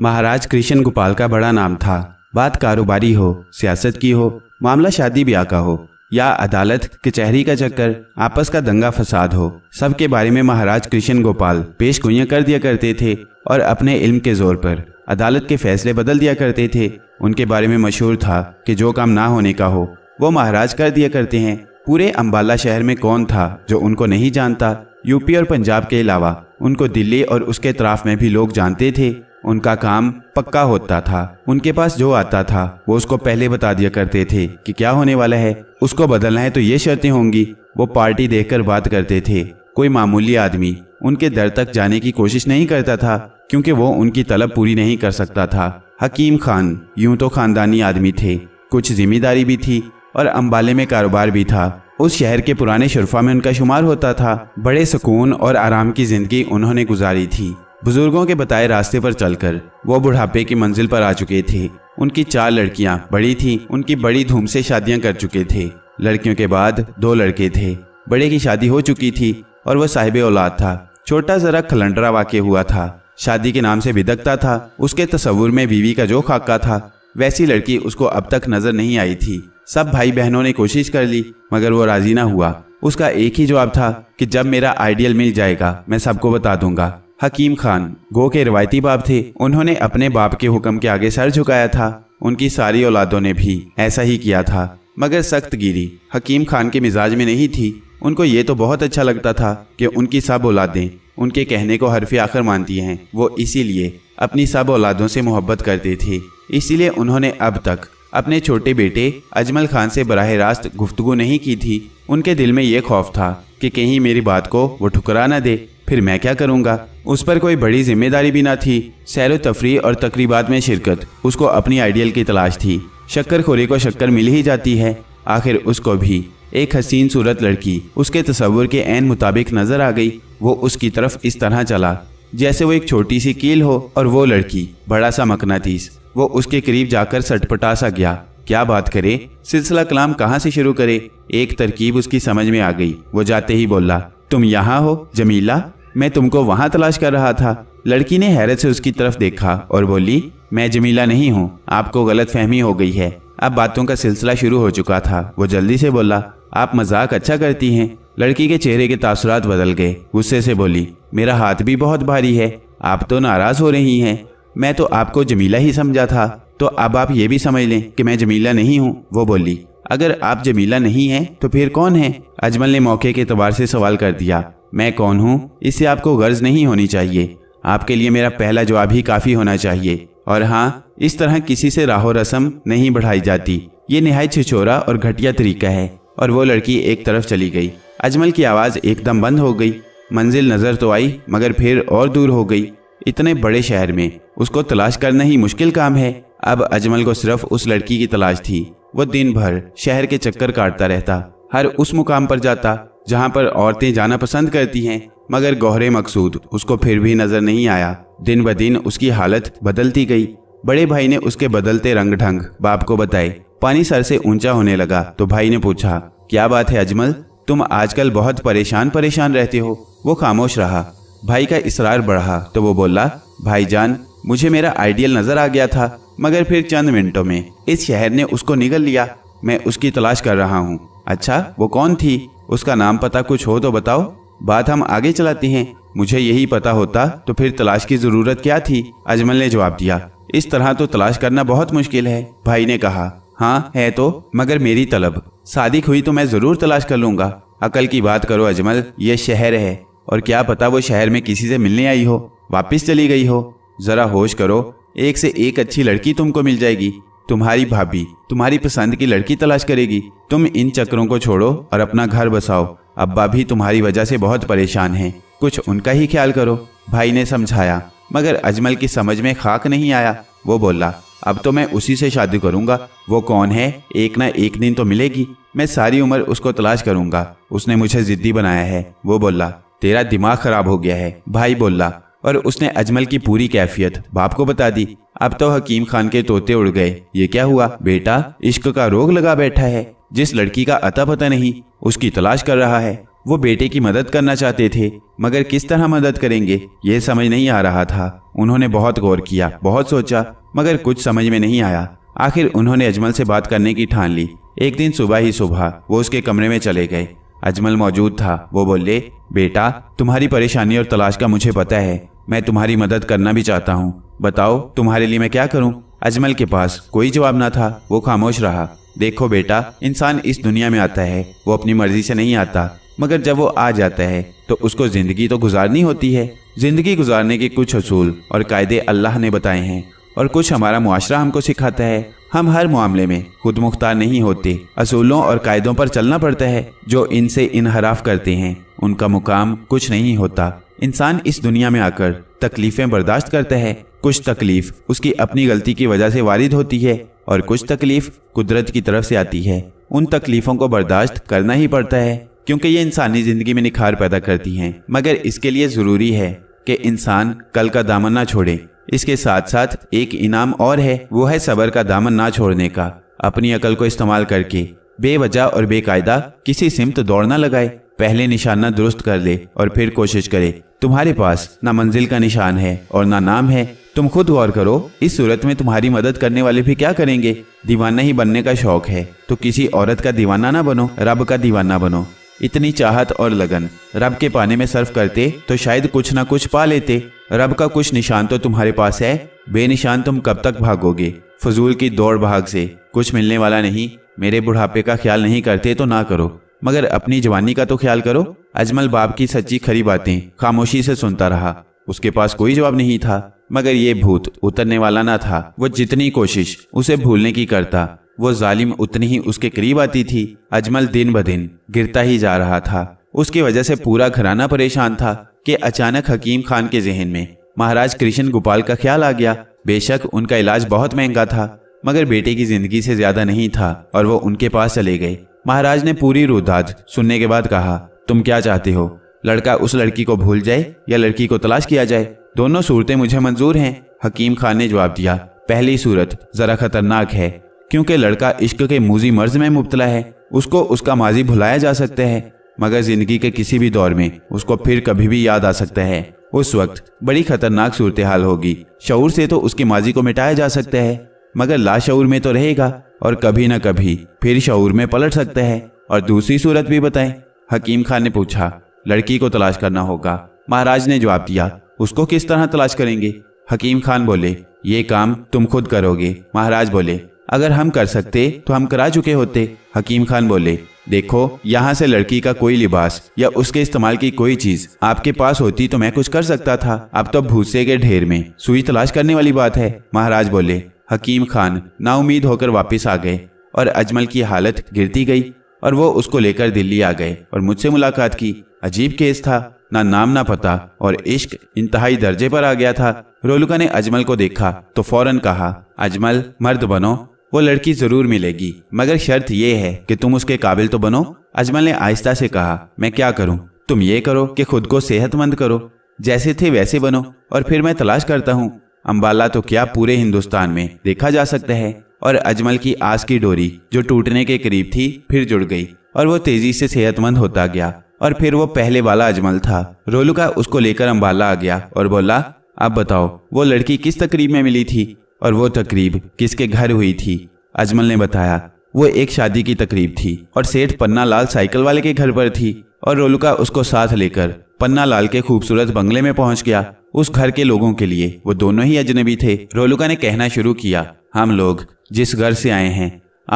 महाराज कृष्ण गोपाल का बड़ा नाम था बात कारोबारी हो सियासत की हो मामला शादी ब्याह का हो या अदालत कचहरी का चक्कर आपस का दंगा फसाद हो सबके बारे में महाराज कृष्ण गोपाल पेश गुइया कर दिया करते थे और अपने इल्म के जोर पर अदालत के फैसले बदल दिया करते थे उनके बारे में मशहूर था कि जो काम ना होने का हो वो महाराज कर दिया करते हैं पूरे अम्बाला शहर में कौन था जो उनको नहीं जानता यूपी और पंजाब के अलावा उनको दिल्ली और उसके तराफ में भी लोग जानते थे उनका काम पक्का होता था उनके पास जो आता था वो उसको पहले बता दिया करते थे कि क्या होने वाला है उसको बदलना है तो ये शर्तें होंगी वो पार्टी देखकर बात करते थे कोई मामूली आदमी उनके दर तक जाने की कोशिश नहीं करता था क्योंकि वो उनकी तलब पूरी नहीं कर सकता था हकीम खान यूं तो खानदानी आदमी थे कुछ जिम्मेदारी भी थी और अम्बाले में कारोबार भी था उस शहर के पुराने शरफा में उनका शुमार होता था बड़े सुकून और आराम की जिंदगी उन्होंने गुजारी थी बुजुर्गों के बताए रास्ते पर चलकर वो बुढ़ापे की मंजिल पर आ चुके थे उनकी चार लड़कियां बड़ी थी उनकी बड़ी धूम से शादियां कर चुके थे लड़कियों के बाद दो लड़के थे बड़े की शादी हो चुकी थी और वह साहिब औलाद था छोटा जरा खलंडरा वाक्य हुआ था शादी के नाम से भिदकता था उसके तस्वुर में बीवी का जो खाका था वैसी लड़की उसको अब तक नजर नहीं आई थी सब भाई बहनों ने कोशिश कर ली मगर वो राजी ना हुआ उसका एक ही जवाब था कि जब मेरा आइडियल मिल जाएगा मैं सबको बता दूंगा हकीम खान गो के रिवायती बाप थे उन्होंने अपने बाप के हुक्म के आगे सर झुकाया था उनकी सारी औलादों ने भी ऐसा ही किया था मगर सख्त गिरी हकीम खान के मिजाज में नहीं थी उनको ये तो बहुत अच्छा लगता था कि उनकी सब औलादें उनके कहने को हरफी आखिर मानती हैं वो इसीलिए अपनी सब औलादों से मोहब्बत करते थे इसीलिए उन्होंने अब तक अपने छोटे बेटे अजमल खान से बरह रास्त गुफ्तु नहीं की थी उनके दिल में ये खौफ था कि कहीं मेरी बात को वो ठुकरा ना दे फिर मैं क्या करूँगा उस पर कोई बड़ी जिम्मेदारी भी ना थी सैर तफरी और तकरीबात में शिरकत उसको अपनी आइडियल की तलाश थी शक्करखोरी को शक्कर मिल ही जाती है आखिर उसको भी एक हसीन सूरत लड़की उसके तस्वुर के एन मुताबिक नजर आ गई वो उसकी तरफ इस तरह चला जैसे वो एक छोटी सी कील हो और वो लड़की बड़ा सा मकनातीस वो उसके करीब जाकर सटपटा सा गया क्या बात करे सिलसिला कलाम कहाँ से शुरू करे एक तरकीब उसकी समझ में आ गई वो जाते ही बोला तुम यहाँ हो जमीला मैं तुमको वहाँ तलाश कर रहा था लड़की ने हैरत से उसकी तरफ देखा और बोली मैं जमीला नहीं हूँ आपको गलत फहमी हो गई है अब बातों का सिलसिला शुरू हो चुका था वो जल्दी से बोला आप मजाक अच्छा करती हैं लड़की के चेहरे के तासुरात बदल गए गुस्से से बोली मेरा हाथ भी बहुत भारी है आप तो नाराज़ हो रही हैं मैं तो आपको जमीला ही समझा था तो अब आप ये भी समझ लें कि मैं जमीला नहीं हूँ वो बोली अगर आप जमीला नहीं हैं तो फिर कौन है अजमल ने मौके के अतबार से सवाल कर दिया मैं कौन हूँ इससे आपको गर्ज नहीं होनी चाहिए आपके लिए मेरा पहला जवाब ही काफ़ी होना चाहिए और हाँ इस तरह किसी से राहो रसम नहीं बढ़ाई जाती ये नहायत छिछोरा और घटिया तरीका है और वो लड़की एक तरफ चली गई अजमल की आवाज़ एकदम बंद हो गई मंजिल नज़र तो आई मगर फिर और दूर हो गई इतने बड़े शहर में उसको तलाश करना ही मुश्किल काम है अब अजमल को सिर्फ उस लड़की की तलाश थी वो दिन भर शहर के चक्कर काटता रहता हर उस मुकाम पर जाता जहाँ पर औरतें जाना पसंद करती हैं मगर गोहरे मकसूद उसको फिर भी नज़र नहीं आया दिन ब दिन उसकी हालत बदलती गई बड़े भाई ने उसके बदलते रंग ढंग बाप को बताए पानी सर से ऊंचा होने लगा तो भाई ने पूछा क्या बात है अजमल तुम आजकल बहुत परेशान परेशान रहते हो वो खामोश रहा भाई का इसरार बढ़ा तो वो बोला भाईजान मुझे मेरा आइडियल नजर आ गया था मगर फिर चंद मिनटों में इस शहर ने उसको निगल लिया मैं उसकी तलाश कर रहा हूँ अच्छा वो कौन थी उसका नाम पता कुछ हो तो बताओ बात हम आगे चलाते हैं मुझे यही पता होता तो फिर तलाश की जरूरत क्या थी अजमल ने जवाब दिया इस तरह तो तलाश करना बहुत मुश्किल है भाई ने कहा हाँ है तो मगर मेरी तलब सादिक हुई तो मैं जरूर तलाश कर लूंगा अकल की बात करो अजमल ये शहर है और क्या पता वो शहर में किसी से मिलने आई हो वापिस चली गई हो जरा होश करो एक से एक अच्छी लड़की तुमको मिल जाएगी तुम्हारी भाभी तुम्हारी पसंद की लड़की तलाश करेगी तुम इन चक्रों को छोड़ो और अपना घर बसाओ अब्बा भी तुम्हारी वजह से बहुत परेशान हैं कुछ उनका ही ख्याल करो भाई ने समझाया मगर अजमल की समझ में खाक नहीं आया वो बोला अब तो मैं उसी से शादी करूंगा वो कौन है एक ना एक दिन तो मिलेगी मैं सारी उम्र उसको तलाश करूंगा उसने मुझे जिद्दी बनाया है वो बोला तेरा दिमाग खराब हो गया है भाई बोला और उसने अजमल की पूरी कैफियत बाप को बता दी अब तो हकीम खान के तोते उड़ गए ये क्या हुआ बेटा इश्क का रोग लगा बैठा है जिस लड़की का अता पता नहीं उसकी तलाश कर रहा है वो बेटे की मदद करना चाहते थे मगर किस तरह मदद करेंगे ये समझ नहीं आ रहा था उन्होंने बहुत गौर किया बहुत सोचा मगर कुछ समझ में नहीं आया आखिर उन्होंने अजमल से बात करने की ठान ली एक दिन सुबह ही सुबह वो उसके कमरे में चले गए अजमल मौजूद था वो बोले बेटा तुम्हारी परेशानी और तलाश का मुझे पता है मैं तुम्हारी मदद करना भी चाहता हूँ बताओ तुम्हारे लिए मैं क्या करूँ अजमल के पास कोई जवाब ना था वो खामोश रहा देखो बेटा इंसान इस दुनिया में आता है वो अपनी मर्जी से नहीं आता मगर जब वो आ जाता है तो उसको ज़िंदगी तो गुजारनी होती है ज़िंदगी गुजारने के कुछ असूल और कायदे अल्लाह ने बताए हैं और कुछ हमारा मुआरा हमको सिखाता है हम हर मामले में खुद मुख्तार नहीं होते असूलों और कायदों पर चलना पड़ता है जो इनसे इनहराफ करते हैं उनका मुकाम कुछ नहीं होता इंसान इस दुनिया में आकर तकलीफें बर्दाश्त करता है कुछ तकलीफ उसकी अपनी गलती की वजह से वारिद होती है और कुछ तकलीफ कुदरत की तरफ से आती है उन तकलीफों को बर्दाश्त करना ही पड़ता है क्योंकि ये इंसानी ज़िंदगी में निखार पैदा करती हैं मगर इसके लिए ज़रूरी है कि इंसान कल का दामन ना छोड़े इसके साथ साथ एक इनाम और है वो है सबर का दामन ना छोड़ने का अपनी अकल को इस्तेमाल करके बेवजह और बेकायदा किसी सिमत दौड़ ना लगाए पहले निशाना दुरुस्त कर ले और फिर कोशिश करे तुम्हारे पास ना मंजिल का निशान है और ना नाम है तुम खुद गौर करो इस सूरत में तुम्हारी मदद करने वाले भी क्या करेंगे दीवाना ही बनने का शौक है तो किसी औरत का दीवाना ना बनो रब का दीवाना बनो इतनी चाहत और लगन रब के पाने में सर्व करते तो शायद कुछ ना कुछ पा लेते रब का कुछ निशान तो तुम्हारे पास है बेनिशान तुम कब तक भागोगे फजूल की दौड़ भाग से कुछ मिलने वाला नहीं मेरे बुढ़ापे का ख्याल नहीं करते तो ना करो मगर अपनी जवानी का तो ख्याल करो अजमल बाप की सच्ची खरी बातें खामोशी से सुनता रहा उसके पास कोई जवाब नहीं था मगर ये भूत उतरने वाला ना था वो जितनी कोशिश उसे भूलने की करता वो जालिम उतनी ही उसके करीब आती थी अजमल दिन ब दिन गिरता ही जा रहा था उसकी वजह से पूरा घराना परेशान था कि अचानक हकीम खान के जहन में महाराज कृष्ण गोपाल का ख्याल आ गया बेशक उनका इलाज बहुत महंगा था मगर बेटे की जिंदगी से ज्यादा नहीं था और वो उनके पास चले गए महाराज ने पूरी रुदाज सुनने के बाद कहा तुम क्या चाहते हो लड़का उस लड़की को भूल जाए या लड़की को तलाश किया जाए दोनों सूरतें मुझे मंजूर हैं हकीम खान ने जवाब दिया पहली सूरत जरा खतरनाक है क्योंकि लड़का इश्क के मूजी मर्ज में मुबतला है उसको उसका माजी भुलाया जा सकता है मगर जिंदगी के किसी भी दौर में उसको फिर कभी भी याद आ सकता है उस वक्त बड़ी खतरनाक सूरत हाल होगी शऊर से तो उसकी माजी को मिटाया जा सकता है मगर लाशऊर में तो रहेगा और कभी न कभी फिर शऊर में पलट सकते हैं और दूसरी सूरत भी बताएं हकीम खान ने पूछा लड़की को तलाश करना होगा महाराज ने जवाब दिया उसको किस तरह तलाश करेंगे हकीम खान बोले ये काम तुम खुद करोगे महाराज बोले अगर हम कर सकते तो हम करा चुके होते हकीम खान बोले देखो यहाँ से लड़की का कोई लिबास या उसके इस्तेमाल की कोई चीज आपके पास होती तो मैं कुछ कर सकता था अब तो भूसे के ढेर में सुई तलाश करने वाली बात है महाराज बोले हकीम खान नाउमीद होकर वापस आ गए और अजमल की हालत गिरती गई और वो उसको लेकर दिल्ली आ गए और मुझसे मुलाकात की अजीब केस था ना नाम ना पता और इश्क इंतहाई दर्जे पर आ गया था रोलुका ने अजमल को देखा तो फौरन कहा अजमल मर्द बनो वो लड़की जरूर मिलेगी मगर शर्त यह है कि तुम उसके काबिल तो बनो अजमल ने आहिस्ता से कहा मैं क्या करूं तुम ये करो कि खुद को सेहतमंद करो जैसे थे वैसे बनो और फिर मैं तलाश करता हूँ अम्बाला तो क्या पूरे हिंदुस्तान में देखा जा सकता है और अजमल की आस की डोरी जो टूटने के करीब थी फिर जुड़ गई और वो तेजी से सेहतमंद होता गया और फिर वो पहले वाला अजमल था रोलू का उसको लेकर अम्बाला आ गया और बोला अब बताओ वो लड़की किस तकरीब में मिली थी और वो तकरीब किसके घर हुई थी अजमल ने बताया वो एक शादी की तकरीब थी और सेठ पन्ना लाल साइकिल वाले के घर पर थी और रोलू का उसको साथ लेकर पन्ना लाल के खूबसूरत बंगले में पहुंच गया उस घर के लोगों के लिए वो दोनों ही अजनबी थे रोलुका ने कहना शुरू किया हम लोग जिस घर से आए हैं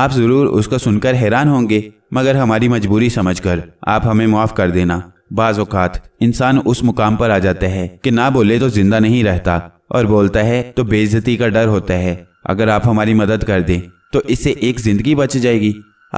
आप जरूर उसको सुनकर हैरान होंगे मगर हमारी मजबूरी समझकर आप हमें माफ कर देना बाज़ात इंसान उस मुकाम पर आ जाता है कि ना बोले तो जिंदा नहीं रहता और बोलता है तो बेइज्जती का डर होता है अगर आप हमारी मदद कर दें तो इससे एक जिंदगी बच जाएगी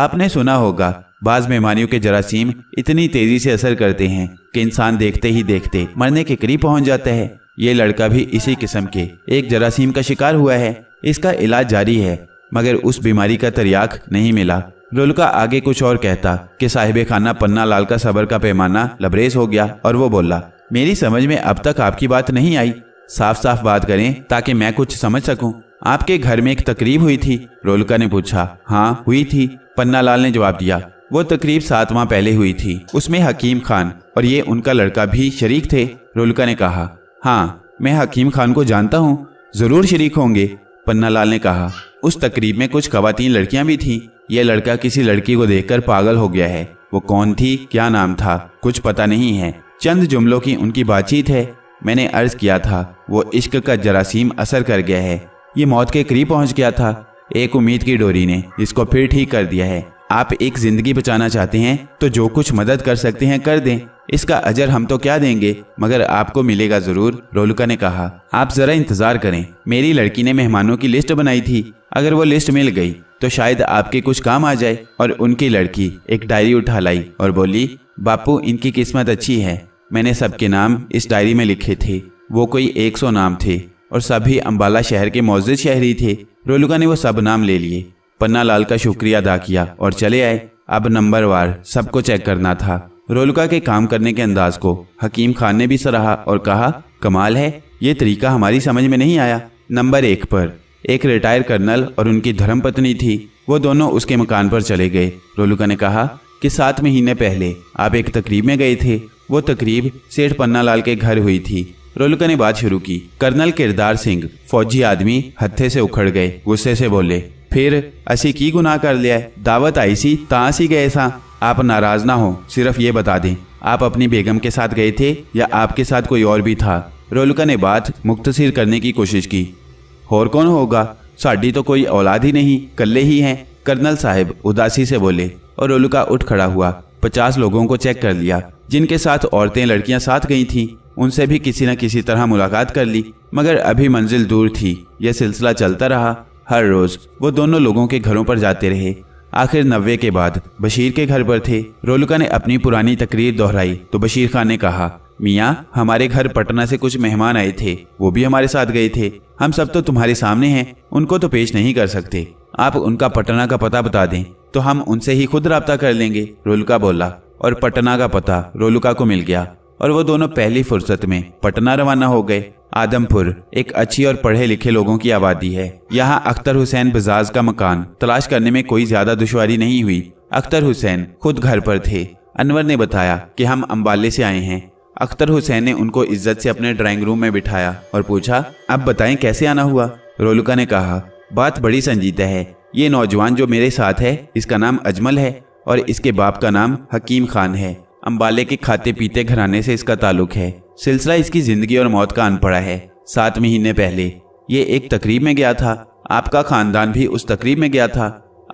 आपने सुना होगा बाज मेहमानियों के जरासीम इतनी तेजी से असर करते हैं कि इंसान देखते ही देखते मरने के करीब पहुंच जाता है ये लड़का भी इसी किस्म के एक जरासीम का शिकार हुआ है इसका इलाज जारी है मगर उस बीमारी का तरियाक नहीं मिला रोलका आगे कुछ और कहता कि साहिब खाना पन्ना लाल का सबर का पैमाना लबरेज हो गया और वो बोला मेरी समझ में अब तक आपकी बात नहीं आई साफ साफ बात करें ताकि मैं कुछ समझ सकूं। आपके घर में एक तकरीब हुई थी रोलका ने पूछा हाँ हुई थी पन्ना लाल ने जवाब दिया वो तकरीब तो सात माह पहले हुई थी उसमें हकीम खान और ये उनका लड़का भी शरीक थे रोलका ने कहा हाँ मैं हकीम खान को जानता हूँ ज़रूर शरीक होंगे पन्ना लाल ने कहा उस तकरीब में कुछ खवतिन लड़कियाँ भी थीं यह लड़का किसी लड़की को देखकर पागल हो गया है वो कौन थी क्या नाम था कुछ पता नहीं है चंद जुमलों की उनकी बातचीत है मैंने अर्ज किया था वो इश्क का जरासीम असर कर गया है ये मौत के करीब पहुंच गया था एक उम्मीद की डोरी ने इसको फिर ठीक कर दिया है आप एक जिंदगी बचाना चाहते हैं तो जो कुछ मदद कर सकते हैं कर दें इसका अजर हम तो क्या देंगे मगर आपको मिलेगा जरूर रोलुका ने कहा आप जरा इंतजार करें मेरी लड़की ने मेहमानों की लिस्ट बनाई थी अगर वो लिस्ट मिल गई तो शायद आपके कुछ काम आ जाए और उनकी लड़की एक डायरी उठा लाई और बोली बापू इनकी किस्मत अच्छी है मैंने सबके नाम इस डायरी में लिखे थे वो कोई सौ नाम थे और सभी अम्बाला शहर के मौजूद शहरी थे रोलुका ने वो सब नाम ले लिए पन्ना लाल का शुक्रिया अदा किया और चले आए अब नंबर वार सबको चेक करना था रोलुका के काम करने के अंदाज को हकीम खान ने भी सराहा और कहा कमाल है ये तरीका हमारी समझ में नहीं आया नंबर एक पर एक रिटायर कर्नल और उनकी धर्मपत्नी थी वो दोनों उसके मकान पर चले गए रोलुका ने कहा कि सात महीने पहले आप एक तकरीब में गए थे वो तकरीब सेठ पन्नालाल के घर हुई थी रोलुका ने बात शुरू की कर्नल किरदार सिंह फौजी आदमी हत्थे से उखड़ गए गुस्से से बोले फिर असी की गुनाह कर लिया है दावत आई सी ता सी गए सा आप नाराज ना हो सिर्फ ये बता दें आप अपनी बेगम के साथ गए थे या आपके साथ कोई और भी था रोलका ने बात मुख्तसर करने की कोशिश की और कौन होगा साडी तो कोई औलाद ही नहीं कल्ले ही हैं कर्नल साहब उदासी से बोले और रोलका उठ खड़ा हुआ पचास लोगों को चेक कर लिया जिनके साथ औरतें लड़कियां साथ गई थीं उनसे भी किसी न किसी तरह मुलाकात कर ली मगर अभी मंजिल दूर थी यह सिलसिला चलता रहा हर रोज वो दोनों लोगों के घरों पर जाते रहे आखिर नब्बे के बाद बशीर के घर पर थे रोलुका ने अपनी पुरानी तकरीर दोहराई तो बशीर खान ने कहा मियाँ हमारे घर पटना से कुछ मेहमान आए थे वो भी हमारे साथ गए थे हम सब तो तुम्हारे सामने हैं उनको तो पेश नहीं कर सकते आप उनका पटना का पता बता दें तो हम उनसे ही खुद रबता कर लेंगे रोलुका बोला और पटना का पता रोलुका को मिल गया और वो दोनों पहली फुर्सत में पटना रवाना हो गए आदमपुर एक अच्छी और पढ़े लिखे लोगों की आबादी है यहाँ अख्तर हुसैन बजाज का मकान तलाश करने में कोई ज्यादा दुशारी नहीं हुई अख्तर हुसैन खुद घर पर थे अनवर ने बताया कि हम अम्बाले से आए हैं अख्तर हुसैन ने उनको इज्जत से अपने ड्राइंग रूम में बिठाया और पूछा अब बताएं कैसे आना हुआ रोलुका ने कहा बात बड़ी संजीदा है ये नौजवान जो मेरे साथ है इसका नाम अजमल है और इसके बाप का नाम हकीम खान है अम्बाले के खाते पीते घराने से इसका ताल्लुक है सिलसिला इसकी जिंदगी और मौत का अनपढ़ा है सात महीने पहले ये एक तकरीब में गया था आपका खानदान भी उस तकरीब में गया था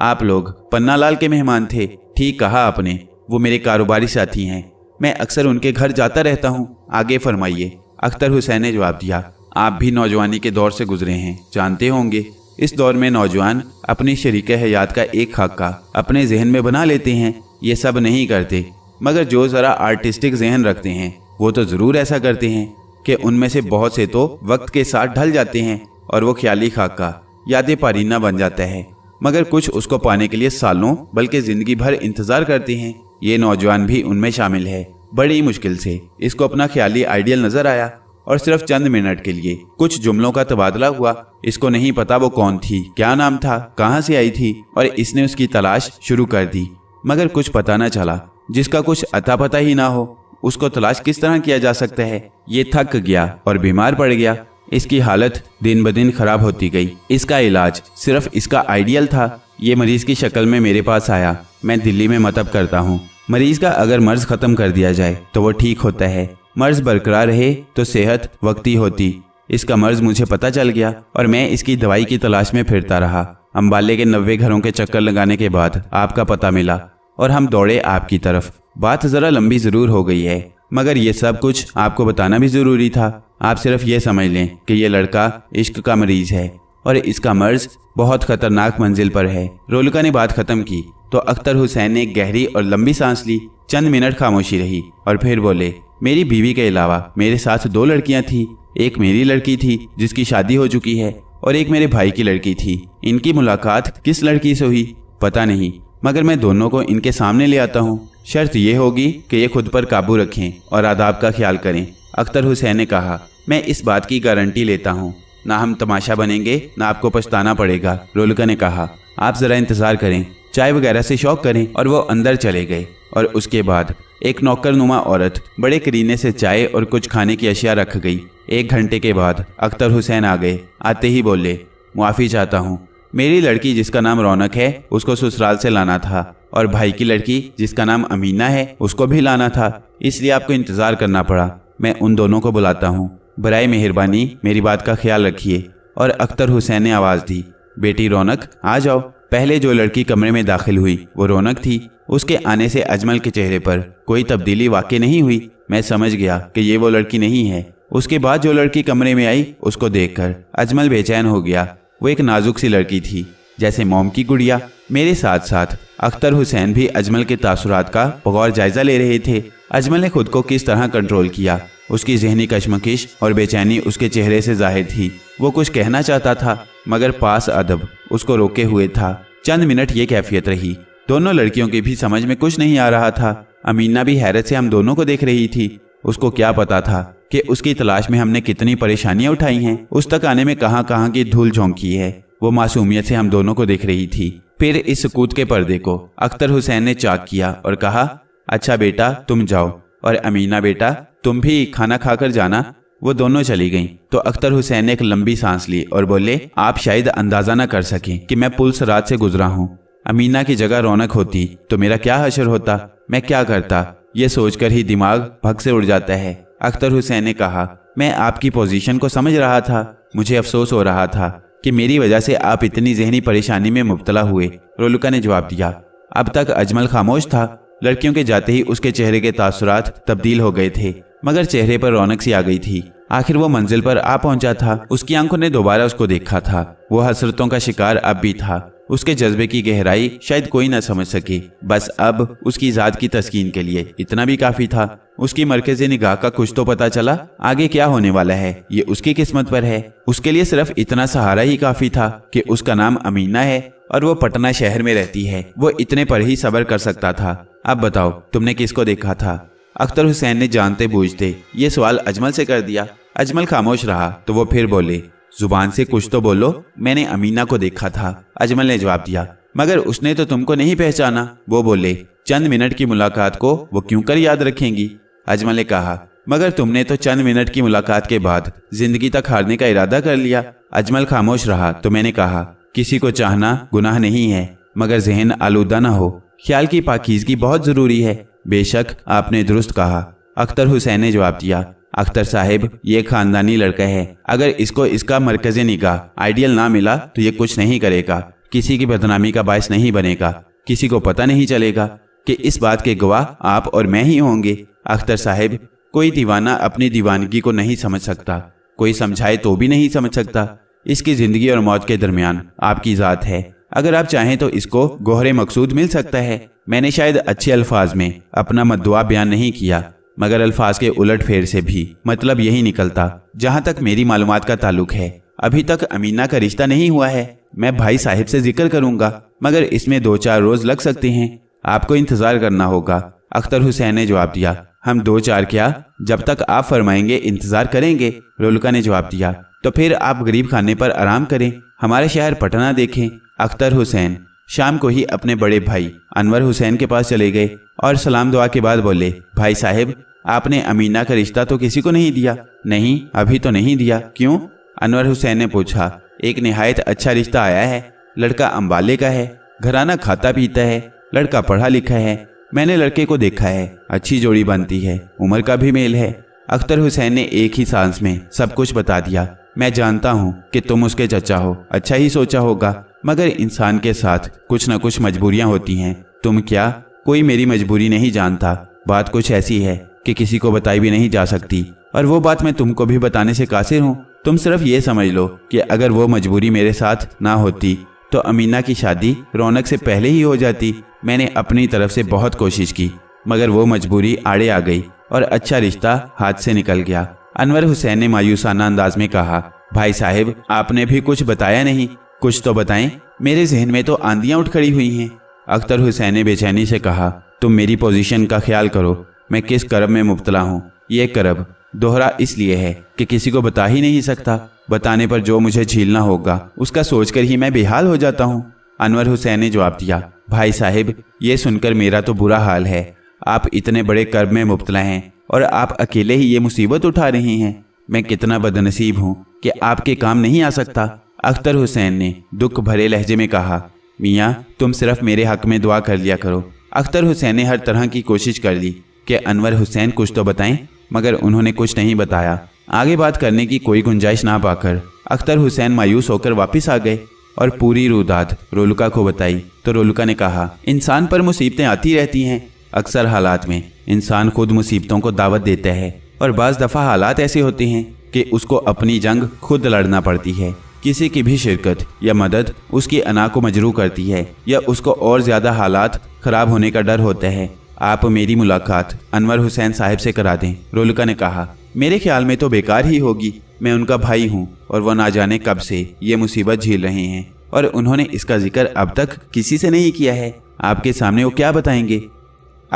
आप लोग पन्नालाल के मेहमान थे ठीक कहा आपने वो मेरे कारोबारी साथी हैं मैं अक्सर उनके घर जाता रहता हूँ आगे फरमाइए अख्तर हुसैन ने जवाब दिया आप भी नौजवानी के दौर से गुजरे हैं जानते होंगे इस दौर में नौजवान अपनी शरीक हयात का एक हक का अपने जहन में बना लेते हैं ये सब नहीं करते मगर जो ज़रा आर्टिस्टिक जहन रखते हैं वो तो ज़रूर ऐसा करते हैं कि उनमें से बहुत से तो वक्त के साथ ढल जाते हैं और वो ख्याली खाका यादें पारीना बन जाता है मगर कुछ उसको पाने के लिए सालों बल्कि ज़िंदगी भर इंतज़ार करते हैं ये नौजवान भी उनमें शामिल है बड़ी मुश्किल से इसको अपना ख्याली आइडियल नज़र आया और सिर्फ चंद मिनट के लिए कुछ जुमलों का तबादला हुआ इसको नहीं पता वो कौन थी क्या नाम था कहाँ से आई थी और इसने उसकी तलाश शुरू कर दी मगर कुछ पता न चला जिसका कुछ अता पता ही ना हो उसको तलाश किस तरह किया जा सकता है ये थक गया और बीमार पड़ गया इसकी हालत दिन ब दिन खराब होती गई इसका इलाज सिर्फ इसका आइडियल था ये मरीज की शक्ल में मेरे पास आया मैं दिल्ली में मतब करता हूँ मरीज का अगर मर्ज खत्म कर दिया जाए तो वो ठीक होता है मर्ज बरकरार रहे तो सेहत वक्ती होती इसका मर्ज मुझे पता चल गया और मैं इसकी दवाई की तलाश में फिरता रहा अम्बाले के नब्बे घरों के चक्कर लगाने के बाद आपका पता मिला और हम दौड़े आपकी तरफ बात ज़रा लंबी ज़रूर हो गई है मगर ये सब कुछ आपको बताना भी ज़रूरी था आप सिर्फ ये समझ लें कि ये लड़का इश्क का मरीज़ है और इसका मर्ज बहुत खतरनाक मंजिल पर है रोलका ने बात ख़त्म की तो अख्तर हुसैन ने गहरी और लंबी सांस ली चंद मिनट खामोशी रही और फिर बोले मेरी बीवी के अलावा मेरे साथ दो लड़कियां थी एक मेरी लड़की थी जिसकी शादी हो चुकी है और एक मेरे भाई की लड़की थी इनकी मुलाकात किस लड़की से हुई पता नहीं मगर मैं दोनों को इनके सामने ले आता हूँ शर्त यह होगी कि ये खुद पर काबू रखें और आदाब का ख्याल करें अख्तर हुसैन ने कहा मैं इस बात की गारंटी लेता हूँ ना हम तमाशा बनेंगे ना आपको पछताना पड़ेगा रोलका ने कहा आप ज़रा इंतज़ार करें चाय वगैरह से शौक करें और वो अंदर चले गए और उसके बाद एक नौकर नुमा औरत बड़े करीने से चाय और कुछ खाने की अशिया रख गई एक घंटे के बाद अख्तर हुसैन आ गए आते ही बोले मुआफ़ी चाहता हूँ मेरी लड़की जिसका नाम रौनक है उसको ससुराल से लाना था और भाई की लड़की जिसका नाम अमीना है उसको भी लाना था इसलिए आपको इंतज़ार करना पड़ा मैं उन दोनों को बुलाता हूँ बरए मेहरबानी मेरी बात का ख्याल रखिए और अख्तर हुसैन ने आवाज़ दी बेटी रौनक आ जाओ पहले जो लड़की कमरे में दाखिल हुई वो रौनक थी उसके आने से अजमल के चेहरे पर कोई तब्दीली वाकई नहीं हुई मैं समझ गया कि ये वो लड़की नहीं है उसके बाद जो लड़की कमरे में आई उसको देखकर अजमल बेचैन हो गया वो एक नाजुक सी लड़की थी जैसे मोम की गुड़िया मेरे साथ साथ अख्तर हुसैन भी अजमल के तासुरात का बगौर जायजा ले रहे थे अजमल ने खुद को किस तरह कंट्रोल किया उसकी जहनी कशमकश और बेचैनी उसके चेहरे से जाहिर थी वो कुछ कहना चाहता था मगर पास अदब उसको रोके हुए था चंद मिनट ये कैफियत रही दोनों लड़कियों के भी समझ में कुछ नहीं आ रहा था अमीना भी हैरत से हम दोनों को देख रही थी उसको क्या पता था कि उसकी तलाश में हमने कितनी परेशानियां उठाई हैं उस तक आने में कहां कहां की धूल झोंकी है वो मासूमियत से हम दोनों को दिख रही थी फिर इस सकूत के पर्दे को अख्तर हुसैन ने चाक किया और कहा अच्छा बेटा तुम जाओ और अमीना बेटा तुम भी खाना खाकर जाना वो दोनों चली गईं तो अख्तर हुसैन ने एक लंबी सांस ली और बोले आप शायद अंदाजा ना कर सकें कि मैं पुलिस रात से गुजरा हूँ अमीना की जगह रौनक होती तो मेरा क्या हशर होता मैं क्या करता ये सोचकर ही दिमाग भग से उड़ जाता है अख्तर हुसैन ने कहा मैं आपकी पोजीशन को समझ रहा था मुझे अफसोस हो रहा था कि मेरी वजह से आप इतनी जहनी परेशानी में मुबतला हुए रोलुका ने जवाब दिया अब तक अजमल खामोश था लड़कियों के जाते ही उसके चेहरे के तासुरात तब्दील हो गए थे मगर चेहरे पर रौनक सी आ गई थी आखिर वो मंजिल पर आ पहुंचा था उसकी आंखों ने दोबारा उसको देखा था वो हसरतों का शिकार अब भी था उसके जज्बे की गहराई शायद कोई ना समझ सकी बस अब उसकी ज़ात की तस्कीन के लिए इतना भी काफ़ी था उसकी मरकज निगाह का कुछ तो पता चला आगे क्या होने वाला है ये उसकी किस्मत पर है उसके लिए सिर्फ इतना सहारा ही काफ़ी था कि उसका नाम अमीना है और वो पटना शहर में रहती है वो इतने पर ही सबर कर सकता था अब बताओ तुमने किसको देखा था अख्तर हुसैन ने जानते बूझते ये सवाल अजमल से कर दिया अजमल खामोश रहा तो वो फिर बोले जुबान से कुछ तो बोलो मैंने अमीना को देखा था अजमल ने जवाब दिया मगर उसने तो तुमको नहीं पहचाना वो बोले चंद मिनट की मुलाकात को वो क्यों कर याद रखेंगी अजमल ने कहा मगर तुमने तो चंद मिनट की मुलाकात के बाद जिंदगी तक हारने का इरादा कर लिया अजमल खामोश रहा तो मैंने कहा किसी को चाहना गुनाह नहीं है मगर जहन आलूदा ना हो ख्याल की पाकिजगी बहुत जरूरी है बेशक आपने दुरुस्त कहा अख्तर हुसैन ने जवाब दिया अख्तर साहेब ये खानदानी लड़का है अगर इसको इसका मरकज निकाह आइडियल ना मिला तो ये कुछ नहीं करेगा किसी की बदनामी का बायस नहीं बनेगा किसी को पता नहीं चलेगा कि इस बात के गवाह आप और मैं ही होंगे अख्तर साहब कोई दीवाना अपनी दीवानगी को नहीं समझ सकता कोई समझाए तो भी नहीं समझ सकता इसकी ज़िंदगी और मौत के दरमियान आपकी ज़ात है अगर आप चाहें तो इसको गोहरे मकसूद मिल सकता है मैंने शायद अच्छे अल्फाज में अपना मदुआ बयान नहीं किया मगर अल्फाज के उलट फेर से भी मतलब यही निकलता जहाँ तक मेरी मालूम का ताल्लुक है अभी तक अमीना का रिश्ता नहीं हुआ है मैं भाई साहिब से जिक्र करूंगा मगर इसमें दो चार रोज लग सकते हैं आपको इंतजार करना होगा अख्तर हुसैन ने जवाब दिया हम दो चार क्या जब तक आप फरमाएंगे इंतजार करेंगे रोलका ने जवाब दिया तो फिर आप गरीब खाने पर आराम करें हमारे शहर पटना देखें अख्तर हुसैन शाम को ही अपने बड़े भाई अनवर हुसैन के पास चले गए और सलाम दुआ के बाद बोले भाई साहेब आपने अमीना का रिश्ता तो किसी को नहीं दिया नहीं अभी तो नहीं दिया क्यों अनवर हुसैन ने पूछा एक नहायत अच्छा रिश्ता आया है लड़का अम्बाले का है घराना खाता पीता है लड़का पढ़ा लिखा है मैंने लड़के को देखा है अच्छी जोड़ी बनती है उम्र का भी मेल है अख्तर हुसैन ने एक ही सांस में सब कुछ बता दिया मैं जानता हूँ कि तुम उसके चचा हो अच्छा ही सोचा होगा मगर इंसान के साथ कुछ न कुछ मजबूरियां होती हैं तुम क्या कोई मेरी मजबूरी नहीं जानता बात कुछ ऐसी है कि किसी को बताई भी नहीं जा सकती और वो बात मैं तुमको भी बताने से कासिर हूँ तुम सिर्फ ये समझ लो कि अगर वो मजबूरी मेरे साथ ना होती तो अमीना की शादी रौनक से पहले ही हो जाती मैंने अपनी तरफ से बहुत कोशिश की मगर वो मजबूरी आड़े आ गई और अच्छा रिश्ता हाथ से निकल गया अनवर हुसैन ने मायूसाना अंदाज में कहा भाई साहब आपने भी कुछ बताया नहीं कुछ तो बताएं मेरे जहन में तो आंधियां उठ खड़ी हुई हैं अख्तर हुसैन ने बेचैनी से कहा तुम मेरी पोजीशन का ख्याल करो मैं किस करब में मुबतला हूँ ये करब दोहरा इसलिए है कि किसी को बता ही नहीं सकता बताने पर जो मुझे झीलना होगा उसका सोचकर ही मैं बेहाल हो जाता हूँ अनवर हुसैन ने जवाब दिया भाई साहिब ये सुनकर मेरा तो बुरा हाल है आप इतने बड़े कर्ब में मुबतला हैं और आप अकेले ही ये मुसीबत उठा रही हैं मैं कितना बदनसीब हूँ कि आपके काम नहीं आ सकता अख्तर हुसैन ने दुख भरे लहजे में कहा मियाँ तुम सिर्फ मेरे हक में दुआ कर लिया करो अख्तर हुसैन ने हर तरह की कोशिश कर ली कि अनवर हुसैन कुछ तो बताएं मगर उन्होंने कुछ नहीं बताया आगे बात करने की कोई गुंजाइश ना पाकर अख्तर हुसैन मायूस होकर वापस आ गए और पूरी रुदात रोलुका को बताई तो रोलुका ने कहा इंसान पर मुसीबतें आती रहती हैं अक्सर हालात में इंसान खुद मुसीबतों को दावत देता है और बज़ दफ़ा हालात ऐसे होते हैं कि उसको अपनी जंग खुद लड़ना पड़ती है किसी की भी शिरकत या मदद उसकी अना को मजरू करती है या उसको और ज़्यादा हालात खराब होने का डर होता है आप मेरी मुलाकात अनवर हुसैन साहब से करा दें रोलका ने कहा मेरे ख्याल में तो बेकार ही होगी मैं उनका भाई हूँ और वह ना जाने कब से ये मुसीबत झेल रहे हैं और उन्होंने इसका जिक्र अब तक किसी से नहीं किया है आपके सामने वो क्या बताएंगे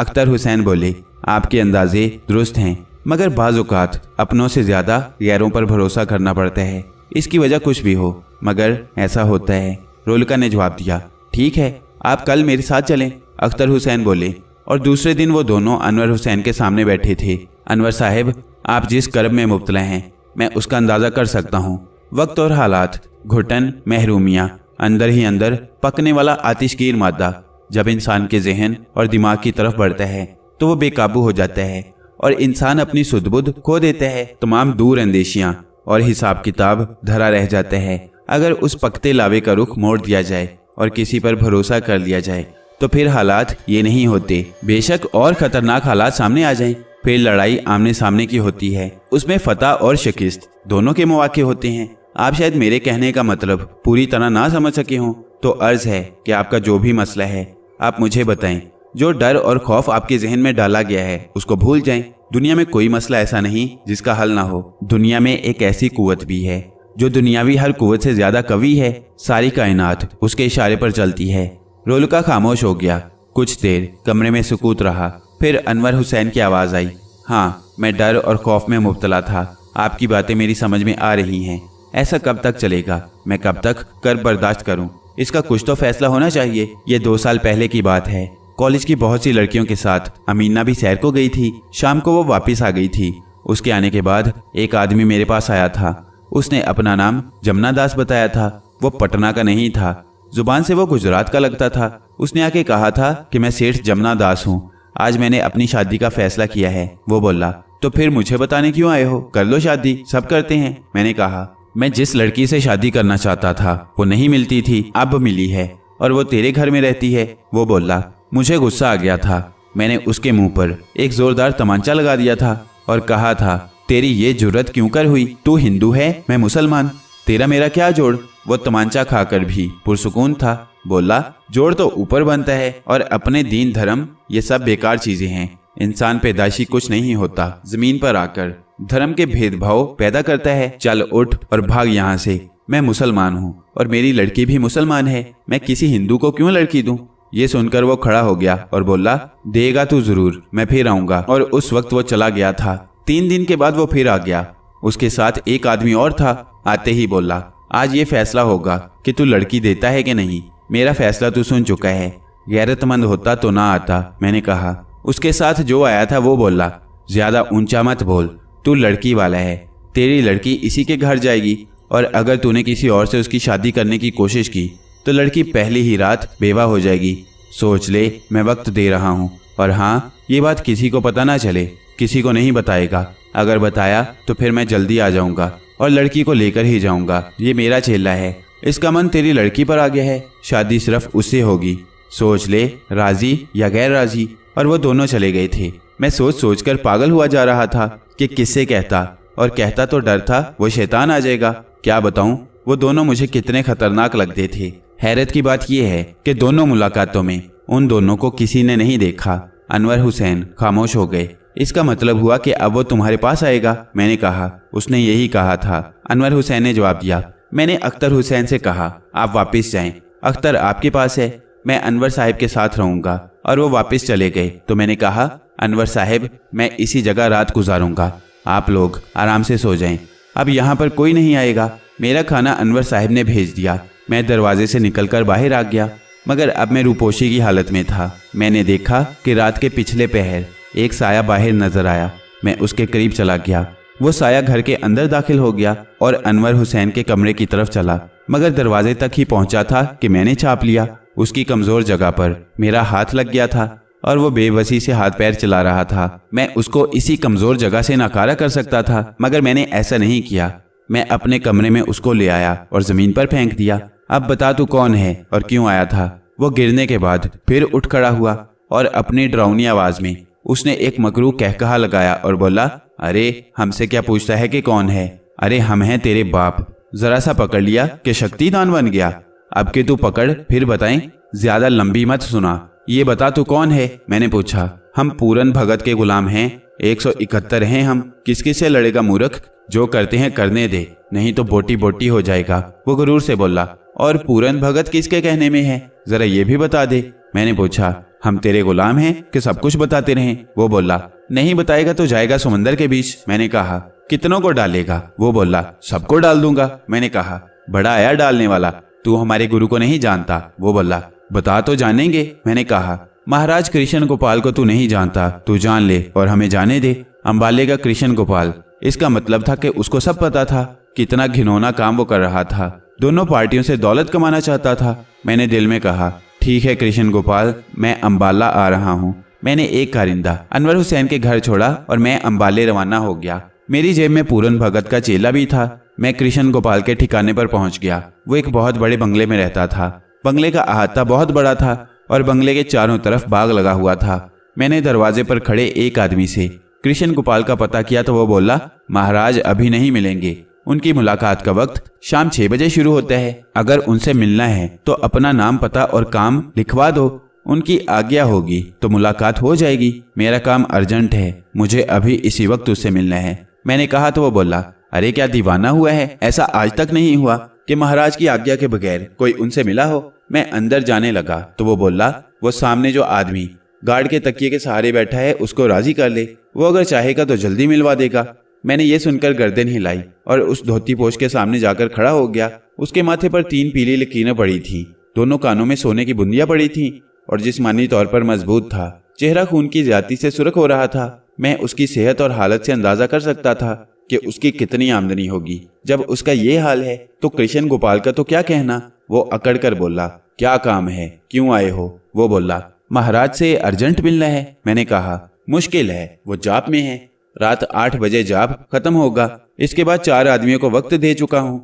अख्तर हुसैन बोले आपके अंदाजे दुरुस्त हैं मगर बाज़ात अपनों से ज़्यादा गैरों पर भरोसा करना पड़ता है इसकी वजह कुछ भी हो मगर ऐसा होता है रोलका ने जवाब दिया ठीक है आप कल मेरे साथ चलें अख्तर हुसैन बोले और दूसरे दिन वो दोनों अनवर हुसैन के सामने बैठे थे अनवर साहब आप जिस कर्म में मुबतला हैं मैं उसका अंदाज़ा कर सकता हूँ वक्त और हालात घुटन महरूमिया अंदर ही अंदर पकने वाला आतिशगीर मादा जब इंसान के जहन और दिमाग की तरफ बढ़ता है तो वो बेकाबू हो जाता है और इंसान अपनी सुदबुद खो देता है तमाम दूर अंदेशियाँ और हिसाब किताब धरा रह जाते हैं अगर उस पकते लावे का रुख मोड़ दिया जाए और किसी पर भरोसा कर लिया जाए तो फिर हालात ये नहीं होते बेशक और खतरनाक हालात सामने आ जाएं, फिर लड़ाई आमने सामने की होती है उसमें फतेह और शिकस्त दोनों के मौके होते हैं आप शायद मेरे कहने का मतलब पूरी तरह ना समझ सके हों तो अर्ज है कि आपका जो भी मसला है आप मुझे बताएं जो डर और खौफ आपके जहन में डाला गया है उसको भूल जाएं दुनिया में कोई मसला ऐसा नहीं जिसका हल ना हो दुनिया में एक ऐसी कुवत भी है जो दुनियावी हर कुवत से ज्यादा कवि है सारी कायनात उसके इशारे पर चलती है रोलका खामोश हो गया कुछ देर कमरे में सुकूत रहा फिर अनवर हुसैन की आवाज़ आई हाँ मैं डर और खौफ में मुबतला था आपकी बातें मेरी समझ में आ रही हैं ऐसा कब तक चलेगा मैं कब तक कर बर्दाश्त करूं इसका कुछ तो फैसला होना चाहिए ये दो साल पहले की बात है कॉलेज की बहुत सी लड़कियों के साथ अमीना भी सैर को गई थी शाम को वो वापस आ गई थी उसके आने के बाद एक आदमी मेरे पास आया था उसने अपना नाम जमुना दास बताया था वो पटना का नहीं था जुबान से वो गुजरात का लगता था उसने आके कहा था कि मैं सेठ जमुना दास हूँ आज मैंने अपनी शादी का फैसला किया है वो बोला तो फिर मुझे बताने क्यों आए हो कर लो शादी सब करते हैं मैंने कहा मैं जिस लड़की से शादी करना चाहता था वो नहीं मिलती थी अब मिली है और वो तेरे घर में रहती है वो बोला मुझे गुस्सा आ गया था मैंने उसके मुंह पर एक जोरदार तमांचा लगा दिया था और कहा था तेरी ये जरूरत क्यों कर हुई तू हिंदू है मैं मुसलमान तेरा मेरा क्या जोड़ वो तमांचा खाकर भी पुरसकून था बोला जोड़ तो ऊपर बनता है और अपने दीन धर्म ये सब बेकार चीजें हैं इंसान पैदाशी कुछ नहीं होता जमीन पर आकर धर्म के भेदभाव पैदा करता है चल उठ और भाग यहाँ से मैं मुसलमान हूँ और मेरी लड़की भी मुसलमान है मैं किसी हिंदू को क्यों लड़की दूँ ये सुनकर वो खड़ा हो गया और बोला देगा तू जरूर मैं फिर आऊंगा और उस वक्त वो चला गया था तीन दिन के बाद वो फिर आ गया उसके साथ एक आदमी और था आते ही बोला आज ये फैसला होगा कि तू लड़की देता है कि नहीं मेरा फैसला तू सुन चुका है गैरतमंद होता तो ना आता मैंने कहा उसके साथ जो आया था वो बोला ज्यादा ऊंचा मत बोल तू लड़की वाला है तेरी लड़की इसी के घर जाएगी और अगर तूने किसी और से उसकी शादी करने की कोशिश की तो लड़की पहली ही रात बेवा हो जाएगी सोच ले मैं वक्त दे रहा हूँ और हाँ ये बात किसी को पता ना चले किसी को नहीं बताएगा अगर बताया तो फिर मैं जल्दी आ जाऊंगा और लड़की को लेकर ही जाऊंगा ये मेरा चेला है इसका मन तेरी लड़की पर आ गया है शादी सिर्फ उससे होगी सोच ले राजी या गैर राजी और वो दोनों चले गए थे मैं सोच सोच कर पागल हुआ जा रहा था कि किससे कहता और कहता तो डर था वो शैतान आ जाएगा क्या बताऊं वो दोनों मुझे कितने खतरनाक लगते थे हैरत की बात यह है कि दोनों मुलाकातों में उन दोनों को किसी ने नहीं देखा अनवर हुसैन खामोश हो गए इसका मतलब हुआ कि अब वो तुम्हारे पास आएगा मैंने कहा उसने यही कहा था अनवर हुसैन ने जवाब दिया मैंने अख्तर हुसैन से कहा आप वापस जाएं अख्तर आपके पास है मैं अनवर साहब के साथ रहूंगा और वो वापस चले गए तो मैंने कहा अनवर साहब मैं इसी जगह रात गुजारूंगा आप लोग आराम से सो जाए अब यहाँ पर कोई नहीं आएगा मेरा खाना अनवर साहब ने भेज दिया मैं दरवाजे से निकलकर बाहर आ गया मगर अब मैं रूपोशी की हालत में था मैंने देखा कि रात के पिछले पहर एक साया बाहर नजर आया मैं उसके करीब चला गया वो साया घर के अंदर दाखिल हो गया और अनवर हुसैन के कमरे की तरफ चला मगर दरवाजे तक ही पहुंचा था कि मैंने छाप लिया उसकी कमजोर जगह पर मेरा हाथ लग गया था और वो बेबसी से हाथ पैर चला रहा था मैं उसको इसी कमजोर जगह से नकारा कर सकता था मगर मैंने ऐसा नहीं किया मैं अपने कमरे में उसको ले आया और जमीन पर फेंक दिया अब बता तू कौन है और क्यों आया था वो गिरने के बाद फिर उठ खड़ा हुआ और अपनी डरावनी आवाज में उसने एक मकरू कहकहा लगाया और बोला अरे हमसे क्या पूछता है कि कौन है अरे हम हैं तेरे बाप जरा सा पकड़ लिया कि शक्तिदान बन गया अब के तू पकड़ फिर बताएं ज्यादा लंबी मत सुना ये बता तू कौन है मैंने पूछा हम पूरन भगत के गुलाम हैं इकहत्तर है हम किस किस से लड़ेगा मूर्ख जो करते हैं करने दे नहीं तो बोटी बोटी हो जाएगा वो गुरूर से बोला और पूरन भगत किसके कहने में है जरा ये भी बता दे मैंने पूछा हम तेरे गुलाम हैं कि सब कुछ बताते रहें वो बोला नहीं बताएगा तो जाएगा समंदर के बीच मैंने कहा कितनों को डालेगा वो बोला सबको डाल दूंगा मैंने कहा बड़ा आया डालने वाला तू हमारे गुरु को नहीं जानता वो बोला बता तो जानेंगे मैंने कहा महाराज कृष्ण गोपाल को तू नहीं जानता तू जान ले और हमें जाने दे अम्बाले का कृष्ण गोपाल इसका मतलब था कि उसको सब पता था कितना घिनौना काम वो कर रहा था दोनों पार्टियों से दौलत कमाना चाहता था मैंने दिल में कहा ठीक है कृष्ण गोपाल मैं अम्बाला आ रहा हूँ मैंने एक कारिंदा अनवर हुसैन के घर छोड़ा और मैं अम्बाले रवाना हो गया मेरी जेब में पूरन भगत का चेला भी था मैं कृष्ण गोपाल के ठिकाने पर पहुंच गया वो एक बहुत बड़े बंगले में रहता था बंगले का अहाता बहुत बड़ा था और बंगले के चारों तरफ बाग लगा हुआ था मैंने दरवाजे पर खड़े एक आदमी से कृष्ण गोपाल का पता किया तो वह बोला महाराज अभी नहीं मिलेंगे उनकी मुलाकात का वक्त शाम छह बजे शुरू होता है अगर उनसे मिलना है तो अपना नाम पता और काम लिखवा दो उनकी आज्ञा होगी तो मुलाकात हो जाएगी मेरा काम अर्जेंट है मुझे अभी इसी वक्त उससे मिलना है मैंने कहा तो वो बोला अरे क्या दीवाना हुआ है ऐसा आज तक नहीं हुआ कि महाराज की आज्ञा के बगैर कोई उनसे मिला हो मैं अंदर जाने लगा तो वो बोला वो सामने जो आदमी गार्ड के तकिए के सहारे बैठा है उसको राजी कर ले वो अगर चाहेगा तो जल्दी मिलवा देगा मैंने ये सुनकर गर्दन हिलाई और उस धोती पोष के सामने जाकर खड़ा हो गया उसके माथे पर तीन पीली लकीरें पड़ी थी दोनों कानों में सोने की बुंदियां पड़ी थी और जिसमानी तौर पर मजबूत था चेहरा खून की ज्यादा से सुरख हो रहा था मैं उसकी सेहत और हालत से अंदाजा कर सकता था कि उसकी कितनी आमदनी होगी जब उसका ये हाल है तो कृष्ण गोपाल का तो क्या कहना वो अकड़ कर बोला क्या काम है क्यों आए हो वो बोला महाराज से अर्जेंट मिलना है मैंने कहा मुश्किल है वो जाप में है रात आठ बजे जाप खत्म होगा इसके बाद चार आदमियों को वक्त दे चुका हूँ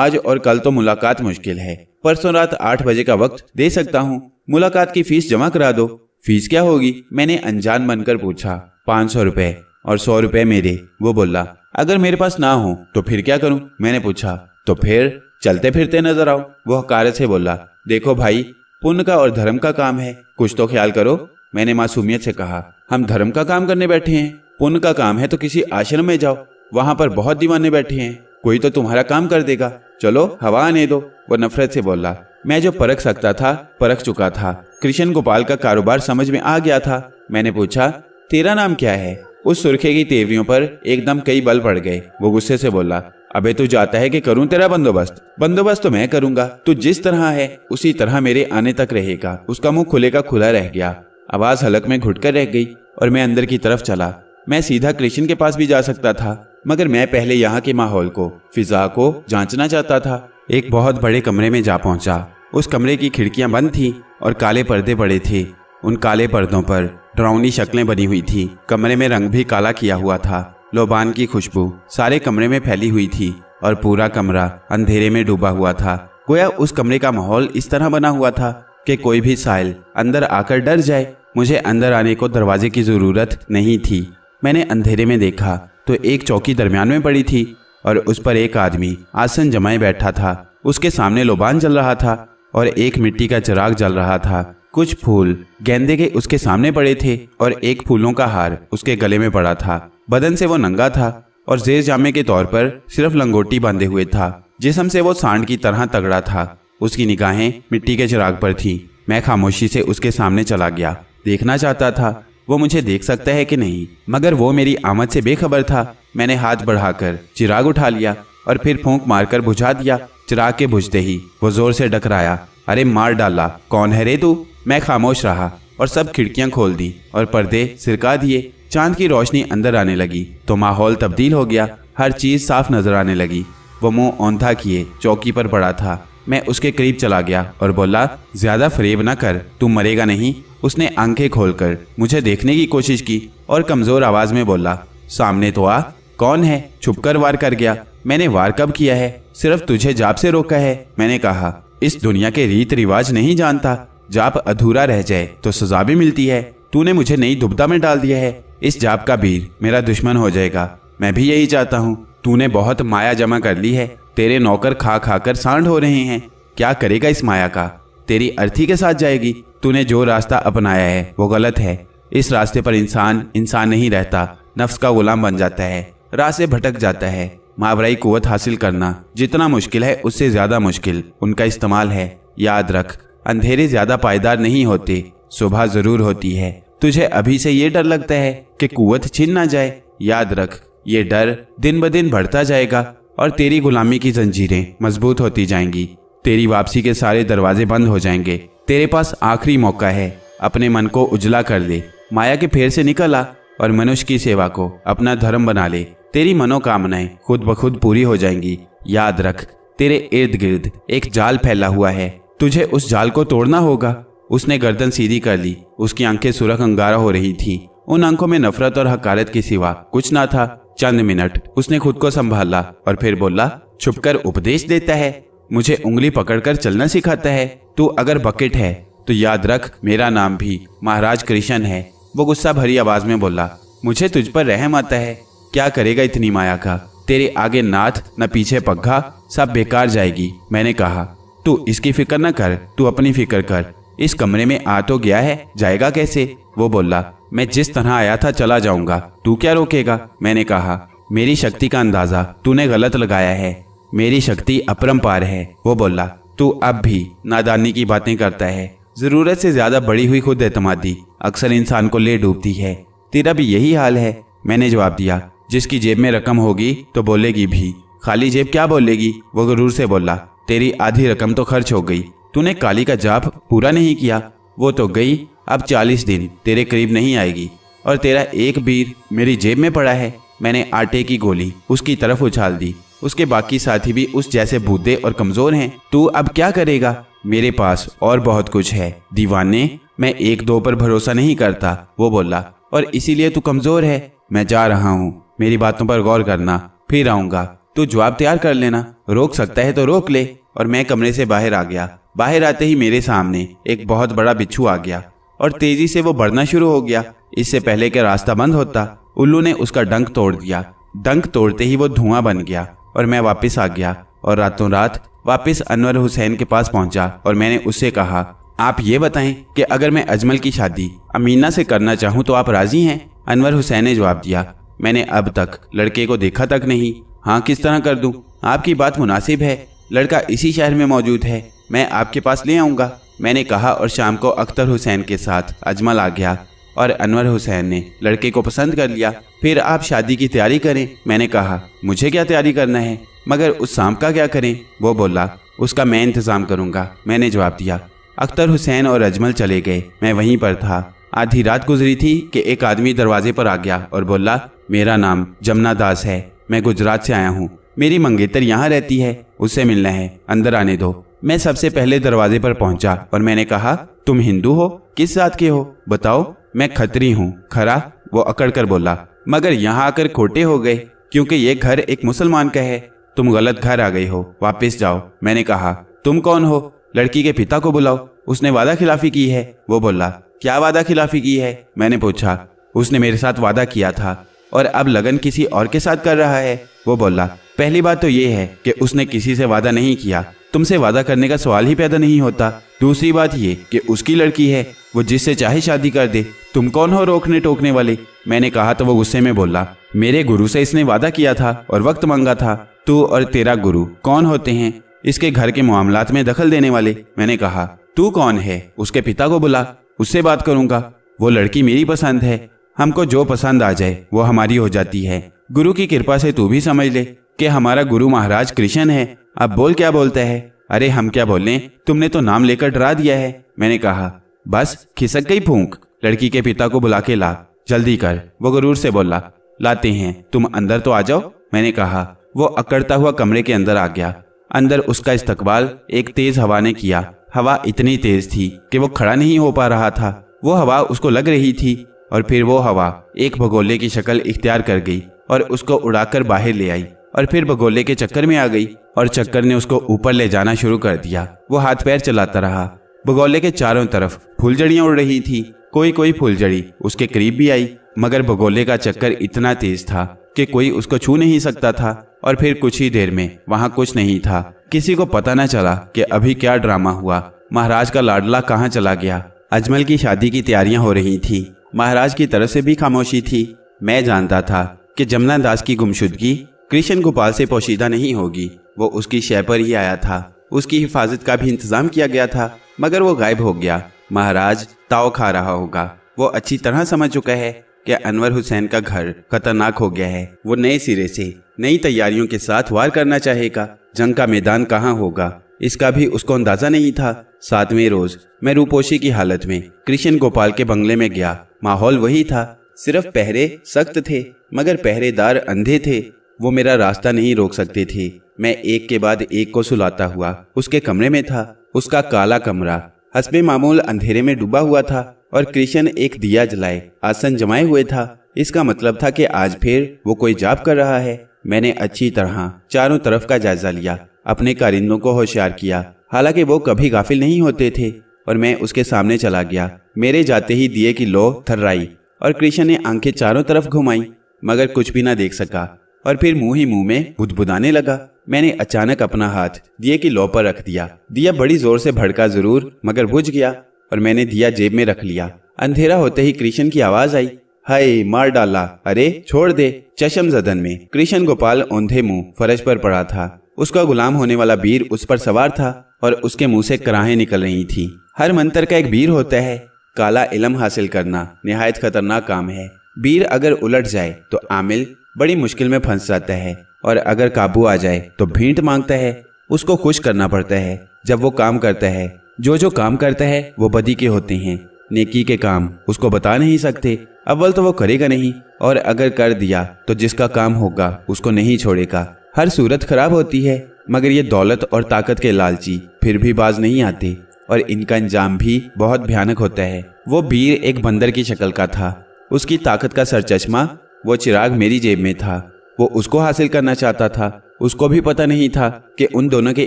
आज और कल तो मुलाकात मुश्किल है परसों रात आठ बजे का वक्त दे सकता हूँ मुलाकात की फीस जमा करा दो फीस क्या होगी मैंने अनजान बनकर पूछा पाँच सौ रुपए और सौ रुपए मेरे वो बोला अगर मेरे पास ना हो तो फिर क्या करूँ मैंने पूछा तो फिर चलते फिरते नजर आओ वो हकारे से बोला देखो भाई पुण्य का और धर्म का काम है कुछ तो ख्याल करो मैंने मासूमियत से कहा हम धर्म का काम करने बैठे हैं पुण्य का काम है तो किसी आश्रम में जाओ वहाँ पर बहुत दीवाने बैठे हैं कोई तो तुम्हारा काम कर देगा चलो हवा आने दो वो नफरत से बोला मैं जो परख सकता था परख चुका था कृष्ण गोपाल का कारोबार समझ में आ गया था मैंने पूछा तेरा नाम क्या है उस सुरखे की तेवरियों पर एकदम कई बल पड़ गए वो गुस्से से बोला अबे तू जाता है कि करूं तेरा बंदोबस्त बंदोबस्त तो मैं करूंगा तू जिस तरह है उसी तरह मेरे आने तक रहेगा उसका मुंह खुले का खुला रह गया आवाज हलक में घुटकर रह गई और मैं अंदर की तरफ चला मैं सीधा कृष्ण के पास भी जा सकता था मगर मैं पहले यहाँ के माहौल को फिजा को जांचना चाहता था एक बहुत बड़े कमरे में जा पहुंचा उस कमरे की खिड़कियां बंद थी और काले पर्दे पड़े थे उन काले पर्दों पर ड्राउनी शक्लें बनी हुई थी कमरे में रंग भी काला किया हुआ था लोबान की खुशबू सारे कमरे में फैली हुई थी और पूरा कमरा अंधेरे में डूबा हुआ था गोया उस कमरे का माहौल इस तरह बना हुआ था कि कोई भी साइल अंदर आकर डर जाए मुझे अंदर आने को दरवाजे की ज़रूरत नहीं थी मैंने अंधेरे में देखा तो एक चौकी दरमियान में पड़ी थी और उस पर एक आदमी आसन जमाए बैठा था उसके सामने लोबान जल रहा था और एक मिट्टी का चिराग जल रहा था कुछ फूल गेंदे के उसके सामने पड़े थे और एक फूलों का हार उसके गले में पड़ा था बदन से वो नंगा था और जेर जामे के तौर पर सिर्फ लंगोटी बांधे हुए था जिसम से वो सांड की तरह तगड़ा था उसकी निगाहें मिट्टी के चिराग पर थी मैं खामोशी से उसके सामने चला गया देखना चाहता था वो मुझे देख सकता है कि नहीं मगर वो मेरी आमद से बेखबर था मैंने हाथ बढ़ाकर चिराग उठा लिया और फिर फूंक मारकर बुझा दिया चिराग के बुझते ही वो जोर से डकराया अरे मार डाला कौन है रे तू मैं खामोश रहा और सब खिड़कियां खोल दी और पर्दे सिरका दिए चांद की रोशनी अंदर आने लगी तो माहौल तब्दील हो गया हर चीज साफ नजर आने लगी वो मुंह औंधा किए चौकी पर पड़ा था मैं उसके करीब चला गया और बोला ज्यादा फरेब ना कर तू मरेगा नहीं उसने आंखें खोलकर मुझे देखने की कोशिश की और कमजोर आवाज में बोला सामने तो आ कौन है छुपकर वार कर गया मैंने वार कब किया है सिर्फ तुझे जाप से रोका है मैंने कहा इस दुनिया के रीत रिवाज नहीं जानता जाप अधूरा रह जाए तो सजा भी मिलती है तूने मुझे नई दुबदा में डाल दिया है इस जाप का वीर मेरा दुश्मन हो जाएगा मैं भी यही चाहता हूँ तूने बहुत माया जमा कर ली है तेरे नौकर खा खा कर सांड हो रहे हैं क्या करेगा इस माया का तेरी अर्थी के साथ जाएगी तूने जो रास्ता अपनाया है वो गलत है इस रास्ते पर इंसान इंसान नहीं रहता नफ्स का गुलाम बन जाता है रास्ते भटक जाता है मावराई कुवत हासिल करना जितना मुश्किल है उससे ज़्यादा मुश्किल उनका इस्तेमाल है याद रख अंधेरे ज़्यादा पायदार नहीं होते सुबह ज़रूर होती है तुझे अभी से ये डर लगता है कि कुवत छीन ना जाए याद रख ये डर दिन ब दिन बढ़ता जाएगा और तेरी गुलामी की जंजीरें मजबूत होती जाएंगी तेरी वापसी के सारे दरवाजे बंद हो जाएंगे तेरे पास आखिरी मौका है अपने मन को उजला कर ले माया के फेर से निकल आ और मनुष्य की सेवा को अपना धर्म बना ले तेरी मनोकामनाएं खुद ब खुद पूरी हो जाएंगी याद रख तेरे इर्द गिर्द एक जाल फैला हुआ है तुझे उस जाल को तोड़ना होगा उसने गर्दन सीधी कर ली उसकी आंखें सुरख अंगारा हो रही थी उन आंखों में नफरत और हकारत के सिवा कुछ ना था चंद मिनट उसने खुद को संभाला और फिर बोला छुपकर उपदेश देता है मुझे उंगली पकड़कर चलना सिखाता है तू अगर बकेट है तो याद रख मेरा नाम भी महाराज कृष्ण है वो गुस्सा भरी आवाज में बोला मुझे तुझ पर रहम आता है क्या करेगा इतनी माया का तेरे आगे नाथ न पीछे पग्घा सब बेकार जाएगी मैंने कहा तू इसकी फिक्र न कर तू अपनी फिक्र कर इस कमरे में आ तो गया है जाएगा कैसे वो बोला मैं जिस तरह आया था चला जाऊंगा तू क्या रोकेगा मैंने कहा मेरी शक्ति का अंदाजा तूने गलत लगाया है मेरी शक्ति अपरम्पार है वो बोला तू अब भी नादानी की बातें करता है ज़रूरत से ज़्यादा बड़ी हुई खुद एतमादी अक्सर इंसान को ले डूबती है तेरा भी यही हाल है मैंने जवाब दिया जिसकी जेब में रकम होगी तो बोलेगी भी खाली जेब क्या बोलेगी वो गुरूर से बोला तेरी आधी रकम तो खर्च हो गई तूने काली का जाप पूरा नहीं किया वो तो गई अब चालीस दिन तेरे करीब नहीं आएगी और तेरा एक बीर मेरी जेब में पड़ा है मैंने आटे की गोली उसकी तरफ उछाल दी उसके बाकी साथी भी उस जैसे बूदे और कमजोर हैं तू अब क्या करेगा मेरे पास और बहुत कुछ है दीवाने मैं एक दो पर भरोसा नहीं करता वो बोला और इसीलिए तू कमजोर है मैं जा रहा हूँ मेरी बातों पर गौर करना फिर आऊंगा तू जवाब तैयार कर लेना रोक सकता है तो रोक ले और मैं कमरे से बाहर आ गया बाहर आते ही मेरे सामने एक बहुत बड़ा बिच्छू आ गया और तेजी से वो बढ़ना शुरू हो गया इससे पहले के रास्ता बंद होता उल्लू ने उसका डंक तोड़ दिया डंक तोड़ते ही वो धुआं बन गया और मैं वापस आ गया और रातों रात वापस अनवर हुसैन के पास पहुंचा और मैंने उससे कहा आप ये बताएं कि अगर मैं अजमल की शादी अमीना से करना चाहूँ तो आप राजी हैं अनवर हुसैन ने जवाब दिया मैंने अब तक लड़के को देखा तक नहीं हाँ किस तरह कर दूं आपकी बात मुनासिब है लड़का इसी शहर में मौजूद है मैं आपके पास ले आऊंगा मैंने कहा और शाम को अख्तर हुसैन के साथ अजमल आ गया और अनवर हुसैन ने लड़के को पसंद कर लिया फिर आप शादी की तैयारी करें मैंने कहा मुझे क्या तैयारी करना है मगर उस शाम का क्या करें वो बोला उसका मैं इंतज़ाम करूँगा मैंने जवाब दिया अख्तर हुसैन और अजमल चले गए मैं वहीं पर था आधी रात गुजरी थी कि एक आदमी दरवाजे पर आ गया और बोला मेरा नाम जमुना दास है मैं गुजरात से आया हूँ मेरी मंगेतर यहाँ रहती है उससे मिलना है अंदर आने दो मैं सबसे पहले दरवाजे पर पहुंचा और मैंने कहा तुम हिंदू हो किस जात के हो बताओ मैं खतरी हूँ खरा वो अकड़ कर बोला मगर यहाँ आकर खोटे हो गए क्योंकि ये घर एक मुसलमान का है तुम गलत घर आ गई हो वापस जाओ मैंने कहा तुम कौन हो लड़की के पिता को बुलाओ उसने वादा खिलाफी की है वो बोला क्या वादा खिलाफी की है मैंने पूछा उसने मेरे साथ वादा किया था और अब लगन किसी और के साथ कर रहा है वो बोला पहली बात तो ये है कि उसने किसी से वादा नहीं किया तुमसे वादा करने का सवाल ही पैदा नहीं होता दूसरी बात ये कि उसकी लड़की है वो जिससे चाहे शादी कर दे तुम कौन हो रोकने टोकने वाले मैंने कहा तो वो गुस्से में बोला मेरे गुरु से इसने वादा किया था और वक्त मांगा था तू और तेरा गुरु कौन होते हैं इसके घर के मामला में दखल देने वाले मैंने कहा तू कौन है उसके पिता को बुला उससे बात करूंगा वो लड़की मेरी पसंद है हमको जो पसंद आ जाए वो हमारी हो जाती है गुरु की कृपा से तू भी समझ ले कि हमारा गुरु महाराज कृष्ण है अब बोल क्या बोलता है अरे हम क्या बोले तुमने तो नाम लेकर डरा दिया है मैंने कहा बस खिसक गई फूंक लड़की के पिता को बुला के ला जल्दी कर वो गुरूर से बोला लाते हैं तुम अंदर तो आ जाओ मैंने कहा वो अकड़ता हुआ कमरे के अंदर आ गया अंदर उसका इस्तकबाल एक तेज हवा ने किया हवा इतनी तेज थी कि वो खड़ा नहीं हो पा रहा था वो हवा उसको लग रही थी और फिर वो हवा एक भगोले की शक्ल इख्तियार कर गई और उसको उड़ाकर बाहर ले आई और फिर भगोले के चक्कर में आ गई और चक्कर ने उसको ऊपर ले जाना शुरू कर दिया वो हाथ पैर चलाता रहा भगोले के चारों तरफ फुलझड़ियाँ उड़ रही थी कोई कोई फुलझड़ी उसके करीब भी आई मगर भगोले का चक्कर इतना तेज था कि कोई उसको छू नहीं सकता था और फिर कुछ ही देर में वहाँ कुछ नहीं था किसी को पता न चला कि अभी क्या ड्रामा हुआ महाराज का लाडला कहाँ चला गया अजमल की शादी की तैयारियां हो रही थी महाराज की तरफ से भी खामोशी थी मैं जानता था कि जमुना दास की गुमशुदगी कृष्ण गोपाल से पोशीदा नहीं होगी वो उसकी शय पर ही आया था उसकी हिफाजत का भी इंतजाम किया गया था मगर वो गायब हो गया महाराज ताओ खा रहा होगा वो अच्छी तरह समझ चुका है कि अनवर हुसैन का घर खतरनाक हो गया है वो नए सिरे से नई तैयारियों के साथ वार करना चाहेगा जंग का मैदान कहाँ होगा इसका भी उसको अंदाजा नहीं था सातवें रोज मैं रूपोशी की हालत में कृष्ण गोपाल के बंगले में गया माहौल वही था सिर्फ पहरे सख्त थे मगर पहरेदार अंधे थे वो मेरा रास्ता नहीं रोक सकती थी मैं एक के बाद एक को सुलाता हुआ उसके कमरे में था उसका काला कमरा हसबे मामूल अंधेरे में डूबा हुआ था और कृष्ण एक दिया जलाए आसन जमाए हुए था इसका मतलब था कि आज फिर वो कोई जाप कर रहा है मैंने अच्छी तरह चारों तरफ का जायजा लिया अपने कारिंदों को होशियार किया हालांकि वो कभी गाफिल नहीं होते थे और मैं उसके सामने चला गया मेरे जाते ही दिए की लो थर्राई और कृष्ण ने आंखें चारों तरफ घुमाई मगर कुछ भी ना देख सका और फिर मुंह ही मुंह में बुदबुदाने लगा मैंने अचानक अपना हाथ दिए की लौ पर रख दिया दिया बड़ी जोर से भड़का जरूर मगर बुझ गया और मैंने दिया जेब में रख लिया अंधेरा होते ही कृष्ण की आवाज आई हाय मार डाला अरे छोड़ दे चशम जदन में कृष्ण गोपाल औंधे मुंह फरज पर पड़ा था उसका गुलाम होने वाला वीर उस पर सवार था और उसके मुंह से कराहे निकल रही थी हर मंत्र का एक वीर होता है काला इलम हासिल करना निहायत खतरनाक काम है वीर अगर उलट जाए तो आमिल बड़ी मुश्किल में फंस जाता है और अगर काबू आ जाए तो भींट मांगता है उसको खुश करना पड़ता है जब वो काम करता है जो जो काम करता है वो बदी के होते हैं नेकी के काम उसको बता नहीं सकते अव्वल तो वो करेगा नहीं और अगर कर दिया तो जिसका काम होगा उसको नहीं छोड़ेगा हर सूरत खराब होती है मगर ये दौलत और ताकत के लालची फिर भी बाज नहीं आते और इनका अंजाम भी बहुत भयानक होता है वो बीर एक बंदर की शक्ल का था उसकी ताकत का सरचश्मा वो चिराग मेरी जेब में था वो उसको हासिल करना चाहता था उसको भी पता नहीं था कि उन दोनों के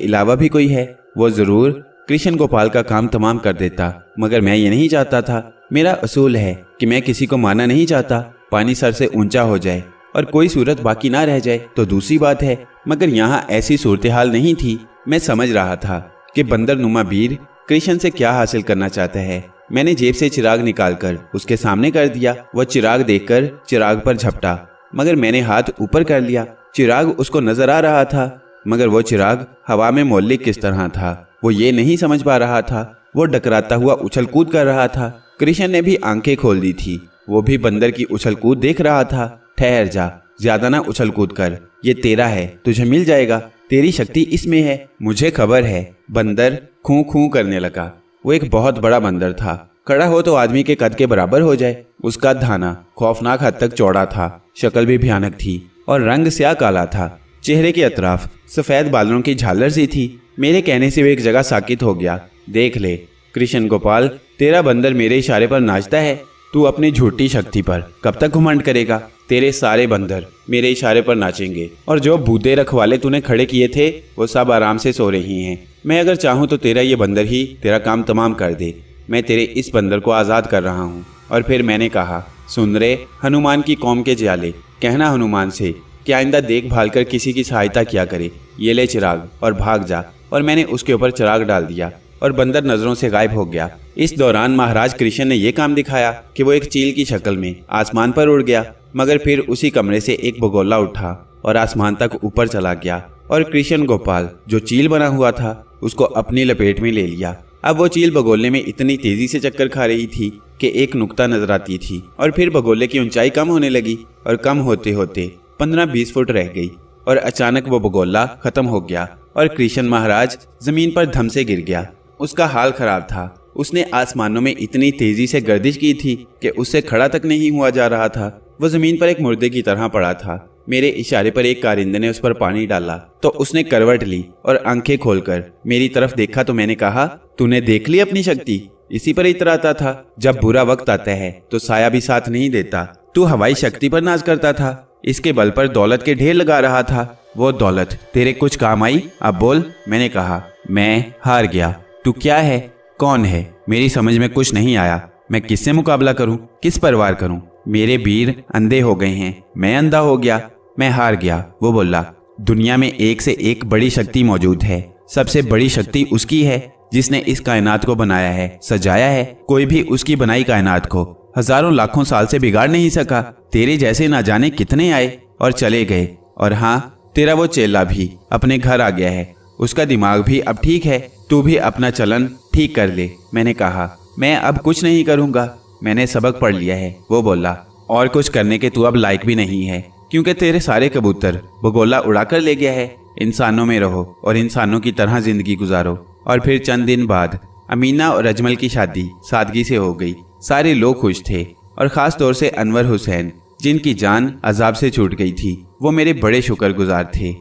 अलावा भी कोई है वो ज़रूर कृष्ण गोपाल का काम तमाम कर देता मगर मैं ये नहीं चाहता था मेरा असूल है कि मैं किसी को माना नहीं चाहता पानी सर से ऊंचा हो जाए और कोई सूरत बाकी ना रह जाए तो दूसरी बात है मगर यहाँ ऐसी सूरत हाल नहीं थी मैं समझ रहा था कि बंदर नुमा वीर कृष्ण से क्या हासिल करना चाहता है मैंने जेब से चिराग निकालकर उसके सामने कर दिया वह चिराग देखकर चिराग पर झपटा मगर मैंने हाथ ऊपर कर लिया चिराग उसको नजर आ रहा था मगर वो चिराग हवा में मौलिक किस तरह था वो ये नहीं समझ पा रहा था वो डकराता हुआ उछल कूद कर रहा था कृष्ण ने भी आंखें खोल दी थी वो भी बंदर की उछल कूद देख रहा था ठहर जा ज्यादा ना उछल कूद कर ये तेरा है तुझे मिल जाएगा तेरी शक्ति इसमें है मुझे खबर है बंदर खूं खूं करने लगा वो एक बहुत बड़ा बंदर था खड़ा हो तो आदमी के कद के बराबर हो जाए उसका धाना खौफनाक हद तक चौड़ा था शक्ल भी भयानक थी और रंग स्या काला था चेहरे के अतराफ सफेद बालों की झालर सी थी मेरे कहने से वे एक जगह साकित हो गया देख ले कृष्ण गोपाल तेरा बंदर मेरे इशारे पर नाचता है तू अपनी झूठी शक्ति पर कब तक घुमंड करेगा तेरे सारे बंदर मेरे इशारे पर नाचेंगे और जो भूते रखवाले तूने खड़े किए थे वो सब आराम से सो रही हैं मैं अगर चाहूँ तो तेरा ये बंदर ही तेरा काम तमाम कर दे मैं तेरे इस बंदर को आज़ाद कर रहा हूँ और फिर मैंने कहा सुन रे हनुमान की कौम के जाले कहना हनुमान से कि आइंदा देखभाल कर किसी की सहायता किया करे ये ले चिराग और भाग जा और मैंने उसके ऊपर चिराग डाल दिया और बंदर नज़रों से गायब हो गया इस दौरान महाराज कृष्ण ने यह काम दिखाया कि वो एक चील की शक्ल में आसमान पर उड़ गया मगर फिर उसी कमरे से एक भगोला उठा और आसमान तक ऊपर चला गया और कृष्ण गोपाल जो चील बना हुआ था उसको अपनी लपेट में ले लिया अब वो चील बगोले में इतनी तेजी से चक्कर खा रही थी कि एक नुकता नजर आती थी और फिर बगोले की ऊंचाई कम होने लगी और कम होते होते पंद्रह बीस फुट रह गई और अचानक वो बगोला खत्म हो गया और कृष्ण महाराज जमीन पर धम से गिर गया उसका हाल खराब था उसने आसमानों में इतनी तेजी से गर्दिश की थी कि उससे खड़ा तक नहीं हुआ जा रहा था वो जमीन पर एक मुर्दे की तरह पड़ा था मेरे इशारे पर एक कारिंदे ने उस पर पानी डाला तो उसने करवट ली और आंखें खोलकर मेरी तरफ देखा तो मैंने कहा तूने देख ली अपनी शक्ति इसी पर इतराता था जब बुरा वक्त आता है तो साया भी साथ नहीं देता तू हवाई शक्ति पर नाज करता था इसके बल पर दौलत के ढेर लगा रहा था वो दौलत तेरे कुछ काम आई अब बोल मैंने कहा मैं हार गया तू क्या है कौन है मेरी समझ में कुछ नहीं आया मैं किससे मुकाबला करूं किस परिवार करूं मेरे वीर अंधे हो गए हैं मैं अंधा हो गया मैं हार गया वो बोला दुनिया में एक से एक बड़ी शक्ति मौजूद है सबसे बड़ी शक्ति उसकी है जिसने इस कायनात को बनाया है सजाया है कोई भी उसकी बनाई कायनात को हजारों लाखों साल से बिगाड़ नहीं सका तेरे जैसे ना जाने कितने आए और चले गए और हाँ तेरा वो चेला भी अपने घर आ गया है उसका दिमाग भी अब ठीक है तू भी अपना चलन ठीक कर ले मैंने कहा मैं अब कुछ नहीं करूँगा मैंने सबक पढ़ लिया है वो बोला और कुछ करने के तू अब लायक भी नहीं है क्योंकि तेरे सारे कबूतर उड़ा उड़ाकर ले गया है इंसानों में रहो और इंसानों की तरह जिंदगी गुजारो और फिर चंद दिन बाद अमीना और अजमल की शादी सादगी से हो गई सारे लोग खुश थे और ख़ास तौर से अनवर हुसैन जिनकी जान अजाब से छूट गई थी वो मेरे बड़े शुक्रगुजार थे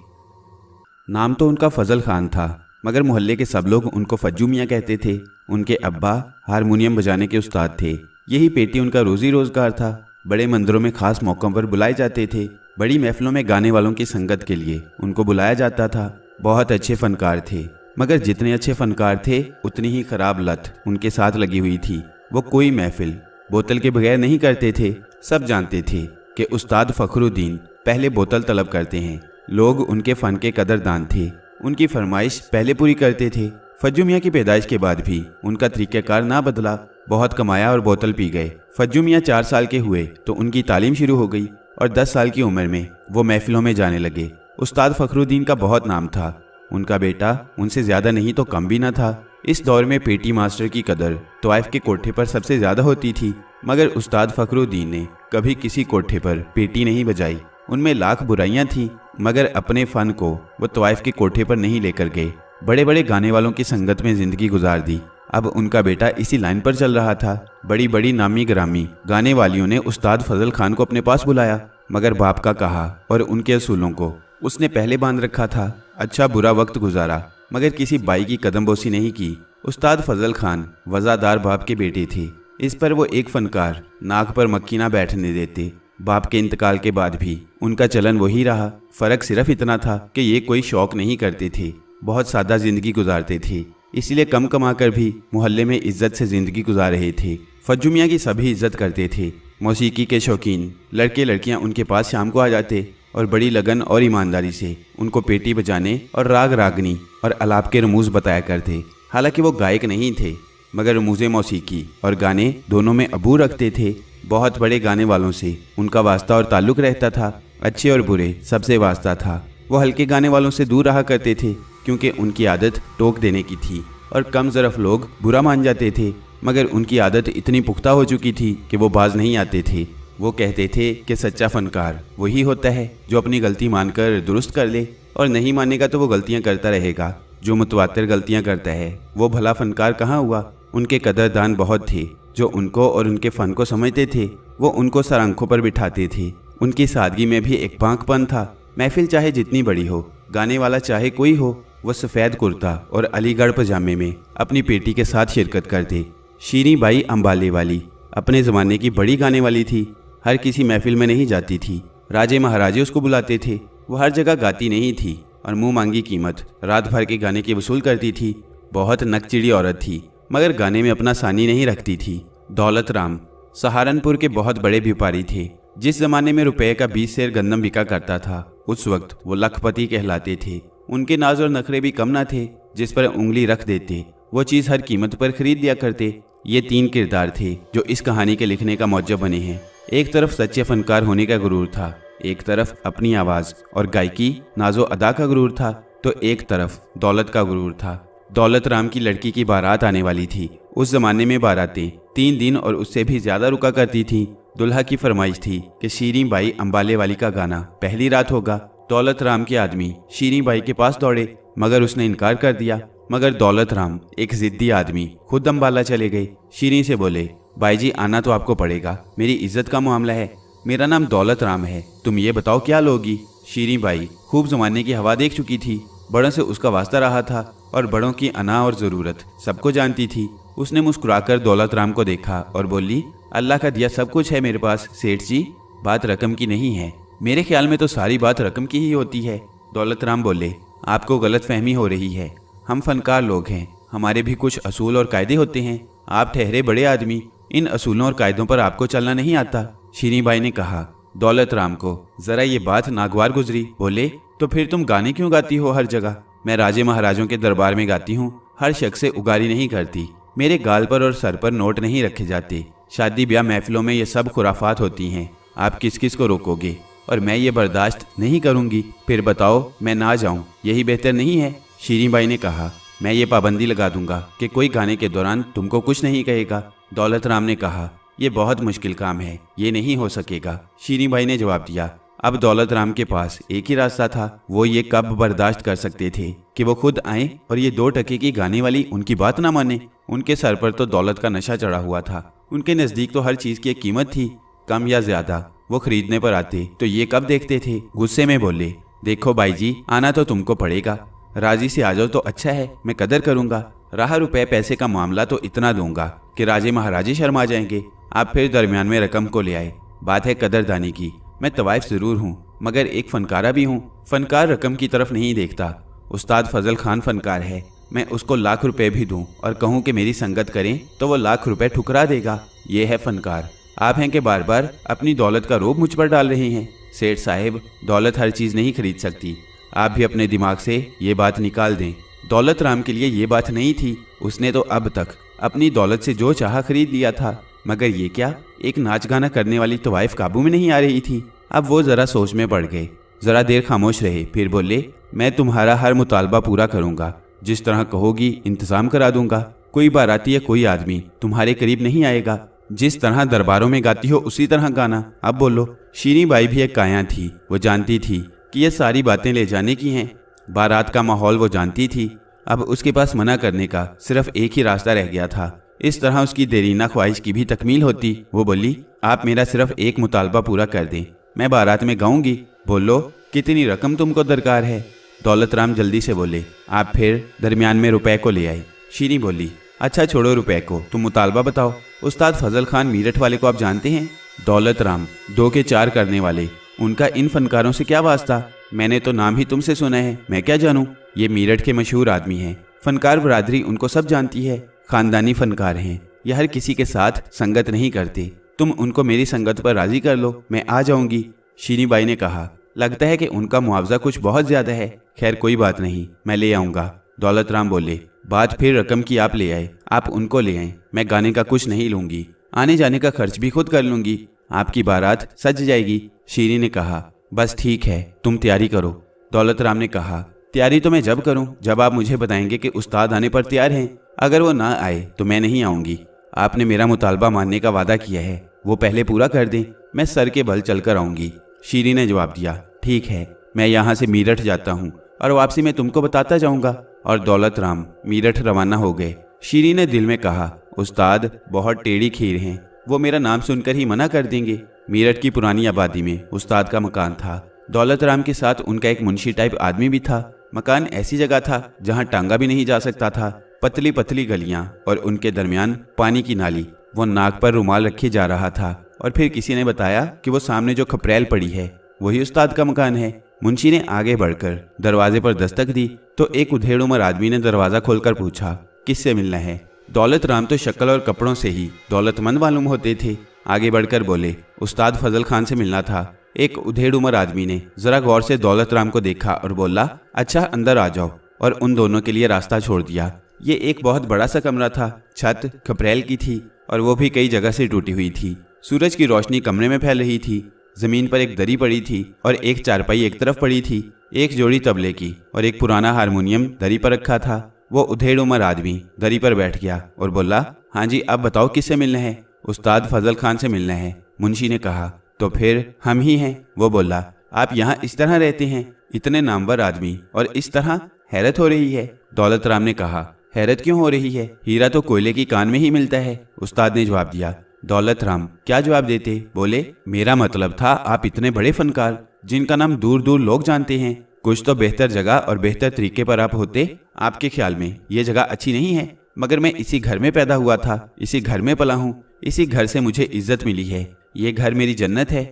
नाम तो उनका फजल खान था मगर मोहल्ले के सब लोग उनको फज्जू मियाँ कहते थे उनके अब्बा हारमोनियम बजाने के उस्ताद थे यही पेटी उनका रोजी रोजगार था बड़े मंदिरों में खास मौक़ों पर बुलाए जाते थे बड़ी महफिलों में गाने वालों की संगत के लिए उनको बुलाया जाता था बहुत अच्छे फनकार थे मगर जितने अच्छे फनकार थे उतनी ही खराब लत उनके साथ लगी हुई थी वो कोई महफिल बोतल के बगैर नहीं करते थे सब जानते थे कि उस्ताद फ़खरुद्दीन पहले बोतल तलब करते हैं लोग उनके फ़न के कदरदान थे उनकी फरमाइश पहले पूरी करते थे फजुमिया की पैदाइश के बाद भी उनका तरीक़ेकार ना बदला बहुत कमाया और बोतल पी गए फज्जू मियाँ चार साल के हुए तो उनकी तालीम शुरू हो गई और दस साल की उम्र में वो महफिलों में जाने लगे उस्ताद फ़खरुद्दीन का बहुत नाम था उनका बेटा उनसे ज़्यादा नहीं तो कम भी ना था इस दौर में पेटी मास्टर की कदर तोइफ के कोठे पर सबसे ज़्यादा होती थी मगर उस्ताद फ़खरुद्दीन ने कभी किसी कोठे पर पेटी नहीं बजाई उनमें लाख बुराइयाँ थीं मगर अपने फ़न को वो तोइफ के कोठे पर नहीं लेकर गए बड़े बड़े गाने वालों की संगत में ज़िंदगी गुजार दी अब उनका बेटा इसी लाइन पर चल रहा था बड़ी बड़ी नामी ग्रामी गाने वालियों ने उस्ताद फजल खान को अपने पास बुलाया मगर बाप का कहा और उनके असूलों को उसने पहले बांध रखा था अच्छा बुरा वक्त गुजारा मगर किसी बाई की कदमबोसी नहीं की उस्ताद फजल खान वजादार बाप की बेटी थी इस पर वो एक फनकार नाक पर मक्की ना बैठने देते बाप के इंतकाल के बाद भी उनका चलन वही रहा फर्क सिर्फ इतना था कि ये कोई शौक नहीं करती थी बहुत सादा जिंदगी गुजारती थी इसलिए कम कमा कर भी मोहल्ले में इज्जत से ज़िंदगी गुजार रहे थे फजुमिया की सभी इज्जत करते थे मौसीकी के शौकीन लड़के लड़कियाँ उनके पास शाम को आ जाते और बड़ी लगन और ईमानदारी से उनको पेटी बजाने और राग रागनी और अलाप के रमूज बताया करते हालांकि वो गायक नहीं थे मगर रमूज़ मौसीकी और गाने दोनों में अबू रखते थे बहुत बड़े गाने वालों से उनका वास्ता और ताल्लुक़ रहता था अच्छे और बुरे सबसे वास्ता था वो हल्के गाने वालों से दूर रहा करते थे क्योंकि उनकी आदत टोक देने की थी और कम ज़रफ़ लोग बुरा मान जाते थे मगर उनकी आदत इतनी पुख्ता हो चुकी थी कि वो बाज नहीं आते थे वो कहते थे कि सच्चा फनकार वही होता है जो अपनी गलती मानकर दुरुस्त कर ले और नहीं मानेगा तो वो गलतियाँ करता रहेगा जो मुतवातर गलतियाँ करता है वो भला फनकार कहाँ हुआ उनके कदरदान बहुत थे जो उनको और उनके फ़न को समझते थे वो उनको सर आंखों पर बिठाते थे उनकी सादगी में भी एक पांखपन था महफिल चाहे जितनी बड़ी हो गाने वाला चाहे कोई हो वह सफ़ेद कुर्ता और अलीगढ़ पजामे में अपनी बेटी के साथ शिरकत करते शीरी बाई अम्बाले वाली अपने ज़माने की बड़ी गाने वाली थी हर किसी महफिल में नहीं जाती थी राजे महाराजे उसको बुलाते थे वह हर जगह गाती नहीं थी और मुंह मांगी कीमत रात भर के गाने की वसूल करती थी बहुत नकचिड़ी औरत थी मगर गाने में अपना सानी नहीं रखती थी दौलत राम सहारनपुर के बहुत बड़े व्यापारी थे जिस जमाने में रुपए का बीस शेर गंदम बिका करता था उस वक्त वो लखपति कहलाते थे उनके नाज और नखरे भी कम ना थे जिस पर उंगली रख देते वो चीज़ हर कीमत पर खरीद लिया करते ये तीन किरदार थे जो इस कहानी के लिखने का मौजब बने हैं एक तरफ सच्चे फनकार होने का गुरूर था एक तरफ अपनी आवाज़ और गायकी नाजो अदा का गुरूर था तो एक तरफ दौलत का गुरूर था दौलत राम की लड़की की बारात आने वाली थी उस जमाने में बारातें तीन दिन और उससे भी ज़्यादा रुका करती थी दुल्हा की फरमाइश थी कि शीरी बाई अम्बाले वाली का गाना पहली रात होगा दौलत राम के आदमी शीरी बाई के पास दौड़े मगर उसने इनकार कर दिया मगर दौलत राम एक जिद्दी आदमी खुद अम्बाला चले गए शीरी से बोले भाई जी आना तो आपको पड़ेगा मेरी इज्जत का मामला है मेरा नाम दौलत राम है तुम ये बताओ क्या लोगी शीरी भाई खूब जमाने की हवा देख चुकी थी बड़ों से उसका वास्ता रहा था और बड़ों की अना और ज़रूरत सबको जानती थी उसने मुस्कुराकर दौलत राम को देखा और बोली अल्लाह का दिया सब कुछ है मेरे पास सेठ जी बात रकम की नहीं है मेरे ख्याल में तो सारी बात रकम की ही होती है दौलत राम बोले आपको गलत फहमी हो रही है हम फनकार लोग हैं हमारे भी कुछ असूल और कायदे होते हैं आप ठहरे बड़े आदमी इन असूलों और कायदों पर आपको चलना नहीं आता शीनी भाई ने कहा दौलत राम को जरा ये बात नागवार गुजरी बोले तो फिर तुम गाने क्यों गाती हो हर जगह मैं राजे महाराजों के दरबार में गाती हूँ हर शख्स से उगारी नहीं करती मेरे गाल पर और सर पर नोट नहीं रखे जाते शादी ब्याह महफिलों में ये सब खुराफात होती हैं आप किस किस को रोकोगे और मैं ये बर्दाश्त नहीं करूँगी फिर बताओ मैं ना जाऊँ यही बेहतर नहीं है शीरी बाई ने कहा मैं ये पाबंदी लगा दूंगा कि कोई गाने के दौरान तुमको कुछ नहीं कहेगा दौलत राम ने कहा ये बहुत मुश्किल काम है ये नहीं हो सकेगा शीरी बाई ने जवाब दिया अब दौलत राम के पास एक ही रास्ता था वो ये कब बर्दाश्त कर सकते थे कि वो खुद आए और ये दो टके की गाने वाली उनकी बात ना माने उनके सर पर तो दौलत का नशा चढ़ा हुआ था उनके नज़दीक तो हर चीज़ की एक कीमत थी कम या ज़्यादा वो खरीदने पर आते तो ये कब देखते थे गुस्से में बोले देखो भाई जी आना तो तुमको पड़ेगा राजी से आ जाओ तो अच्छा है मैं कदर करूंगा राह रुपए पैसे का मामला तो इतना दूंगा कि राजे महाराजे शर्मा जाएंगे आप फिर दरमियान में रकम को ले आए बात है कदरदानी की मैं तवाइफ ज़रूर हूँ मगर एक फनकारा भी हूँ फनकार रकम की तरफ नहीं देखता उस्ताद फजल खान फनकार है मैं उसको लाख रुपए भी दूं और कहूं कि मेरी संगत करें तो वो लाख रुपए ठुकरा देगा ये है फनकार आप हैं कि बार बार अपनी दौलत का रोब मुझ पर डाल रहे हैं सेठ साहेब दौलत हर चीज़ नहीं खरीद सकती आप भी अपने दिमाग से ये बात निकाल दें दौलत राम के लिए ये बात नहीं थी उसने तो अब तक अपनी दौलत से जो चाह खरीद लिया था मगर ये क्या एक नाच गाना करने वाली तो वाइफ काबू में नहीं आ रही थी अब वो ज़रा सोच में पड़ गए ज़रा देर खामोश रहे फिर बोले मैं तुम्हारा हर मुतालबा पूरा करूँगा जिस तरह कहोगी इंतज़ाम करा दूंगा कोई बाराती या कोई आदमी तुम्हारे करीब नहीं आएगा जिस तरह दरबारों में गाती हो उसी तरह गाना अब बोलो शीनी बाई भी एक काया थी वो जानती थी कि ये सारी बातें ले जाने की हैं बारात का माहौल वो जानती थी अब उसके पास मना करने का सिर्फ एक ही रास्ता रह गया था इस तरह उसकी देरीना ख्वाहिश की भी तकमील होती वो बोली आप मेरा सिर्फ एक मुतालबा पूरा कर दें मैं बारात में गाऊंगी बोलो कितनी रकम तुमको दरकार है दौलत राम जल्दी से बोले आप फिर दरमियान में रुपए को ले आई शीनी बोली अच्छा छोड़ो रुपए को तुम मुतालबा बताओ उस्ताद फजल खान मीरठ वाले को आप जानते हैं दौलत राम दो के चार करने वाले उनका इन फनकारों से क्या वास्ता मैंने तो नाम ही तुमसे सुना है मैं क्या जानू ये मीरठ के मशहूर आदमी हैं फनकार बरदरी उनको सब जानती है खानदानी फनकार हैं ये हर किसी के साथ संगत नहीं करते तुम उनको मेरी संगत पर राजी कर लो मैं आ जाऊंगी शीनी बाई ने कहा लगता है कि उनका मुआवजा कुछ बहुत ज्यादा है खैर कोई बात नहीं मैं ले आऊंगा दौलत राम बोले बाद फिर रकम की आप ले आए आप उनको ले आए मैं गाने का कुछ नहीं लूंगी आने जाने का खर्च भी खुद कर लूंगी आपकी बारात सज जाएगी शीरी ने कहा बस ठीक है तुम तैयारी करो दौलत राम ने कहा तैयारी तो मैं जब करूं जब आप मुझे बताएंगे कि उस्ताद आने पर तैयार हैं अगर वो ना आए तो मैं नहीं आऊंगी आपने मेरा मुतालबा मानने का वादा किया है वो पहले पूरा कर दें मैं सर के बल चल कर आऊँगी शीरी ने जवाब दिया ठीक है मैं यहाँ से मीरठ जाता हूँ और वापसी में तुमको बताता जाऊँगा और दौलत राम मीरठ रवाना हो गए शीरी ने दिल में कहा उस्ताद बहुत टेढ़ी खीर हैं वो मेरा नाम सुनकर ही मना कर देंगे मीरठ की पुरानी आबादी में उस्ताद का मकान था दौलत राम के साथ उनका एक मुंशी टाइप आदमी भी था मकान ऐसी जगह था जहाँ टांगा भी नहीं जा सकता था पतली पतली गलियाँ और उनके दरमियान पानी की नाली वो नाक पर रुमाल रखे जा रहा था और फिर किसी ने बताया कि वो सामने जो खपरेल पड़ी है वही उस्ताद का मकान है मुंशी ने आगे बढ़कर दरवाजे पर दस्तक दी तो एक उधेड़ उमर आदमी ने दरवाज़ा खोलकर पूछा किससे मिलना है दौलत राम तो शक्ल और कपड़ों से ही दौलतमंद मालूम होते थे आगे बढ़कर बोले उस्ताद फजल खान से मिलना था एक उधेड़ उमर आदमी ने जरा गौर से दौलत राम को देखा और बोला अच्छा अंदर आ जाओ और उन दोनों के लिए रास्ता छोड़ दिया ये एक बहुत बड़ा सा कमरा था छत खपरेल की थी और वो भी कई जगह से टूटी हुई थी सूरज की रोशनी कमरे में फैल रही थी जमीन पर एक दरी पड़ी थी और एक चारपाई एक तरफ पड़ी थी एक जोड़ी तबले की और एक पुराना हारमोनियम दरी पर रखा था वो उधेड़ उमर आदमी दरी पर बैठ गया और बोला हाँ जी आप बताओ किससे मिलना है उस्ताद फजल खान से मिलना है मुंशी ने कहा तो फिर हम ही हैं वो बोला आप यहाँ इस तरह रहते हैं इतने नामवर आदमी और इस तरह हैरत हो रही है दौलत राम ने कहा हैरत क्यों हो रही है हीरा तो कोयले की कान में ही मिलता है उस्ताद ने जवाब दिया दौलत राम क्या जवाब देते बोले मेरा मतलब था आप इतने बड़े फनकार जिनका नाम दूर दूर लोग जानते हैं कुछ तो बेहतर जगह और बेहतर तरीके पर आप होते आपके ख्याल में ये जगह अच्छी नहीं है मगर मैं इसी घर में पैदा हुआ था इसी घर में पला हूँ इसी घर से मुझे इज्जत मिली है ये घर मेरी जन्नत है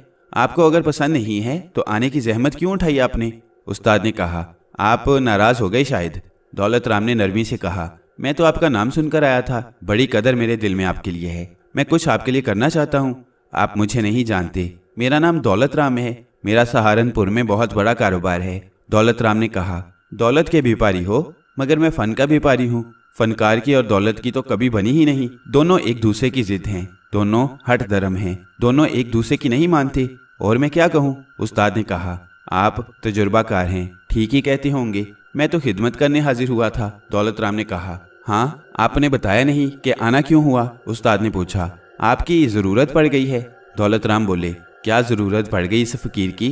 आपको अगर पसंद नहीं है तो आने की जहमत क्यों उठाई आपने उस्ताद ने कहा आप नाराज हो गए शायद दौलत राम ने नरमी से कहा मैं तो आपका नाम सुनकर आया था बड़ी कदर मेरे दिल में आपके लिए है मैं कुछ आपके लिए करना चाहता हूँ आप मुझे नहीं जानते मेरा नाम दौलत राम है मेरा सहारनपुर में बहुत बड़ा कारोबार है दौलत राम ने कहा दौलत के व्यापारी हो मगर मैं फन का व्यापारी हूँ फनकार की और दौलत की तो कभी बनी ही नहीं दोनों एक दूसरे की जिद हैं दोनों हट धर्म हैं दोनों एक दूसरे की नहीं मानते और मैं क्या कहूँ उस्ताद ने कहा आप तजुर्बाकार हैं ठीक ही कहते होंगे मैं तो खिदमत करने हाजिर हुआ था दौलत राम ने कहा हाँ आपने बताया नहीं कि आना क्यों हुआ उस्ताद ने पूछा आपकी ज़रूरत पड़ गई है दौलत राम बोले क्या ज़रूरत पड़ गई इस फ़कीर की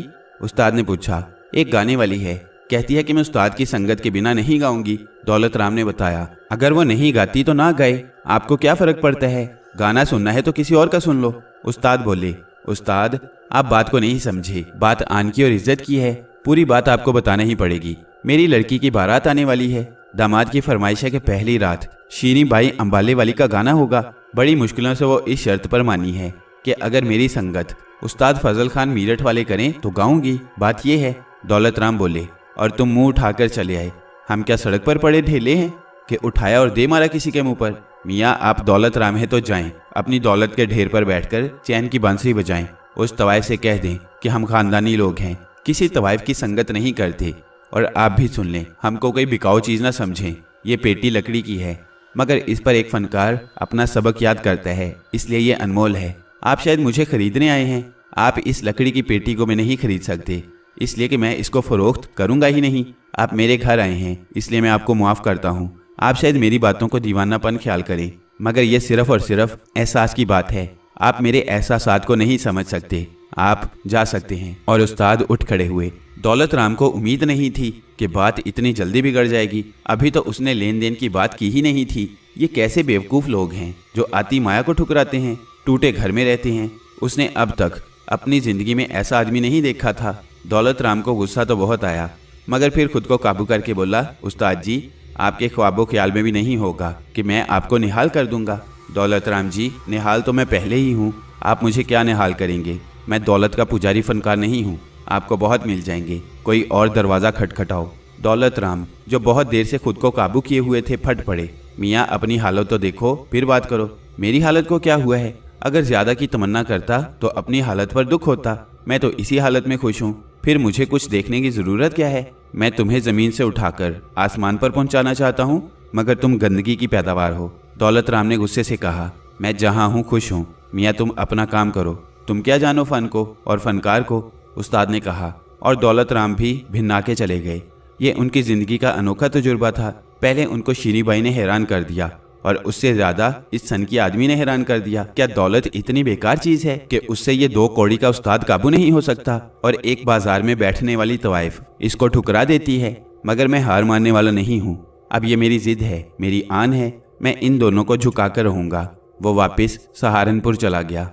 उस्ताद ने पूछा एक गाने वाली है कहती है कि मैं उस्ताद की संगत के बिना नहीं गाऊंगी दौलत राम ने बताया अगर वो नहीं गाती तो ना गाए आपको क्या फ़र्क पड़ता है गाना सुनना है तो किसी और का सुन लो उस्ताद बोले उस्ताद आप बात को नहीं समझे बात आन की और इज्जत की है पूरी बात आपको बताना ही पड़ेगी मेरी लड़की की बारात आने वाली है दामाद की फरमाइश है कि पहली रात शीरी बाई अम्बाले वाली का गाना होगा बड़ी मुश्किलों से वो इस शर्त पर मानी है कि अगर मेरी संगत उस्ताद फजल खान मीरठ वाले करें तो गाऊंगी बात यह है दौलत राम बोले और तुम मुंह उठाकर चले आए हम क्या सड़क पर पड़े ढेले हैं कि उठाया और दे मारा किसी के मुंह पर मियाँ आप दौलत राम है तो जाएं अपनी दौलत के ढेर पर बैठकर चैन की बांसुरी बजाएं उस तवायफ से कह दें कि हम खानदानी लोग हैं किसी तवायफ की संगत नहीं करते और आप भी सुन लें हमको कोई बिकाऊ चीज़ ना समझें ये पेटी लकड़ी की है मगर इस पर एक फनकार अपना सबक याद करता है इसलिए ये अनमोल है आप शायद मुझे खरीदने आए हैं आप इस लकड़ी की पेटी को मैं नहीं खरीद सकते इसलिए कि मैं इसको फ़रोख्त करूँगा ही नहीं आप मेरे घर आए हैं इसलिए मैं आपको मुआफ़ करता हूँ आप शायद मेरी बातों को दीवानापन ख्याल करें मगर यह सिर्फ और सिर्फ एहसास की बात है आप मेरे एहसास को नहीं समझ सकते आप जा सकते हैं और उस्ताद उठ खड़े हुए दौलत राम को उम्मीद नहीं थी कि बात इतनी जल्दी बिगड़ जाएगी अभी तो उसने लेन देन की बात की ही नहीं थी ये कैसे बेवकूफ़ लोग हैं जो आती माया को ठुकराते हैं टूटे घर में रहते हैं उसने अब तक अपनी ज़िंदगी में ऐसा आदमी नहीं देखा था दौलत राम को गुस्सा तो बहुत आया मगर फिर खुद को काबू करके बोला उस्ताद जी आपके ख्वाबों ख्याल में भी नहीं होगा कि मैं आपको निहाल कर दूंगा दौलत राम जी निहाल तो मैं पहले ही हूँ आप मुझे क्या निहाल करेंगे मैं दौलत का पुजारी फनकार नहीं हूँ आपको बहुत मिल जाएंगे कोई और दरवाज़ा खटखटाओ दौलत राम जो बहुत देर से खुद को काबू किए हुए थे फट पड़े मियाँ अपनी हालत तो देखो फिर बात करो मेरी हालत को क्या हुआ है अगर ज़्यादा की तमन्ना करता तो अपनी हालत पर दुख होता मैं तो इसी हालत में खुश हूँ फिर मुझे कुछ देखने की ज़रूरत क्या है मैं तुम्हें ज़मीन से उठाकर आसमान पर पहुँचाना चाहता हूँ मगर तुम गंदगी की पैदावार हो दौलत राम ने गुस्से से कहा मैं जहाँ हूँ खुश हूँ मियाँ तुम अपना काम करो तुम क्या जानो फ़न को और फ़नकार को उस्ताद ने कहा और दौलत राम भी भिन्ना के चले गए ये उनकी ज़िंदगी का अनोखा तजुर्बा था पहले उनको शीरीबाई ने हैरान कर दिया और उससे ज्यादा इस सन की आदमी ने हैरान कर दिया क्या दौलत इतनी बेकार चीज है कि उससे ये दो कौड़ी का उस्ताद काबू नहीं हो सकता और एक बाजार में बैठने वाली तवाइफ इसको ठुकरा देती है मगर मैं हार मानने वाला नहीं हूँ अब ये मेरी जिद है मेरी आन है मैं इन दोनों को झुका कर रहूंगा वो वापस सहारनपुर चला गया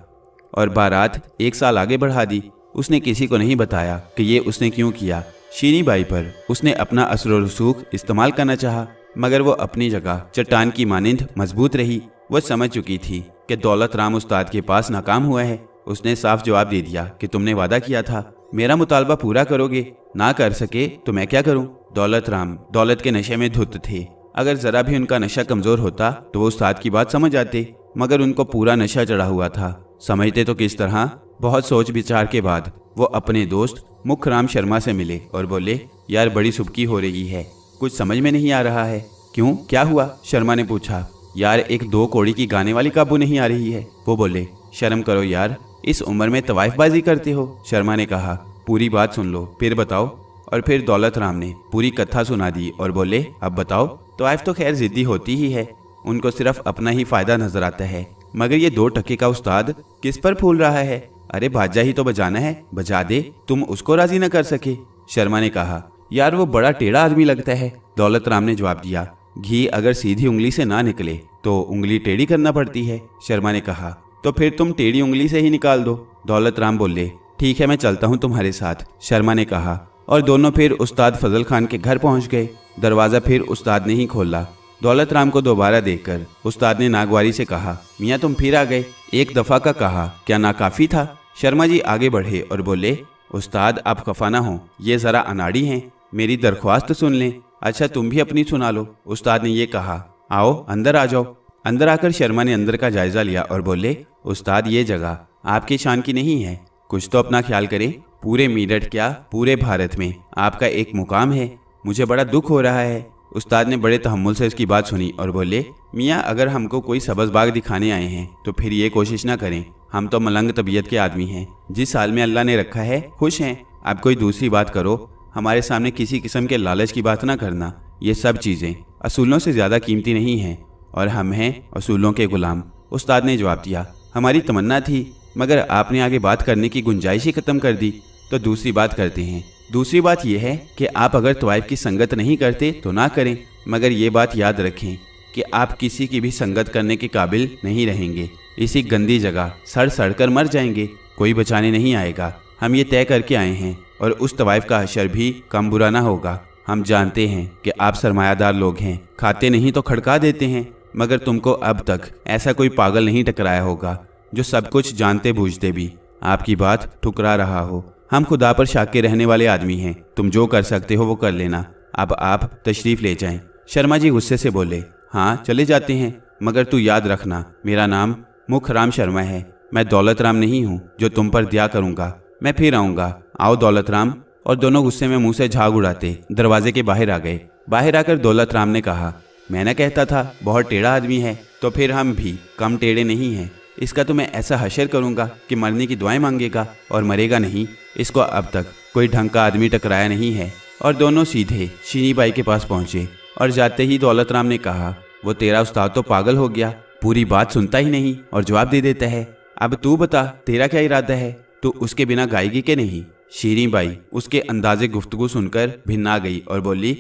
और बारात एक साल आगे बढ़ा दी उसने किसी को नहीं बताया कि ये उसने क्यों किया शीनी बाई पर उसने अपना असर रसूख इस्तेमाल करना चाहा मगर वो अपनी जगह चट्टान की मानिंद मजबूत रही वह समझ चुकी थी कि दौलत राम उस्ताद के पास नाकाम हुआ है उसने साफ जवाब दे दिया कि तुमने वादा किया था मेरा मुतालबा पूरा करोगे ना कर सके तो मैं क्या करूँ दौलत राम दौलत के नशे में धुत थे अगर ज़रा भी उनका नशा कमज़ोर होता तो वो उस्ताद की बात समझ आते मगर उनको पूरा नशा चढ़ा हुआ था समझते तो किस तरह बहुत सोच विचार के बाद वो अपने दोस्त मुख राम शर्मा से मिले और बोले यार बड़ी सुबकी हो रही है कुछ समझ में नहीं आ रहा है क्यों क्या हुआ शर्मा ने पूछा यार एक दो कोड़ी की गाने वाली काबू नहीं आ रही है वो बोले शर्म करो यार इस उम्र में तवाइफबाजी करते हो शर्मा ने कहा पूरी बात सुन लो फिर बताओ और फिर दौलत राम ने पूरी कथा सुना दी और बोले अब बताओ तवाइफ तो खैर जिद्दी होती ही है उनको सिर्फ अपना ही फायदा नजर आता है मगर ये दो टके का उस्ताद किस पर फूल रहा है अरे बाजा ही तो बजाना है बजा दे तुम उसको राजी न कर सके शर्मा ने कहा यार वो बड़ा टेढ़ा आदमी लगता है दौलत राम ने जवाब दिया घी अगर सीधी उंगली से ना निकले तो उंगली टेढ़ी करना पड़ती है शर्मा ने कहा तो फिर तुम टेढ़ी उंगली से ही निकाल दो दौलत राम बोले ठीक है मैं चलता हूँ तुम्हारे साथ शर्मा ने कहा और दोनों फिर उस्ताद फजल खान के घर पहुँच गए दरवाज़ा फिर उस्ताद ने ही खोला दौलत राम को दोबारा देखकर उस्ताद ने नागवारी से कहा मियाँ तुम फिर आ गए एक दफ़ा का कहा क्या नाकाफ़ी था शर्मा जी आगे बढ़े और बोले उस्ताद आप खफाना हो ये ज़रा अनाड़ी हैं मेरी दरख्वास्त सुन लें अच्छा तुम भी अपनी सुना लो उस्ताद ने ये कहा आओ अंदर आ जाओ अंदर आकर शर्मा ने अंदर का जायजा लिया और बोले उस्ताद ये जगह आपकी शान की नहीं है कुछ तो अपना ख्याल करें पूरे मीरठ क्या पूरे भारत में आपका एक मुकाम है मुझे बड़ा दुख हो रहा है उस्ताद ने बड़े तहमुल से उसकी बात सुनी और बोले मियाँ अगर हमको कोई सबज बाग दिखाने आए हैं तो फिर ये कोशिश ना करें हम तो मलंग तबीयत के आदमी हैं जिस साल में अल्लाह ने रखा है खुश हैं आप कोई दूसरी बात करो हमारे सामने किसी किस्म के लालच की बात ना करना ये सब चीज़ें असूलों से ज़्यादा कीमती नहीं हैं और हम हैं असूलों के ग़ुलाम उस्ताद ने जवाब दिया हमारी तमन्ना थी मगर आपने आगे बात करने की गुंजाइश ही ख़त्म कर दी तो दूसरी बात करते हैं दूसरी बात यह है कि आप अगर तवाइफ की संगत नहीं करते तो ना करें मगर ये बात याद रखें कि आप किसी की भी संगत करने के काबिल नहीं रहेंगे इसी गंदी जगह सड़ सड़ कर मर जाएंगे कोई बचाने नहीं आएगा हम ये तय करके आए हैं और उस तवाइफ का अशर भी कम बुरा ना होगा हम जानते हैं कि आप सरमायादार लोग हैं खाते नहीं तो खड़का देते हैं मगर तुमको अब तक ऐसा कोई पागल नहीं टकराया होगा जो सब कुछ जानते बूझते भी आपकी बात ठुकरा रहा हो हम खुदा पर शाके रहने वाले आदमी हैं तुम जो कर सकते हो वो कर लेना अब आप तशरीफ़ ले जाएं शर्मा जी गुस्से से बोले हाँ चले जाते हैं मगर तू याद रखना मेरा नाम मुख राम शर्मा है मैं दौलत राम नहीं हूँ जो तुम पर दिया करूँगा मैं फिर आऊँगा आओ दौलत राम और दोनों गुस्से में मुंह से झाग उड़ाते दरवाजे के बाहर आ गए बाहर आकर दौलत राम ने कहा मैं ना कहता था बहुत टेढ़ा आदमी है तो फिर हम भी कम टेढ़े नहीं हैं इसका तो मैं ऐसा हशर करूंगा कि मरने की दुआएं मांगेगा और मरेगा नहीं इसको अब तक कोई ढंग का आदमी टकराया नहीं है और दोनों सीधे शीनी बाई के पास पहुंचे और जाते ही दौलत राम ने कहा वो तेरा उस्ताद तो पागल हो गया पूरी बात सुनता ही नहीं और जवाब दे देता है अब तू बता तेरा क्या इरादा है तो उसके बिना गाएगी के नहीं शीरी बाई उसके अंदाजे गुफ्तगु सुनकर भिन्ना गई और बोली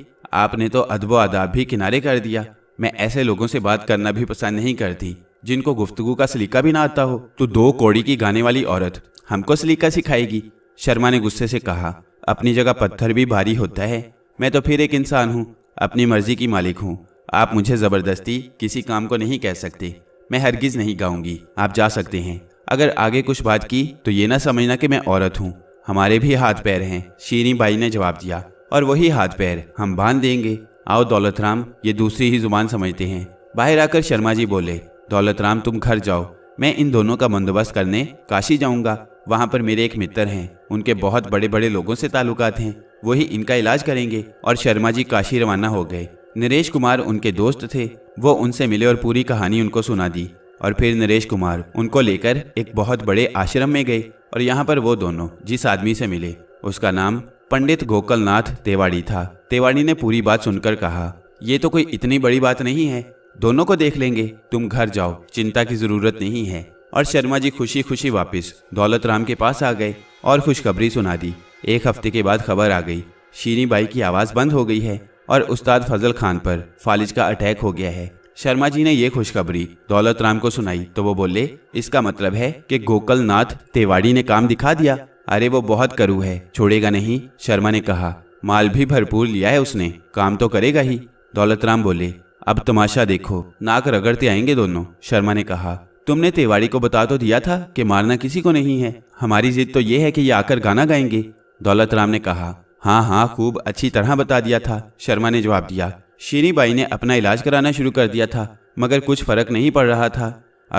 आपने तो अदबो आदाब भी किनारे कर दिया मैं ऐसे लोगों से बात करना भी पसंद नहीं करती जिनको गुफ्तगु का सलीका भी ना आता हो तो दो कोड़ी की गाने वाली औरत हमको सलीका सिखाएगी शर्मा ने गुस्से से कहा अपनी जगह पत्थर भी भारी होता है मैं तो फिर एक इंसान हूँ अपनी मर्जी की मालिक हूँ आप मुझे ज़बरदस्ती किसी काम को नहीं कह सकते मैं हरगिज़ नहीं गाऊंगी आप जा सकते हैं अगर आगे कुछ बात की तो ये ना समझना कि मैं औरत हूँ हमारे भी हाथ पैर हैं शीरी बाई ने जवाब दिया और वही हाथ पैर हम बांध देंगे आओ दौलत राम ये दूसरी ही जुबान समझते हैं बाहर आकर शर्मा जी बोले दौलत राम तुम घर जाओ मैं इन दोनों का बंदोबस्त करने काशी जाऊंगा वहाँ पर मेरे एक मित्र हैं उनके बहुत बड़े बड़े लोगों से ताल्लुकात हैं वही इनका इलाज करेंगे और शर्मा जी काशी रवाना हो गए नरेश कुमार उनके दोस्त थे वो उनसे मिले और पूरी कहानी उनको सुना दी और फिर नरेश कुमार उनको लेकर एक बहुत बड़े आश्रम में गए और यहाँ पर वो दोनों जिस आदमी से मिले उसका नाम पंडित गोकलनाथ तेवाड़ी था तेवाड़ी ने पूरी बात सुनकर कहा ये तो कोई इतनी बड़ी बात नहीं है दोनों को देख लेंगे तुम घर जाओ चिंता की जरूरत नहीं है और शर्मा जी खुशी खुशी वापस दौलत राम के पास आ गए और खुशखबरी सुना दी एक हफ्ते के बाद खबर आ गई शीनी बाई की आवाज़ बंद हो गई है और उस्ताद फजल खान पर फालिज का अटैक हो गया है शर्मा जी ने ये खुशखबरी दौलत राम को सुनाई तो वो बोले इसका मतलब है कि गोकलनाथ तेवाड़ी ने काम दिखा दिया अरे वो बहुत करु है छोड़ेगा नहीं शर्मा ने कहा माल भी भरपूर लिया है उसने काम तो करेगा ही दौलत राम बोले अब तमाशा देखो नाक रगड़ते आएंगे दोनों शर्मा ने कहा तुमने तेवाड़ी को बता तो दिया था कि मारना किसी को नहीं है हमारी जिद तो ये है कि ये आकर गाना गाएंगे दौलत राम ने कहा हाँ हाँ खूब अच्छी तरह बता दिया था शर्मा ने जवाब दिया शीनी बाई ने अपना इलाज कराना शुरू कर दिया था मगर कुछ फर्क नहीं पड़ रहा था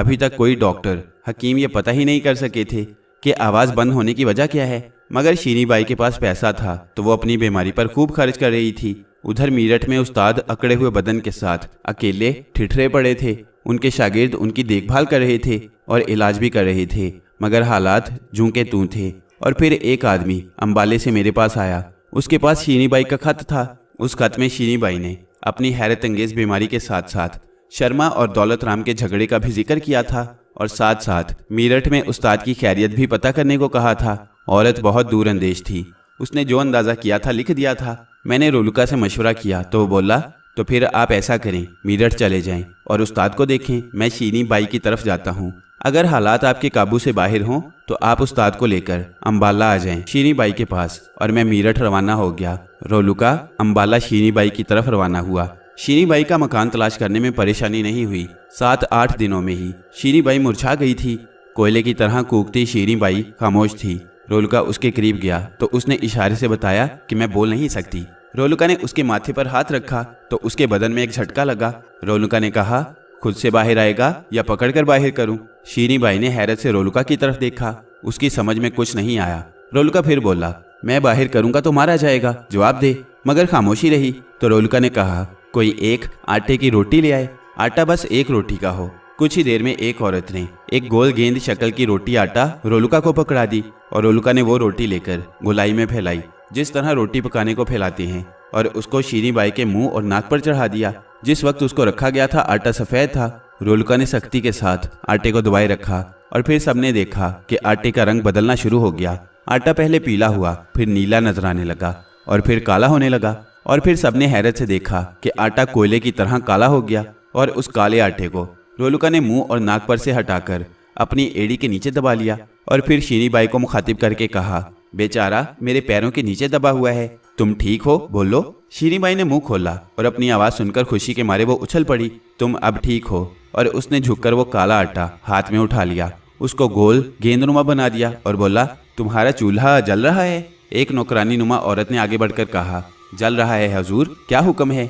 अभी तक कोई डॉक्टर हकीम ये पता ही नहीं कर सके थे कि आवाज़ बंद होने की वजह क्या है मगर शीनी बाई के पास पैसा था तो वो अपनी बीमारी पर खूब खर्च कर रही थी उधर मीरठ में उस्ताद अकड़े हुए बदन के साथ अकेले ठिठरे पड़े थे उनके शागिर्द उनकी देखभाल कर रहे थे और इलाज भी कर रहे थे मगर हालात झूके तू थे और फिर एक आदमी अम्बाले से मेरे पास आया उसके पास शीनी बाई का खत था उस खत में शीनी बाई ने अपनी हैरत अंगेज बीमारी के साथ साथ शर्मा और दौलत राम के झगड़े का भी जिक्र किया था और साथ साथ मीरठ में उस्ताद की खैरियत भी पता करने को कहा था औरत बहुत दूर अंदेश थी उसने जो अंदाज़ा किया था लिख दिया था मैंने रोलुका से मशवरा किया तो वो बोला तो फिर आप ऐसा करें मीरठ चले जाएं और उस्ताद को देखें मैं शीनी बाई की तरफ जाता हूँ अगर हालात आपके काबू से बाहर हों तो आप उस्ताद को लेकर अम्बाला आ जाएं शीनी बाई के पास और मैं मीरठ रवाना हो गया रोलुका अम्बाला शीनी बाई की तरफ रवाना हुआ शीनी बाई का मकान तलाश करने में परेशानी नहीं हुई सात आठ दिनों में ही शीनी बाई मुरछा गई थी कोयले की तरह कूकती शीनी बाई खामोश थी रोलुका उसके करीब गया तो उसने इशारे से बताया कि मैं बोल नहीं सकती रोलुका ने उसके माथे पर हाथ रखा तो उसके बदन में एक झटका लगा रोलुका ने कहा खुद से बाहर आएगा या पकड़कर बाहर करूं शीनी भाई ने हैरत से रोलुका की तरफ देखा उसकी समझ में कुछ नहीं आया रोलुका फिर बोला मैं बाहर करूंगा तो मारा जाएगा जवाब दे मगर खामोशी रही तो रोलुका ने कहा कोई एक आटे की रोटी ले आए आटा बस एक रोटी का हो कुछ ही देर में एक औरत ने एक गोल गेंद शक्ल की रोटी आटा रोलुका को पकड़ा दी और रोलुका ने वो रोटी लेकर गुलाई में फैलाई जिस तरह रोटी पकाने को फैलाती हैं और उसको शीरी बाई के मुंह और नाक पर चढ़ा दिया जिस वक्त उसको रखा गया था आटा सफेद था रोलका ने सख्ती के साथ आटे को दबाए रखा और फिर सबने देखा कि आटे का रंग बदलना शुरू हो गया आटा पहले पीला हुआ फिर नीला नजर आने लगा और फिर काला होने लगा और फिर सबने हैरत से देखा कि आटा कोयले की तरह काला हो गया और उस काले आटे को रोलुका ने मुंह और नाक पर से हटाकर अपनी एड़ी के नीचे दबा लिया और फिर शीनी बाई को मुखातिब करके कहा बेचारा मेरे पैरों के नीचे दबा हुआ है तुम ठीक हो बोलो शीरीबाई ने मुंह खोला और अपनी आवाज़ सुनकर खुशी के मारे वो उछल पड़ी तुम अब ठीक हो और उसने झुककर वो काला आटा हाथ में उठा लिया उसको गोल गेंदनुमा बना दिया और बोला तुम्हारा चूल्हा जल रहा है एक नौकरानी नुमा औरत ने आगे बढ़कर कहा जल रहा है हजूर क्या हुक्म है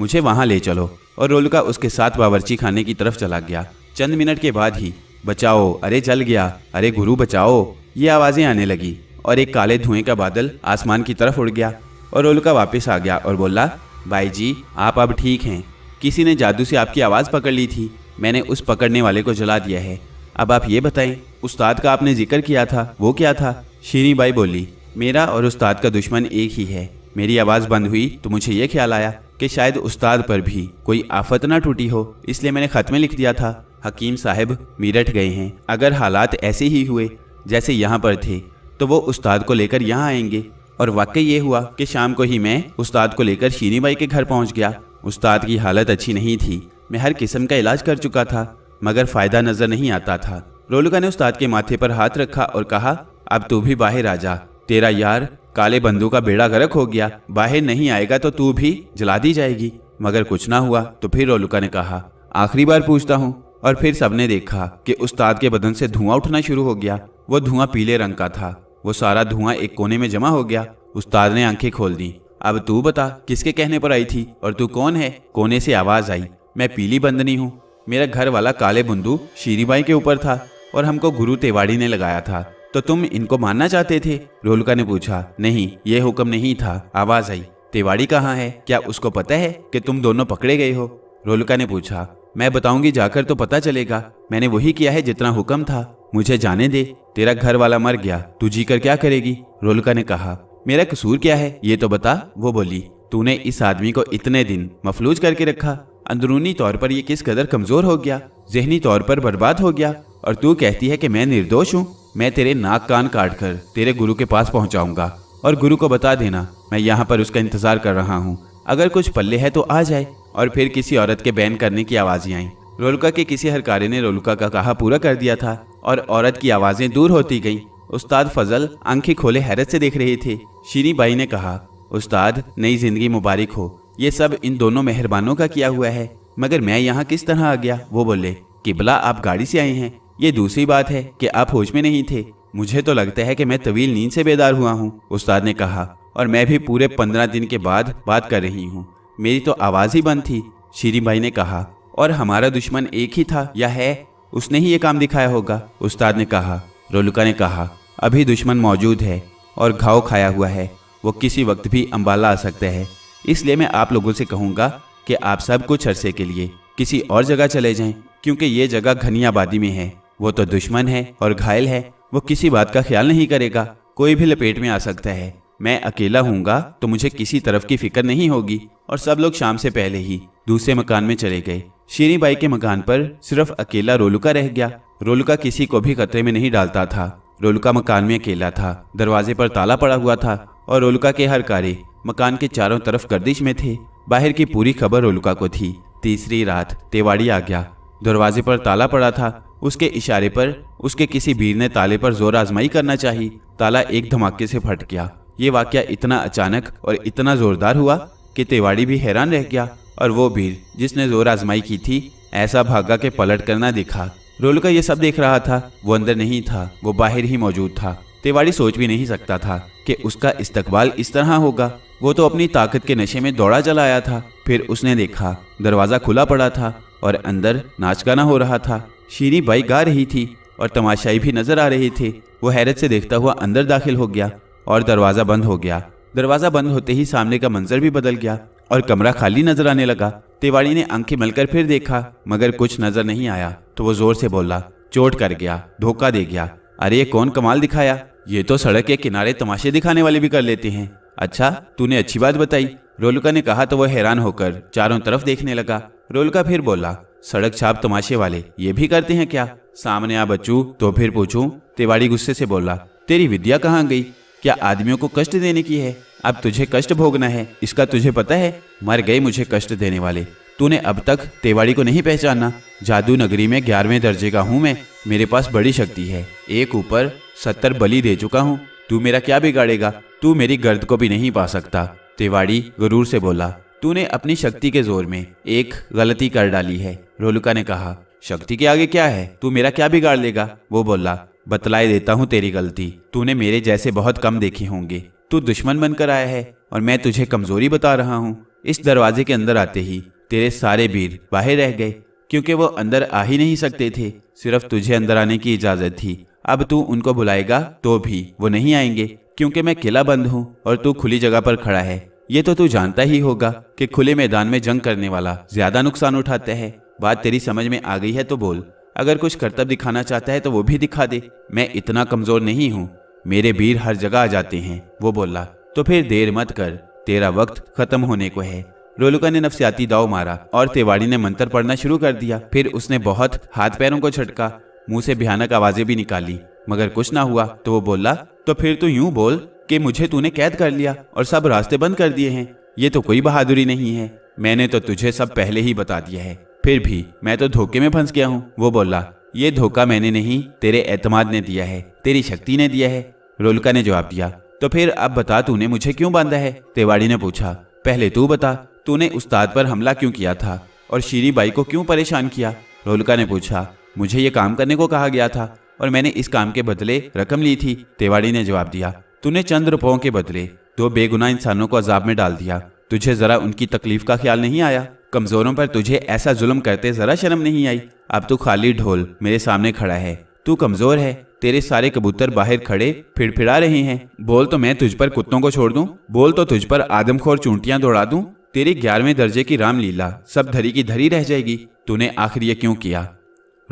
मुझे वहाँ ले चलो और रोलका उसके साथ बावर्ची खाने की तरफ चला गया चंद मिनट के बाद ही बचाओ अरे जल गया अरे गुरु बचाओ ये आवाज़ें आने लगी और एक काले धुएं का बादल आसमान की तरफ उड़ गया और ओलका वापस आ गया और बोला भाई जी आप अब ठीक हैं किसी ने जादू से आपकी आवाज़ पकड़ ली थी मैंने उस पकड़ने वाले को जला दिया है अब आप ये बताएं उस्ताद का आपने जिक्र किया था वो क्या था शीनी बाई बोली मेरा और उस्ताद का दुश्मन एक ही है मेरी आवाज़ बंद हुई तो मुझे ये ख्याल आया कि शायद उस्ताद पर भी कोई आफत ना टूटी हो इसलिए मैंने ख़त में लिख दिया था हकीम साहब मीरठ गए हैं अगर हालात ऐसे ही हुए जैसे यहाँ पर थे तो वो उस्ताद को लेकर यहाँ आएंगे और वाकई ये हुआ कि शाम को ही मैं उस्ताद को लेकर शीनी बाई के घर पहुंच गया उस्ताद की हालत अच्छी नहीं थी मैं हर किस्म का इलाज कर चुका था मगर फ़ायदा नज़र नहीं आता था रोलुका ने उस्ताद के माथे पर हाथ रखा और कहा अब तू भी बाहर आ जा तेरा यार काले बंदू का बेड़ा गर्क हो गया बाहर नहीं आएगा तो तू भी जला दी जाएगी मगर कुछ ना हुआ तो फिर रोलुका ने कहा आखिरी बार पूछता हूँ और फिर सबने देखा कि उस्ताद के बदन से धुआं उठना शुरू हो गया वो धुआं पीले रंग का था वो सारा धुआं एक कोने में जमा हो गया उस्ताद ने आंखें खोल दी अब तू बता किसके कहने पर आई थी और तू कौन है कोने से आवाज आई मैं पीली बंदनी हूँ मेरा घर वाला काले बुंदू शीरीबाई के ऊपर था और हमको गुरु तिवाड़ी ने लगाया था तो तुम इनको मानना चाहते थे रोलका ने पूछा नहीं ये हुक्म नहीं था आवाज आई तिवाड़ी कहाँ है क्या उसको पता है कि तुम दोनों पकड़े गए हो रोलका ने पूछा मैं बताऊंगी जाकर तो पता चलेगा मैंने वही किया है जितना हुक्म था मुझे जाने दे तेरा घर वाला मर गया तू जी कर क्या करेगी रोलका ने कहा मेरा कसूर क्या है ये तो बता वो बोली तूने इस आदमी को इतने दिन मफलूज करके रखा अंदरूनी तौर पर ये किस कदर कमजोर हो गया जहनी तौर पर बर्बाद हो गया और तू कहती है कि मैं निर्दोष हूँ मैं तेरे नाक कान काट कर तेरे गुरु के पास पहुँचाऊंगा और गुरु को बता देना मैं यहाँ पर उसका इंतजार कर रहा हूँ अगर कुछ पल्ले है तो आ जाए और फिर किसी औरत के बैन करने की आवाज़ें आई रोलुका के किसी हरकारे ने रोलुका का कहा पूरा कर दिया था और औरत की आवाज़ें दूर होती गईं उस्ताद फजल आंखें खोले हैरत से देख रहे थे शीरी बाई ने कहा उस्ताद नई जिंदगी मुबारक हो ये सब इन दोनों मेहरबानों का किया हुआ है मगर मैं यहाँ किस तरह आ गया वो बोले किबला आप गाड़ी से आए हैं ये दूसरी बात है कि आप होश में नहीं थे मुझे तो लगता है कि मैं तवील नींद से बेदार हुआ हूँ उस्ताद ने कहा और मैं भी पूरे पंद्रह दिन के बाद बात कर रही हूँ मेरी तो आवाज़ ही बंद थी शीरी भाई ने कहा और हमारा दुश्मन एक ही था या है उसने ही ये काम दिखाया होगा उस्ताद ने कहा रोलुका ने कहा अभी दुश्मन मौजूद है और घाव खाया हुआ है वो किसी वक्त भी अम्बाला आ सकता है इसलिए मैं आप लोगों से कहूँगा कि आप सब कुछ अरसे के लिए किसी और जगह चले जाएं क्योंकि ये जगह घनी आबादी में है वो तो दुश्मन है और घायल है वो किसी बात का ख्याल नहीं करेगा कोई भी लपेट में आ सकता है मैं अकेला हूँगा तो मुझे किसी तरफ की फिक्र नहीं होगी और सब लोग शाम से पहले ही दूसरे मकान में चले गए शेरी बाई के मकान पर सिर्फ अकेला रोलुका रह गया रोलुका किसी को भी खतरे में नहीं डालता था रोलुका मकान में अकेला था दरवाजे पर ताला पड़ा हुआ था और रोलुका के हर कार्य मकान के चारों तरफ गर्दिश में थे बाहर की पूरी खबर रोलुका को थी तीसरी रात तेवाड़ी आ गया दरवाजे पर ताला पड़ा था उसके इशारे पर उसके किसी भीड़ ने ताले पर जोर आजमाई करना चाहिए ताला एक धमाके से फट गया ये वाक्य इतना अचानक और इतना जोरदार हुआ कि तेवाड़ी भी हैरान रह गया और वो भीड़ जिसने जोर आजमाई की थी ऐसा भागा के पलट करना देखा रोलका ये सब देख रहा था वो अंदर नहीं था वो बाहर ही मौजूद था तिवाड़ी सोच भी नहीं सकता था कि उसका इस्तकबाल इस तरह होगा वो तो अपनी ताकत के नशे में दौड़ा चला आया था फिर उसने देखा दरवाज़ा खुला पड़ा था और अंदर नाच गाना हो रहा था शीरी बाई गा रही थी और तमाशाई भी नजर आ रही थी वो हैरत से देखता हुआ अंदर दाखिल हो गया और दरवाज़ा बंद हो गया दरवाज़ा बंद होते ही सामने का मंजर भी बदल गया और कमरा खाली नजर आने लगा तिवाड़ी ने आंखें मलकर फिर देखा मगर कुछ नजर नहीं आया तो वो जोर से बोला चोट कर गया धोखा दे गया अरे ये कौन कमाल दिखाया ये तो सड़क के किनारे तमाशे दिखाने वाले भी कर लेते हैं अच्छा तूने अच्छी बात बताई रोलुका ने कहा तो वो हैरान होकर चारों तरफ देखने लगा रोलुका फिर बोला सड़क छाप तमाशे वाले ये भी करते हैं क्या सामने आ बच्चू तो फिर पूछूं तिवाड़ी गुस्से से बोला तेरी विद्या कहाँ गई क्या आदमियों को कष्ट देने की है अब तुझे कष्ट भोगना है इसका तुझे पता है मर गए मुझे कष्ट देने वाले तूने अब तक तेवाड़ी को नहीं पहचाना जादू नगरी में ग्यारहवें दर्जे का हूँ मैं मेरे पास बड़ी शक्ति है एक ऊपर सत्तर बलि दे चुका हूँ तू मेरा क्या बिगाड़ेगा तू मेरी गर्द को भी नहीं पा सकता तेवाड़ी गरूर से बोला तूने अपनी शक्ति के जोर में एक गलती कर डाली है रोलुका ने कहा शक्ति के आगे क्या है तू मेरा क्या बिगाड़ लेगा वो बोला बतलाई देता हूँ तेरी गलती तूने मेरे जैसे बहुत कम देखे होंगे तू दुश्मन बनकर आया है और मैं तुझे कमजोरी बता रहा हूँ इस दरवाजे के अंदर आते ही तेरे सारे वीर बाहर रह गए क्योंकि वो अंदर आ ही नहीं सकते थे सिर्फ तुझे अंदर आने की इजाजत थी अब तू उनको बुलाएगा तो भी वो नहीं आएंगे क्योंकि मैं किला बंद हूँ और तू खुली जगह पर खड़ा है ये तो तू जानता ही होगा कि खुले मैदान में जंग करने वाला ज्यादा नुकसान उठाता है बात तेरी समझ में आ गई है तो बोल अगर कुछ कर्तव्य दिखाना चाहता है तो वो भी दिखा दे मैं इतना कमजोर नहीं हूँ मेरे वीर हर जगह आ जाते हैं वो बोला तो फिर देर मत कर तेरा वक्त खत्म होने को है रोलुका ने नफसियाती दाव मारा और तिवाड़ी ने मंत्र पढ़ना शुरू कर दिया फिर उसने बहुत हाथ पैरों को छटका मुंह से भयानक आवाजें भी निकाली मगर कुछ ना हुआ तो वो बोला तो फिर तू यूं बोल कि मुझे तूने कैद कर लिया और सब रास्ते बंद कर दिए हैं ये तो कोई बहादुरी नहीं है मैंने तो तुझे सब पहले ही बता दिया है फिर भी मैं तो धोखे में फंस गया हूँ वो बोला ये धोखा मैंने नहीं तेरे एतमाद ने दिया है तेरी शक्ति ने दिया है रोलका ने जवाब दिया तो फिर अब बता तूने मुझे क्यों बांधा है तेवाड़ी ने पूछा पहले तू बता तूने उस्ताद पर हमला क्यों किया था और शीरी बाई को क्यों परेशान किया रोलका ने पूछा मुझे ये काम करने को कहा गया था और मैंने इस काम के बदले रकम ली थी तेवाड़ी ने जवाब दिया तूने चंद रुपयों के बदले दो बेगुनाह इंसानों को अजाब में डाल दिया तुझे जरा उनकी तकलीफ का ख्याल नहीं आया कमजोरों पर तुझे ऐसा जुल्म करते जरा शर्म नहीं आई अब तू खाली ढोल मेरे सामने खड़ा है तू कमजोर है तेरे सारे कबूतर बाहर खड़े फिड़फिड़ा रहे हैं बोल तो मैं तुझ पर कुत्तों को छोड़ दूं बोल तो तुझ पर आदमखोर चूंटियां दौड़ा दूं तेरे ग्यारहवें दर्जे की रामलीला सब धरी की धरी रह जाएगी तूने आखिर ये क्यों किया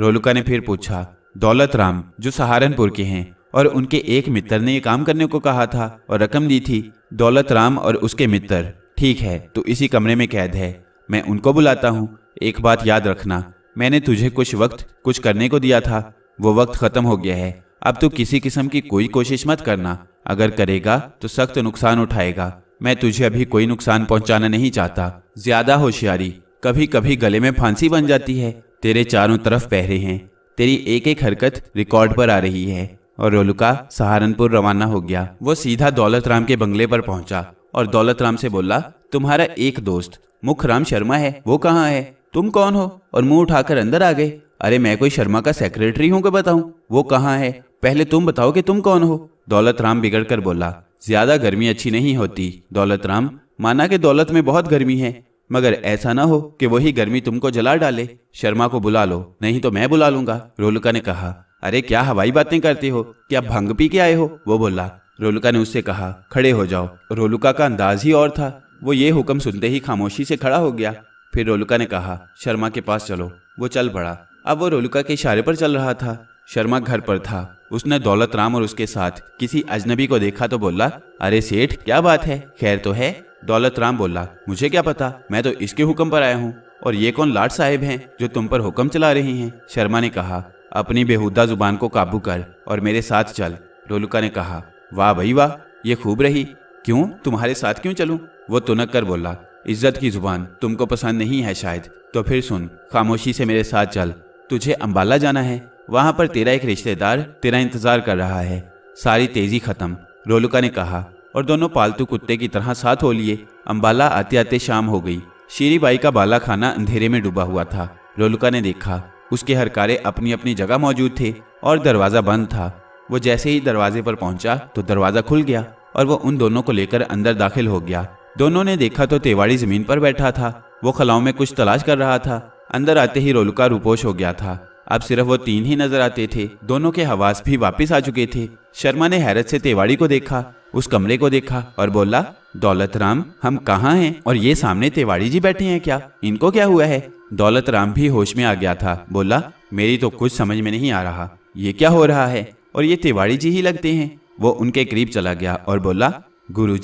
रोलुका ने फिर पूछा दौलत राम जो सहारनपुर के हैं और उनके एक मित्र ने ये काम करने को कहा था और रकम दी थी दौलत राम और उसके मित्र ठीक है तो इसी कमरे में कैद है मैं उनको बुलाता हूँ एक बात याद रखना मैंने तुझे कुछ वक्त कुछ करने को दिया था वो वक्त खत्म हो गया है अब तो किसी किस्म की कोई कोशिश मत करना अगर करेगा तो सख्त नुकसान उठाएगा मैं तुझे अभी कोई नुकसान पहुंचाना नहीं चाहता ज्यादा होशियारी कभी कभी गले में फांसी बन जाती है तेरे चारों तरफ पहरे हैं तेरी एक एक हरकत रिकॉर्ड पर आ रही है और रोलुका सहारनपुर रवाना हो गया वो सीधा दौलत राम के बंगले पर पहुंचा और दौलत राम से बोला तुम्हारा एक दोस्त मुख राम शर्मा है वो कहाँ है तुम कौन हो और मुंह उठाकर अंदर आ गए अरे मैं कोई शर्मा का सेक्रेटरी हूं क्या बताऊं वो कहाँ है पहले तुम बताओ कि तुम कौन हो दौलत राम बिगड़ कर बोला ज्यादा गर्मी अच्छी नहीं होती दौलत राम माना कि दौलत में बहुत गर्मी है मगर ऐसा ना हो कि वही गर्मी तुमको जला डाले शर्मा को बुला लो नहीं तो मैं बुला लूंगा रोलुका ने कहा अरे क्या हवाई बातें करते हो क्या भंग पी के आए हो वो बोला रोलुका ने उससे कहा खड़े हो जाओ रोलुका का अंदाज ही और था वो ये हुक्म सुनते ही खामोशी से खड़ा हो गया फिर रोलुका ने कहा शर्मा के पास चलो वो चल पड़ा अब वो रोलुका के इशारे पर चल रहा था शर्मा घर पर था उसने दौलत राम और उसके साथ किसी अजनबी को देखा तो बोला अरे सेठ क्या बात है खैर तो है दौलत राम बोला मुझे क्या पता मैं तो इसके हुक्म पर आया हूँ और ये कौन लाट साहेब हैं जो तुम पर हुक्म चला रही हैं शर्मा ने कहा अपनी बेहुदा जुबान को काबू कर और मेरे साथ चल रोलुका ने कहा वाह भाई वाह ये खूब रही क्यों तुम्हारे साथ क्यों चलूं वो तुनक कर बोला इज्जत की जुबान तुमको पसंद नहीं है शायद तो फिर सुन खामोशी से मेरे साथ चल तुझे अम्बाला जाना है वहां पर तेरा एक रिश्तेदार तेरा इंतजार कर रहा है सारी तेजी खत्म रोलुका ने कहा और दोनों पालतू कुत्ते की तरह साथ हो लिए अंबाला आते आते शाम हो गई बाई का बाला खाना अंधेरे में डूबा हुआ था रोलुका ने देखा उसके हर कारे अपनी अपनी जगह मौजूद थे और दरवाज़ा बंद था वो जैसे ही दरवाजे पर पहुंचा तो दरवाज़ा खुल गया और वो उन दोनों को लेकर अंदर दाखिल हो गया दोनों ने देखा तो तेवाड़ी ज़मीन पर बैठा था वो खलाओं में कुछ तलाश कर रहा था अंदर आते ही रोलू का रूपोश हो गया था अब सिर्फ वो तीन ही नजर आते थे दोनों के हवास भी वापस आ चुके थे शर्मा ने हैरत से तिवाड़ी को देखा उस कमरे को देखा और बोला दौलत राम हम कहाँ हैं और ये सामने तिवाड़ी जी बैठे हैं क्या इनको क्या हुआ है दौलत राम भी होश में आ गया था बोला मेरी तो कुछ समझ में नहीं आ रहा ये क्या हो रहा है और ये तिवाड़ी जी ही लगते हैं वो उनके करीब चला गया और बोला गुरु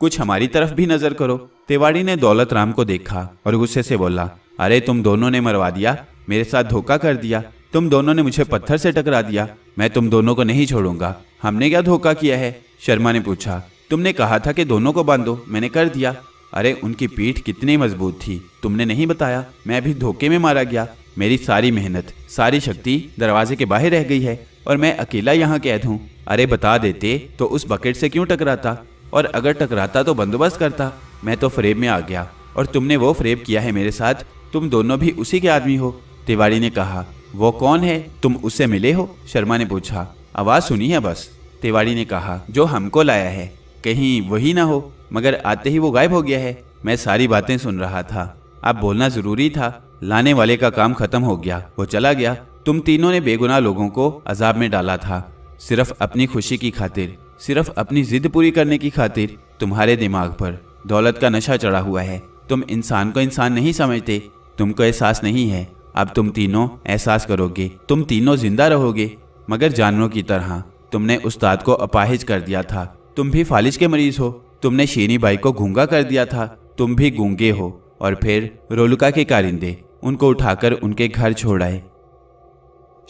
कुछ हमारी तरफ भी नजर करो तिवाड़ी ने दौलत राम को देखा और गुस्से से बोला अरे तुम दोनों ने मरवा दिया मेरे साथ धोखा कर दिया तुम दोनों ने मुझे पत्थर से टकरा दिया मैं तुम दोनों को नहीं छोड़ूंगा हमने क्या धोखा किया है शर्मा ने पूछा तुमने कहा था कि दोनों को बांधो मैंने कर दिया अरे उनकी पीठ कितनी मजबूत थी तुमने नहीं बताया मैं भी धोखे में मारा गया मेरी सारी मेहनत सारी शक्ति दरवाजे के बाहर रह गई है और मैं अकेला यहाँ कैद हूँ अरे बता देते तो उस बकेट से क्यों टकराता और अगर टकराता तो बंदोबस्त करता मैं तो फ्रेब में आ गया और तुमने वो फ्रेब किया है मेरे साथ तुम दोनों भी उसी के आदमी हो तिवारी ने कहा वो कौन है तुम उससे मिले हो शर्मा ने पूछा आवाज सुनी है बस तिवारी ने कहा जो हमको लाया है कहीं वही ना हो मगर आते ही वो गायब हो गया है मैं सारी बातें सुन रहा था अब बोलना जरूरी था लाने वाले का काम खत्म हो गया वो चला गया तुम तीनों ने बेगुनाह लोगों को अजाब में डाला था सिर्फ अपनी खुशी की खातिर सिर्फ अपनी जिद पूरी करने की खातिर तुम्हारे दिमाग पर दौलत का नशा चढ़ा हुआ है तुम इंसान को इंसान नहीं समझते तुमको एहसास नहीं है अब तुम तीनों एहसास करोगे तुम तीनों जिंदा रहोगे मगर जानवरों की तरह तुमने उस्ताद को अपाहिज कर दिया था तुम भी फालिज के मरीज हो तुमने शीनी बाई को गूंगा कर दिया था तुम भी गूंगे हो और फिर रोलुका के कारिंदे उनको उठाकर उनके घर छोड़ आए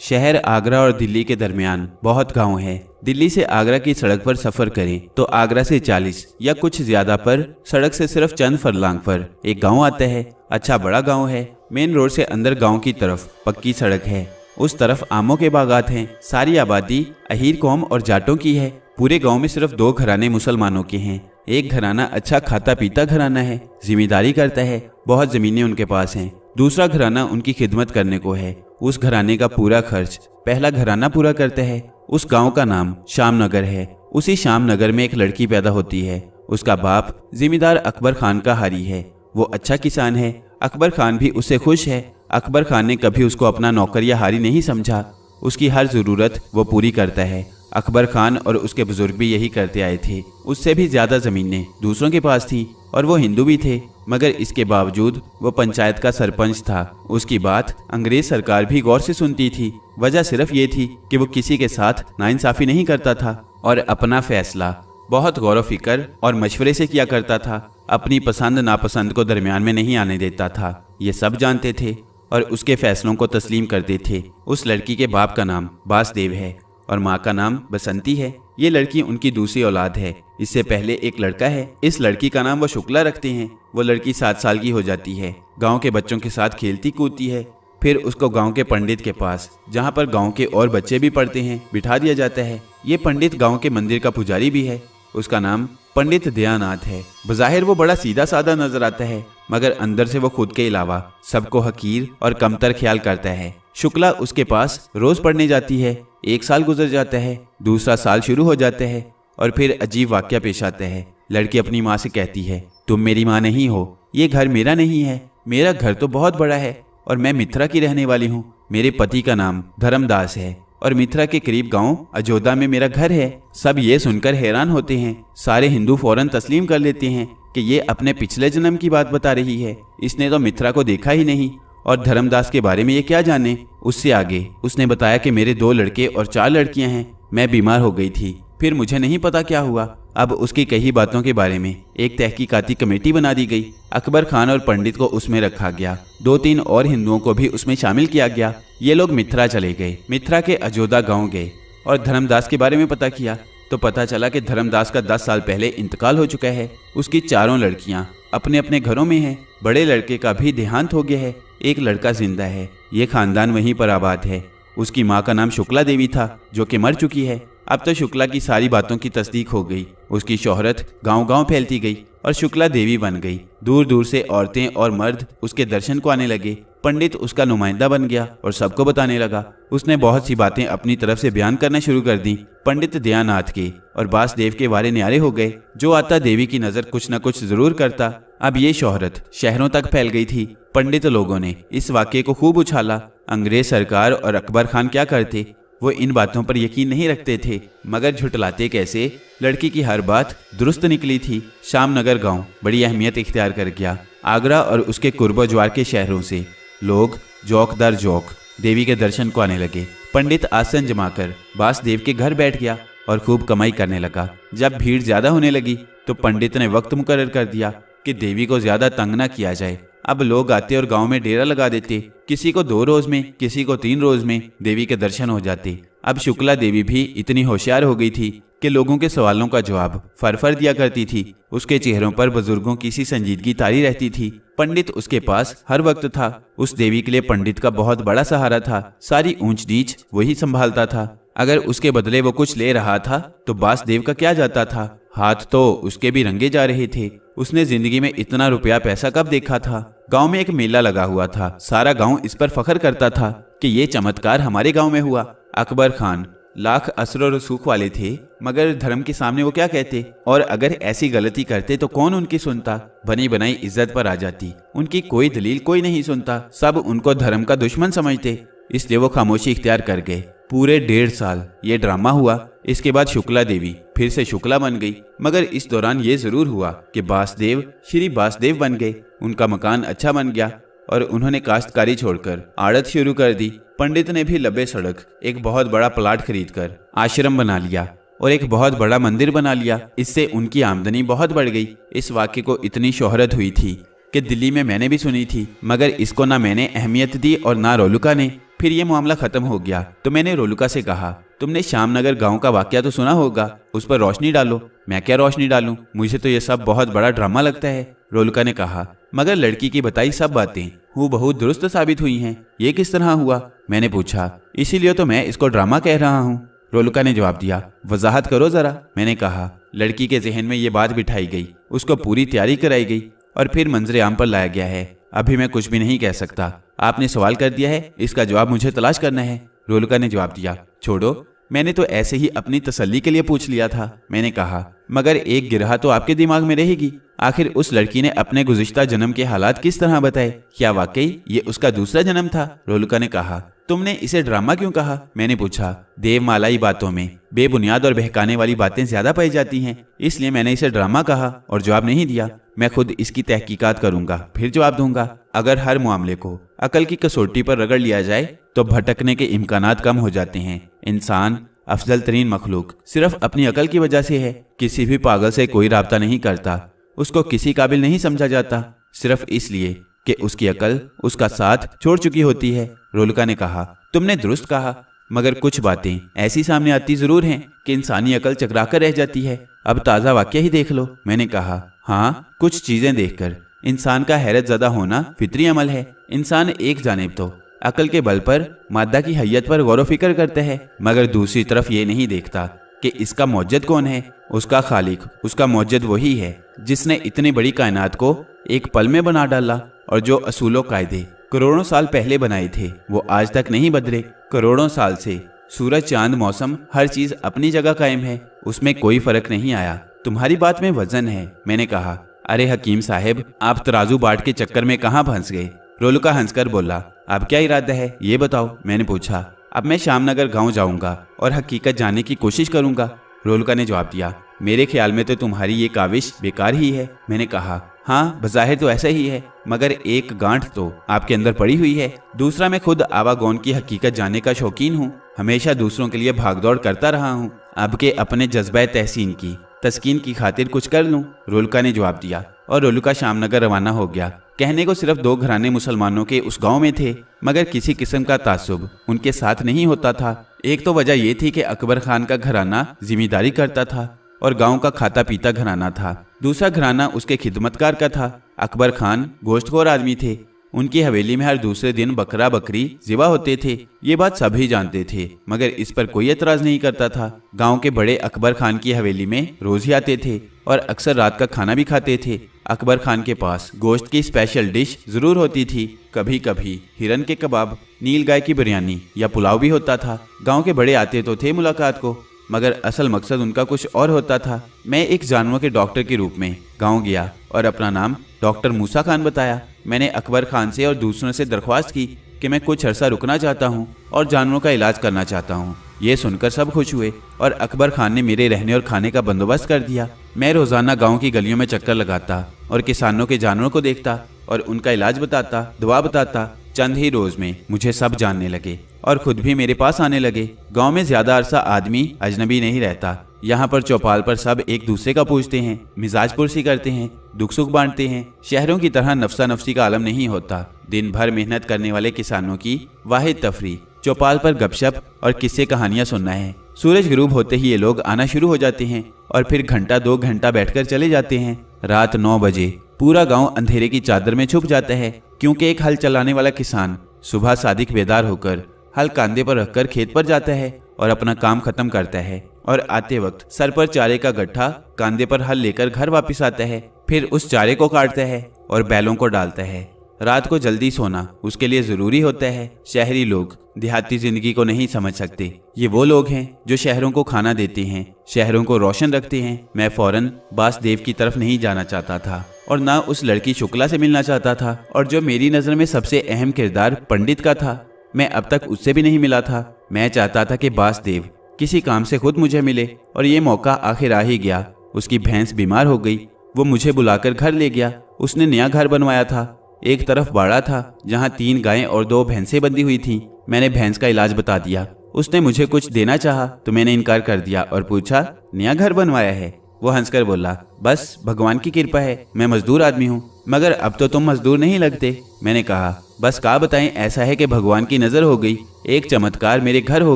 शहर आगरा और दिल्ली के दरमियान बहुत गांव हैं। दिल्ली से आगरा की सड़क पर सफर करें तो आगरा से 40 या कुछ ज्यादा पर सड़क से सिर्फ चंद फरलांग पर एक गांव आता है अच्छा बड़ा गांव है मेन रोड से अंदर गांव की तरफ पक्की सड़क है उस तरफ आमों के बागात हैं सारी आबादी अहिर कौम और जाटों की है पूरे गाँव में सिर्फ दो घराने मुसलमानों के हैं एक घराना अच्छा खाता पीता घराना है जिम्मेदारी करता है बहुत जमीने उनके पास है दूसरा घराना उनकी खिदमत करने को है उस घराने का पूरा खर्च पहला घराना पूरा करता है उस गांव का नाम नगर है उसी नगर में एक लड़की पैदा होती है उसका बाप जिमीदार अकबर खान का हारी है वो अच्छा किसान है अकबर खान भी उससे खुश है अकबर खान ने कभी उसको अपना नौकर या हारी नहीं समझा उसकी हर ज़रूरत वो पूरी करता है अकबर खान और उसके बुजुर्ग भी यही करते आए थे उससे भी ज़्यादा ज़मीनें दूसरों के पास थी और वो हिंदू भी थे मगर इसके बावजूद वो पंचायत का सरपंच था उसकी बात अंग्रेज सरकार भी गौर से सुनती थी वजह सिर्फ ये थी कि वो किसी के साथ नाइंसाफी नहीं करता था और अपना फैसला बहुत गौर फिक्र और मशवरे से किया करता था अपनी पसंद नापसंद को दरमियान में नहीं आने देता था ये सब जानते थे और उसके फैसलों को तस्लीम करते थे उस लड़की के बाप का नाम बासदेव है और माँ का नाम बसंती है ये लड़की उनकी दूसरी औलाद है इससे पहले एक लड़का है इस लड़की का नाम वो शुक्ला रखते हैं वो लड़की सात साल की हो जाती है गाँव के बच्चों के साथ खेलती कूदती है फिर उसको गांव के पंडित के पास जहाँ पर गांव के और बच्चे भी पढ़ते हैं बिठा दिया जाता है ये पंडित गांव के मंदिर का पुजारी भी है उसका नाम पंडित दयानाथ है बज़ाहिर वो बड़ा सीधा साधा नजर आता है मगर अंदर से वो खुद के अलावा सबको हकीर और कमतर ख्याल करता है शुक्ला उसके पास रोज पढ़ने जाती है एक साल गुजर जाता है दूसरा साल शुरू हो जाता है और फिर अजीब वाक्य पेश आता है लड़की अपनी माँ से कहती है तुम मेरी माँ नहीं हो ये घर मेरा नहीं है मेरा घर तो बहुत बड़ा है और मैं मिथ्रा की रहने वाली हूँ मेरे पति का नाम धर्मदास है और मिथ्रा के करीब गांव अजोधा में मेरा घर है सब ये सुनकर हैरान होते हैं सारे हिंदू फौरन तस्लीम कर लेते हैं कि ये अपने पिछले जन्म की बात बता रही है इसने तो मित्रा को देखा ही नहीं और धर्मदास के बारे में ये क्या जाने उससे आगे उसने बताया कि मेरे दो लड़के और चार लड़कियां हैं मैं बीमार हो गई थी फिर मुझे नहीं पता क्या हुआ अब उसकी कई बातों के बारे में एक तहकीकाती कमेटी बना दी गई अकबर खान और पंडित को उसमें रखा गया दो तीन और हिंदुओं को भी उसमें शामिल किया गया ये लोग मिथ्रा चले गए मिथ्रा के अजोधा गाँव गए और धर्मदास के बारे में पता किया तो पता चला कि धर्मदास का दस साल पहले इंतकाल हो चुका है उसकी चारों लड़कियां अपने अपने घरों में हैं बड़े लड़के का भी देहांत हो गया है एक लड़का जिंदा है ये खानदान वहीं पर आबाद है उसकी माँ का नाम शुक्ला देवी था जो कि मर चुकी है अब तो शुक्ला की सारी बातों की तस्दीक हो गई उसकी शोहरत गांव गांव फैलती गई और शुक्ला देवी बन गई दूर दूर से औरतें और मर्द उसके दर्शन को आने लगे पंडित उसका नुमाइंदा बन गया और सबको बताने लगा उसने बहुत सी बातें अपनी तरफ से बयान करना शुरू कर दी पंडित दयानाथ के और बासदेव के बारे न्यारे हो गए जो आता देवी की नज़र कुछ न कुछ जरूर करता अब ये शोहरत शहरों तक फैल गई थी पंडित लोगों ने इस वाक्य को खूब उछाला अंग्रेज सरकार और अकबर खान क्या करते वो इन बातों पर यकीन नहीं रखते थे मगर झुटलाते कैसे लड़की की हर बात दुरुस्त निकली थी शाम नगर गांव बड़ी अहमियत इख्तियार कर गया आगरा और उसके कुर्बा ज्वार के शहरों से लोग जौक दर जौक देवी के दर्शन को आने लगे पंडित आसन जमाकर वासदेव के घर बैठ गया और खूब कमाई करने लगा जब भीड़ ज्यादा होने लगी तो पंडित ने वक्त मुकर कर दिया कि देवी को ज्यादा तंग ना किया जाए अब लोग आते और गांव में डेरा लगा देते किसी को दो रोज में किसी को तीन रोज में देवी के दर्शन हो जाते अब शुक्ला देवी भी इतनी होशियार हो गई थी कि लोगों के सवालों का जवाब फर फर दिया करती थी उसके चेहरों पर बुजुर्गों की सी संजीदगी तारी रहती थी पंडित उसके पास हर वक्त था उस देवी के लिए पंडित का बहुत बड़ा सहारा था सारी ऊंच नीच वही संभालता था अगर उसके बदले वो कुछ ले रहा था तो बासदेव का क्या जाता था हाथ तो उसके भी रंगे जा रहे थे उसने जिंदगी में इतना रुपया पैसा कब देखा था गांव में एक मेला लगा हुआ था सारा गांव इस पर फखर करता था कि ये चमत्कार हमारे गांव में हुआ अकबर खान लाख असर और सुख वाले थे मगर धर्म के सामने वो क्या कहते और अगर ऐसी गलती करते तो कौन उनकी सुनता बनी बनाई इज्जत पर आ जाती उनकी कोई दलील कोई नहीं सुनता सब उनको धर्म का दुश्मन समझते इसलिए वो खामोशी इख्तियार कर गए पूरे डेढ़ साल ये ड्रामा हुआ इसके बाद शुक्ला देवी फिर से शुक्ला बन गई मगर इस दौरान ये जरूर हुआ कि बासदेव श्री बासदेव बन गए उनका मकान अच्छा बन गया और उन्होंने काश्तकारी छोड़कर आड़त शुरू कर दी पंडित ने भी लबे सड़क एक बहुत बड़ा प्लाट खरीद कर आश्रम बना लिया और एक बहुत बड़ा मंदिर बना लिया इससे उनकी आमदनी बहुत बढ़ गई इस वाक्य को इतनी शोहरत हुई थी कि दिल्ली में मैंने भी सुनी थी मगर इसको ना मैंने अहमियत दी और ना रोलुका ने फिर ये मामला खत्म हो गया तो मैंने रोलुका से कहा तुमने श्यामनगर गांव का वाक्य तो सुना होगा उस पर रोशनी डालो मैं क्या रोशनी डालूं मुझे तो ये सब बहुत बड़ा ड्रामा लगता है रोलका ने कहा मगर लड़की की बताई सब बातें हूँ बहुत दुरुस्त साबित हुई हैं ये किस तरह हुआ मैंने पूछा इसीलिए तो मैं इसको ड्रामा कह रहा हूँ रोलका ने जवाब दिया वजाहत करो जरा मैंने कहा लड़की के जहन में ये बात बिठाई गई उसको पूरी तैयारी कराई गई और फिर मंजरे आम पर लाया गया है अभी मैं कुछ भी नहीं कह सकता आपने सवाल कर दिया है इसका जवाब मुझे तलाश करना है रोलका ने जवाब दिया छोड़ो मैंने तो ऐसे ही अपनी तसल्ली के लिए पूछ लिया था मैंने कहा मगर एक गिरह तो आपके दिमाग में रहेगी आखिर उस लड़की ने अपने गुजश्ता जन्म के हालात किस तरह बताए क्या वाकई ये उसका दूसरा जन्म था रोलुका ने कहा तुमने इसे ड्रामा क्यों कहा मैंने पूछा देवमालाई बातों में बेबुनियाद और बहकाने वाली बातें ज्यादा पाई जाती हैं इसलिए मैंने इसे ड्रामा कहा और जवाब नहीं दिया मैं खुद इसकी तहकीकात करूंगा फिर जवाब दूंगा अगर हर मामले को अकल की कसौटी पर रगड़ लिया जाए तो भटकने के इम्कान कम हो जाते हैं इंसान अफजल तरीन मखलूक सिर्फ अपनी अकल की वजह से है किसी भी पागल से कोई रबता नहीं करता उसको किसी काबिल नहीं समझा जाता सिर्फ इसलिए कि उसकी अकल उसका साथ छोड़ चुकी होती है रोलका ने कहा तुमने दुरुस्त कहा मगर कुछ बातें ऐसी सामने आती जरूर हैं कि इंसानी अकल चकरा कर रह जाती है अब ताज़ा वाक्य ही देख लो मैंने कहा हाँ कुछ चीज़ें देखकर इंसान का हैरत ज्यादा होना फितरी अमल है इंसान एक जानब तो अकल के बल पर मादा की हैयत पर गौर फिक्र करते हैं मगर दूसरी तरफ ये नहीं देखता कि इसका मौजद कौन है उसका खालिक उसका मौजद वही है जिसने इतनी बड़ी कायनात को एक पल में बना डाला और जो असूलों कायदे करोड़ों साल पहले बनाए थे वो आज तक नहीं बदले करोड़ों साल से सूरज चांद मौसम हर चीज अपनी जगह कायम है उसमें कोई फर्क नहीं आया तुम्हारी बात में वजन है मैंने कहा अरे हकीम साहब आप तराजू बाट के चक्कर में कहाँ फंस गए रोलुका हंसकर बोला अब क्या इरादा है ये बताओ मैंने पूछा अब मैं श्यामनगर गांव जाऊंगा और हकीकत जानने की कोशिश करूंगा रोलुका ने जवाब दिया मेरे ख्याल में तो तुम्हारी ये काविश बेकार ही है मैंने कहा हाँ बज़ाहिर तो ऐसा ही है मगर एक गांठ तो आपके अंदर पड़ी हुई है दूसरा मैं खुद आवागौन की हकीकत जानने का शौकीन हूँ हमेशा दूसरों के लिए भागदौड़ करता रहा हूँ अब के अपने जज्बा तहसीन की तस्कीन की खातिर कुछ कर लूँ रोलका ने जवाब दिया और रोलका शामनगर रवाना हो गया कहने को सिर्फ दो घराने मुसलमानों के उस गांव में थे मगर किसी किस्म का तासुब उनके साथ नहीं होता था एक तो वजह यह थी कि अकबर खान का घराना जिम्मेदारी करता था और गांव का खाता पीता घराना था दूसरा घराना उसके खिदमतकार का था अकबर खान गोश्तखोर आदमी थे उनकी हवेली में हर दूसरे दिन बकरा बकरी जिवा होते थे ये बात सभी जानते थे मगर इस पर कोई एतराज नहीं करता था गांव के बड़े अकबर खान की हवेली में रोज ही आते थे और अक्सर रात का खाना भी खाते थे अकबर खान के पास गोश्त की स्पेशल डिश जरूर होती थी कभी कभी हिरन के कबाब नील गाय की बिरयानी या पुलाव भी होता था गांव के बड़े आते तो थे मुलाकात को मगर असल मकसद उनका कुछ और होता था मैं एक जानवर के डॉक्टर के रूप में गाँव गया और अपना नाम डॉक्टर मूसा खान बताया मैंने अकबर खान से और दूसरों से दरख्वास्त की कि मैं कुछ अरसा रुकना चाहता हूँ और जानवरों का इलाज करना चाहता हूँ ये सुनकर सब खुश हुए और अकबर खान ने मेरे रहने और खाने का बंदोबस्त कर दिया मैं रोजाना गाँव की गलियों में चक्कर लगाता और किसानों के जानवरों को देखता और उनका इलाज बताता दुआ बताता चंद ही रोज में मुझे सब जानने लगे और खुद भी मेरे पास आने लगे गांव में ज्यादा अरसा आदमी अजनबी नहीं रहता यहाँ पर चौपाल पर सब एक दूसरे का पूछते हैं मिजाज पुरसी करते हैं दुख सुख बांटते हैं शहरों की तरह नफसा नफसी का आलम नहीं होता दिन भर मेहनत करने वाले किसानों की वाहिद तफरी चौपाल पर गपशप और किस्से कहानियाँ सुनना है सूरज ग्रूब होते ही ये लोग आना शुरू हो जाते हैं और फिर घंटा दो घंटा बैठकर चले जाते हैं रात नौ बजे पूरा गांव अंधेरे की चादर में छुप जाता है क्योंकि एक हल चलाने वाला किसान सुबह सादिक बेदार होकर हल कांधे पर रखकर खेत पर जाता है और अपना काम खत्म करता है और आते वक्त सर पर चारे का गट्ठा कांधे पर हल लेकर घर वापस आता है फिर उस चारे को काटता है और बैलों को डालता है रात को जल्दी सोना उसके लिए जरूरी होता है शहरी लोग देहाती जिंदगी को नहीं समझ सकते ये वो लोग हैं जो शहरों को खाना देते हैं शहरों को रोशन रखते हैं मैं फौरन बासदेव की तरफ नहीं जाना चाहता था और ना उस लड़की शुक्ला से मिलना चाहता था और जो मेरी नज़र में सबसे अहम किरदार पंडित का था मैं अब तक उससे भी नहीं मिला था मैं चाहता था कि बासदेव किसी काम से खुद मुझे मिले और ये मौका आखिर आ ही गया उसकी भैंस बीमार हो गई वो मुझे बुलाकर घर ले गया उसने नया घर बनवाया था एक तरफ बाड़ा था जहाँ तीन गायें और दो भैंसें बंधी हुई थीं मैंने भैंस का इलाज बता दिया उसने मुझे कुछ देना चाहा तो मैंने इनकार कर दिया और पूछा नया घर बनवाया है वो हंसकर बोला बस भगवान की कृपा है मैं मजदूर आदमी हूँ मगर अब तो तुम मजदूर नहीं लगते मैंने कहा बस का बताएं ऐसा है कि भगवान की नज़र हो गई एक चमत्कार मेरे घर हो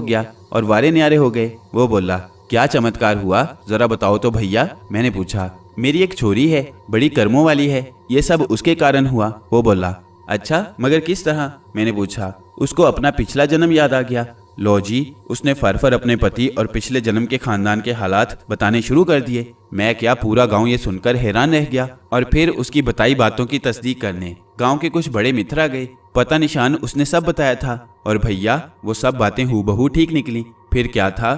गया और वारे न्यारे हो गए वो बोला क्या चमत्कार हुआ जरा बताओ तो भैया मैंने पूछा मेरी एक छोरी है बड़ी कर्मों वाली है ये सब उसके कारण हुआ वो बोला अच्छा मगर किस तरह मैंने पूछा उसको अपना पिछला जन्म याद आ गया लो जी उसने फरफर अपने पति और पिछले जन्म के खानदान के हालात बताने शुरू कर दिए मैं क्या पूरा गांव ये सुनकर हैरान रह गया और फिर उसकी बताई बातों की तस्दीक करने गांव के कुछ बड़े मित्र आ गए पता निशान उसने सब बताया था और भैया वो सब बातें हूबहू ठीक निकली फिर क्या था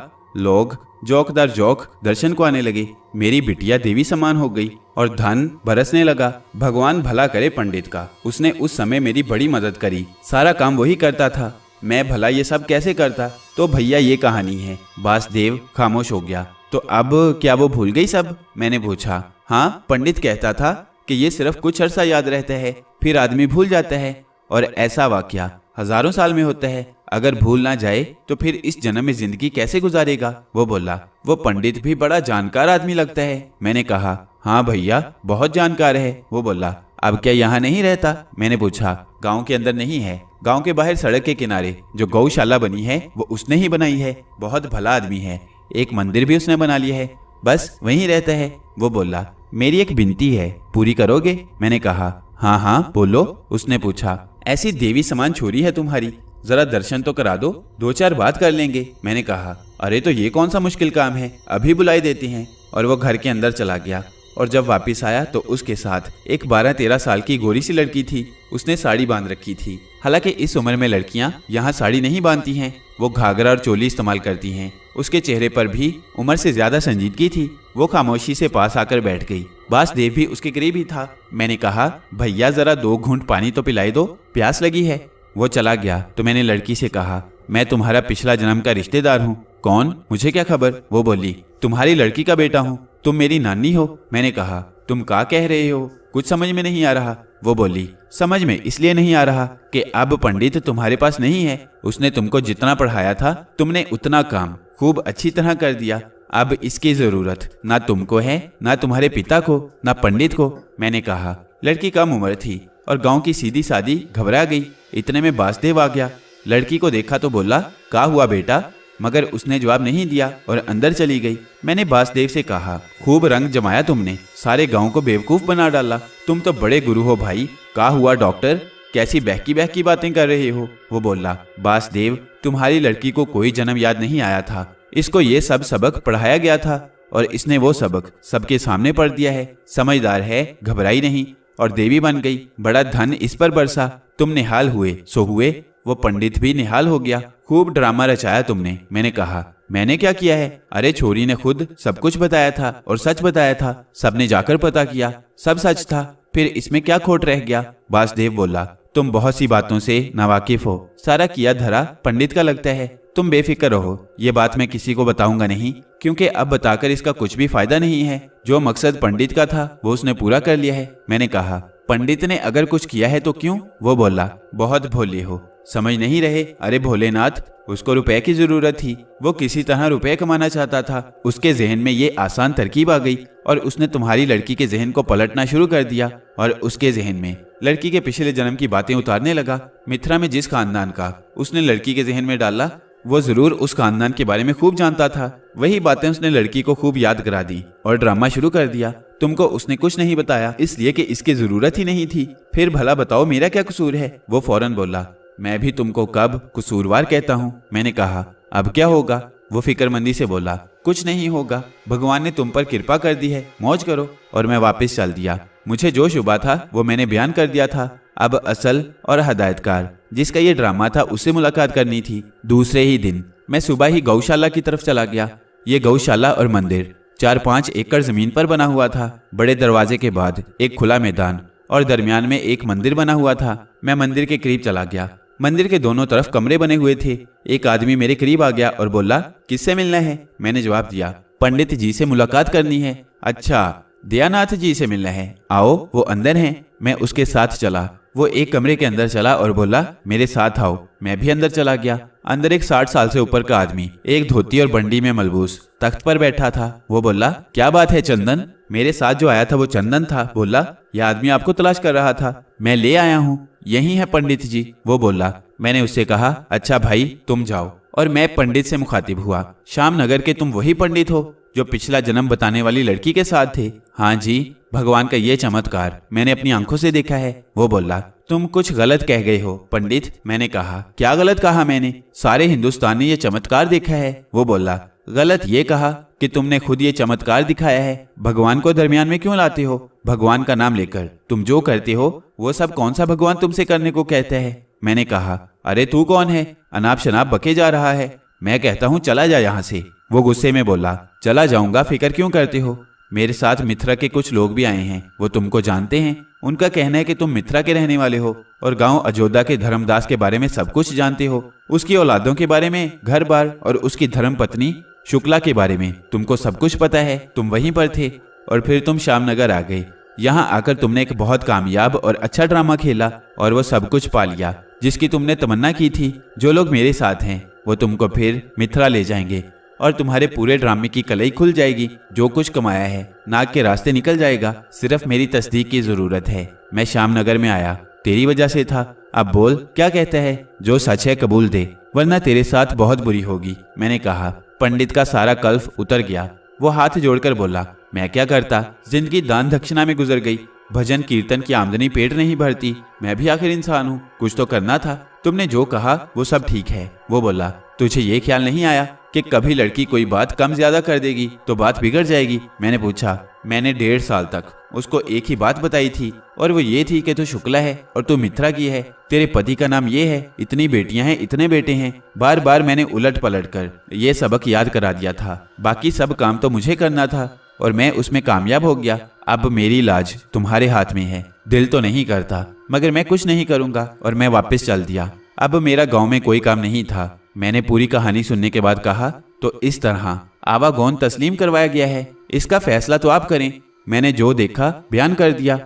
लोग जौकदार जौक दर्शन को आने लगे मेरी बिटिया देवी समान हो गई और धन बरसने लगा भगवान भला करे पंडित का उसने उस समय मेरी बड़ी मदद करी सारा काम वही करता था मैं भला ये सब कैसे करता तो भैया ये कहानी है वासदेव खामोश हो गया तो अब क्या वो भूल गई सब मैंने पूछा हाँ पंडित कहता था कि ये सिर्फ कुछ अरसा याद रहता है फिर आदमी भूल जाता है और ऐसा वाक्य हजारों साल में होता है अगर भूल ना जाए तो फिर इस जन्म में जिंदगी कैसे गुजारेगा वो बोला वो पंडित भी बड़ा जानकार आदमी लगता है मैंने कहा हाँ भैया बहुत जानकार है वो बोला अब क्या यहाँ नहीं रहता मैंने पूछा गांव के अंदर नहीं है गांव के बाहर सड़क के किनारे जो गौशाला बनी है वो उसने ही बनाई है बहुत भला आदमी है एक मंदिर भी उसने बना लिया है बस वहीं रहता है वो बोला मेरी एक बिनती है पूरी करोगे मैंने कहा हाँ हाँ बोलो उसने पूछा ऐसी देवी समान छोरी है तुम्हारी जरा दर्शन तो करा दो दो चार बात कर लेंगे मैंने कहा अरे तो ये कौन सा मुश्किल काम है अभी बुलाई देती हैं और वो घर के अंदर चला गया और जब वापस आया तो उसके साथ एक बारह तेरह साल की गोरी सी लड़की थी उसने साड़ी बांध रखी थी हालांकि इस उम्र में लड़कियां यहाँ साड़ी नहीं बांधती हैं वो घाघरा और चोली इस्तेमाल करती हैं उसके चेहरे पर भी उम्र से ज्यादा संजीदगी थी वो खामोशी से पास आकर बैठ गई वासदेव भी उसके करीब ही था मैंने कहा भैया जरा दो घूंट पानी तो पिलाई दो प्यास लगी है वो चला गया तो मैंने लड़की से कहा मैं तुम्हारा पिछला जन्म का रिश्तेदार हूँ कौन मुझे क्या खबर वो बोली तुम्हारी लड़की का बेटा हूँ तुम मेरी नानी हो मैंने कहा तुम का कह रहे हो कुछ समझ में नहीं आ रहा वो बोली समझ में इसलिए नहीं आ रहा कि अब पंडित तुम्हारे पास नहीं है उसने तुमको जितना पढ़ाया था तुमने उतना काम खूब अच्छी तरह कर दिया अब इसकी जरूरत ना तुमको है ना तुम्हारे पिता को ना पंडित को मैंने कहा लड़की कम उम्र थी और गांव की सीधी सादी घबरा गई इतने में बासदेव आ गया लड़की को देखा तो बोला का हुआ बेटा मगर उसने जवाब नहीं दिया और अंदर चली गई मैंने बासदेव से कहा खूब रंग जमाया तुमने सारे गांव को बेवकूफ बना डाला तुम तो बड़े गुरु हो भाई का हुआ डॉक्टर कैसी बहकी बहकी बातें कर रहे हो वो बोला बासदेव तुम्हारी लड़की को कोई जन्म याद नहीं आया था इसको ये सब सबक पढ़ाया गया था और इसने वो सबक सबके सामने पढ़ दिया है समझदार है घबराई नहीं और देवी बन गई बड़ा धन इस पर बरसा तुम निहाल हुए सो हुए वो पंडित भी निहाल हो गया खूब ड्रामा रचाया तुमने मैंने कहा मैंने क्या किया है अरे छोरी ने खुद सब कुछ बताया था और सच बताया था सबने जाकर पता किया सब सच था फिर इसमें क्या खोट रह गया वासदेव बोला तुम बहुत सी बातों से नावाकिफ हो सारा किया धरा पंडित का लगता है तुम बेफिक्र रहो ये बात मैं किसी को बताऊंगा नहीं क्योंकि अब बताकर इसका कुछ भी फायदा नहीं है जो मकसद पंडित का था वो उसने पूरा कर लिया है मैंने कहा पंडित ने अगर कुछ किया है तो क्यों वो बोला बहुत भोले हो समझ नहीं रहे अरे भोलेनाथ उसको रुपए की जरूरत थी वो किसी तरह रुपए कमाना चाहता था उसके जहन में ये आसान तरकीब आ गई और उसने तुम्हारी लड़की के जहन को पलटना शुरू कर दिया और उसके जहन में लड़की के पिछले जन्म की बातें उतारने लगा मिथ्रा में जिस खानदान का उसने लड़की के जहन में डाला वो जरूर उस खानदान के बारे में खूब जानता था वही बातें उसने लड़की को खूब याद करा दी और ड्रामा शुरू कर दिया तुमको उसने कुछ नहीं बताया इसलिए कि इसकी जरूरत ही नहीं थी फिर भला बताओ मेरा क्या कसूर है वो फौरन बोला मैं भी तुमको कब कसूरवार कहता हूँ मैंने कहा अब क्या होगा वो फिक्रमंदी से बोला कुछ नहीं होगा भगवान ने तुम पर कृपा कर दी है मौज करो और मैं वापस चल दिया मुझे जो शुबा था वो मैंने बयान कर दिया था अब असल और हदायतकार जिसका ये ड्रामा था उससे मुलाकात करनी थी दूसरे ही दिन मैं सुबह ही गौशाला की तरफ चला गया ये गौशाला और मंदिर चार पाँच एकड़ जमीन पर बना हुआ था बड़े दरवाजे के बाद एक खुला मैदान और दरमियान में एक मंदिर बना हुआ था मैं मंदिर के करीब चला गया मंदिर के दोनों तरफ कमरे बने हुए थे एक आदमी मेरे करीब आ गया और बोला किससे मिलना है मैंने जवाब दिया पंडित जी से मुलाकात करनी है अच्छा दयानाथ जी से मिलना है आओ वो अंदर हैं मैं उसके साथ चला वो एक कमरे के अंदर चला और बोला मेरे साथ आओ मैं भी अंदर चला गया अंदर एक साठ साल से ऊपर का आदमी एक धोती और बंडी में मलबूस तख्त पर बैठा था वो बोला क्या बात है चंदन मेरे साथ जो आया था वो चंदन था बोला यह आदमी आपको तलाश कर रहा था मैं ले आया हूँ यही है पंडित जी वो बोला मैंने उससे कहा अच्छा भाई तुम जाओ और मैं पंडित से मुखातिब हुआ शाम नगर के तुम वही पंडित हो जो पिछला जन्म बताने वाली लड़की के साथ थे हाँ जी भगवान का ये चमत्कार मैंने अपनी आंखों से देखा है वो बोला तुम कुछ गलत कह गए हो पंडित मैंने कहा क्या गलत कहा मैंने सारे हिंदुस्तान ने ये चमत्कार देखा है वो बोला गलत ये कहा कि तुमने खुद ये चमत्कार दिखाया है भगवान को दरमियान में क्यों लाते हो भगवान का नाम लेकर तुम जो करते हो वो सब कौन सा भगवान तुमसे करने को कहते हैं मैंने कहा अरे तू कौन है अनाप शनाप बके जा रहा है मैं कहता हूँ चला जा यहाँ से वो गुस्से में बोला चला जाऊंगा फिक्र क्यों करते हो मेरे साथ मिथ्रा के कुछ लोग भी आए हैं वो तुमको जानते हैं उनका कहना है कि तुम मिथ्रा के रहने वाले हो और गांव अजोधा के धर्मदास के बारे में सब कुछ जानते हो उसकी औलादों के बारे में घर बार और उसकी धर्म पत्नी शुक्ला के बारे में तुमको सब कुछ पता है तुम वहीं पर थे और फिर तुम श्यामनगर आ गए यहाँ आकर तुमने एक बहुत कामयाब और अच्छा ड्रामा खेला और वो सब कुछ पा लिया जिसकी तुमने तमन्ना की थी जो लोग मेरे साथ हैं वो तुमको फिर मिथरा ले जाएंगे और तुम्हारे पूरे ड्रामे की कलई खुल जाएगी जो कुछ कमाया है नाक के रास्ते निकल जाएगा सिर्फ मेरी तस्दीक की जरूरत है मैं श्याम नगर में आया तेरी वजह से था अब बोल क्या कहता है जो सच है कबूल दे वरना तेरे साथ बहुत बुरी होगी मैंने कहा पंडित का सारा कल्फ उतर गया वो हाथ जोड़कर बोला मैं क्या करता जिंदगी दान दक्षिणा में गुजर गई भजन कीर्तन की आमदनी पेट नहीं भरती मैं भी आखिर इंसान हूँ कुछ तो करना था तुमने जो कहा वो सब ठीक है वो बोला तुझे ये ख्याल नहीं आया कि कभी लड़की कोई बात कम ज्यादा कर देगी तो बात बिगड़ जाएगी मैंने पूछा मैंने डेढ़ साल तक उसको एक ही बात बताई थी और वो ये थी कि तू शुक्ला है और तू मित्रा की है तेरे पति का नाम ये है इतनी बेटियां हैं इतने बेटे हैं बार बार मैंने उलट पलट कर ये सबक याद करा दिया था बाकी सब काम तो मुझे करना था और मैं उसमें कामयाब हो गया अब मेरी लाज तुम्हारे हाथ में है दिल तो नहीं करता मगर मैं कुछ नहीं करूँगा और मैं वापस चल दिया अब मेरा गाँव में कोई काम नहीं था मैंने पूरी कहानी सुनने के बाद कहा तो इस तरह आवागौन तस्लीम करवाया गया है इसका फैसला तो आप करें मैंने जो देखा बयान कर दिया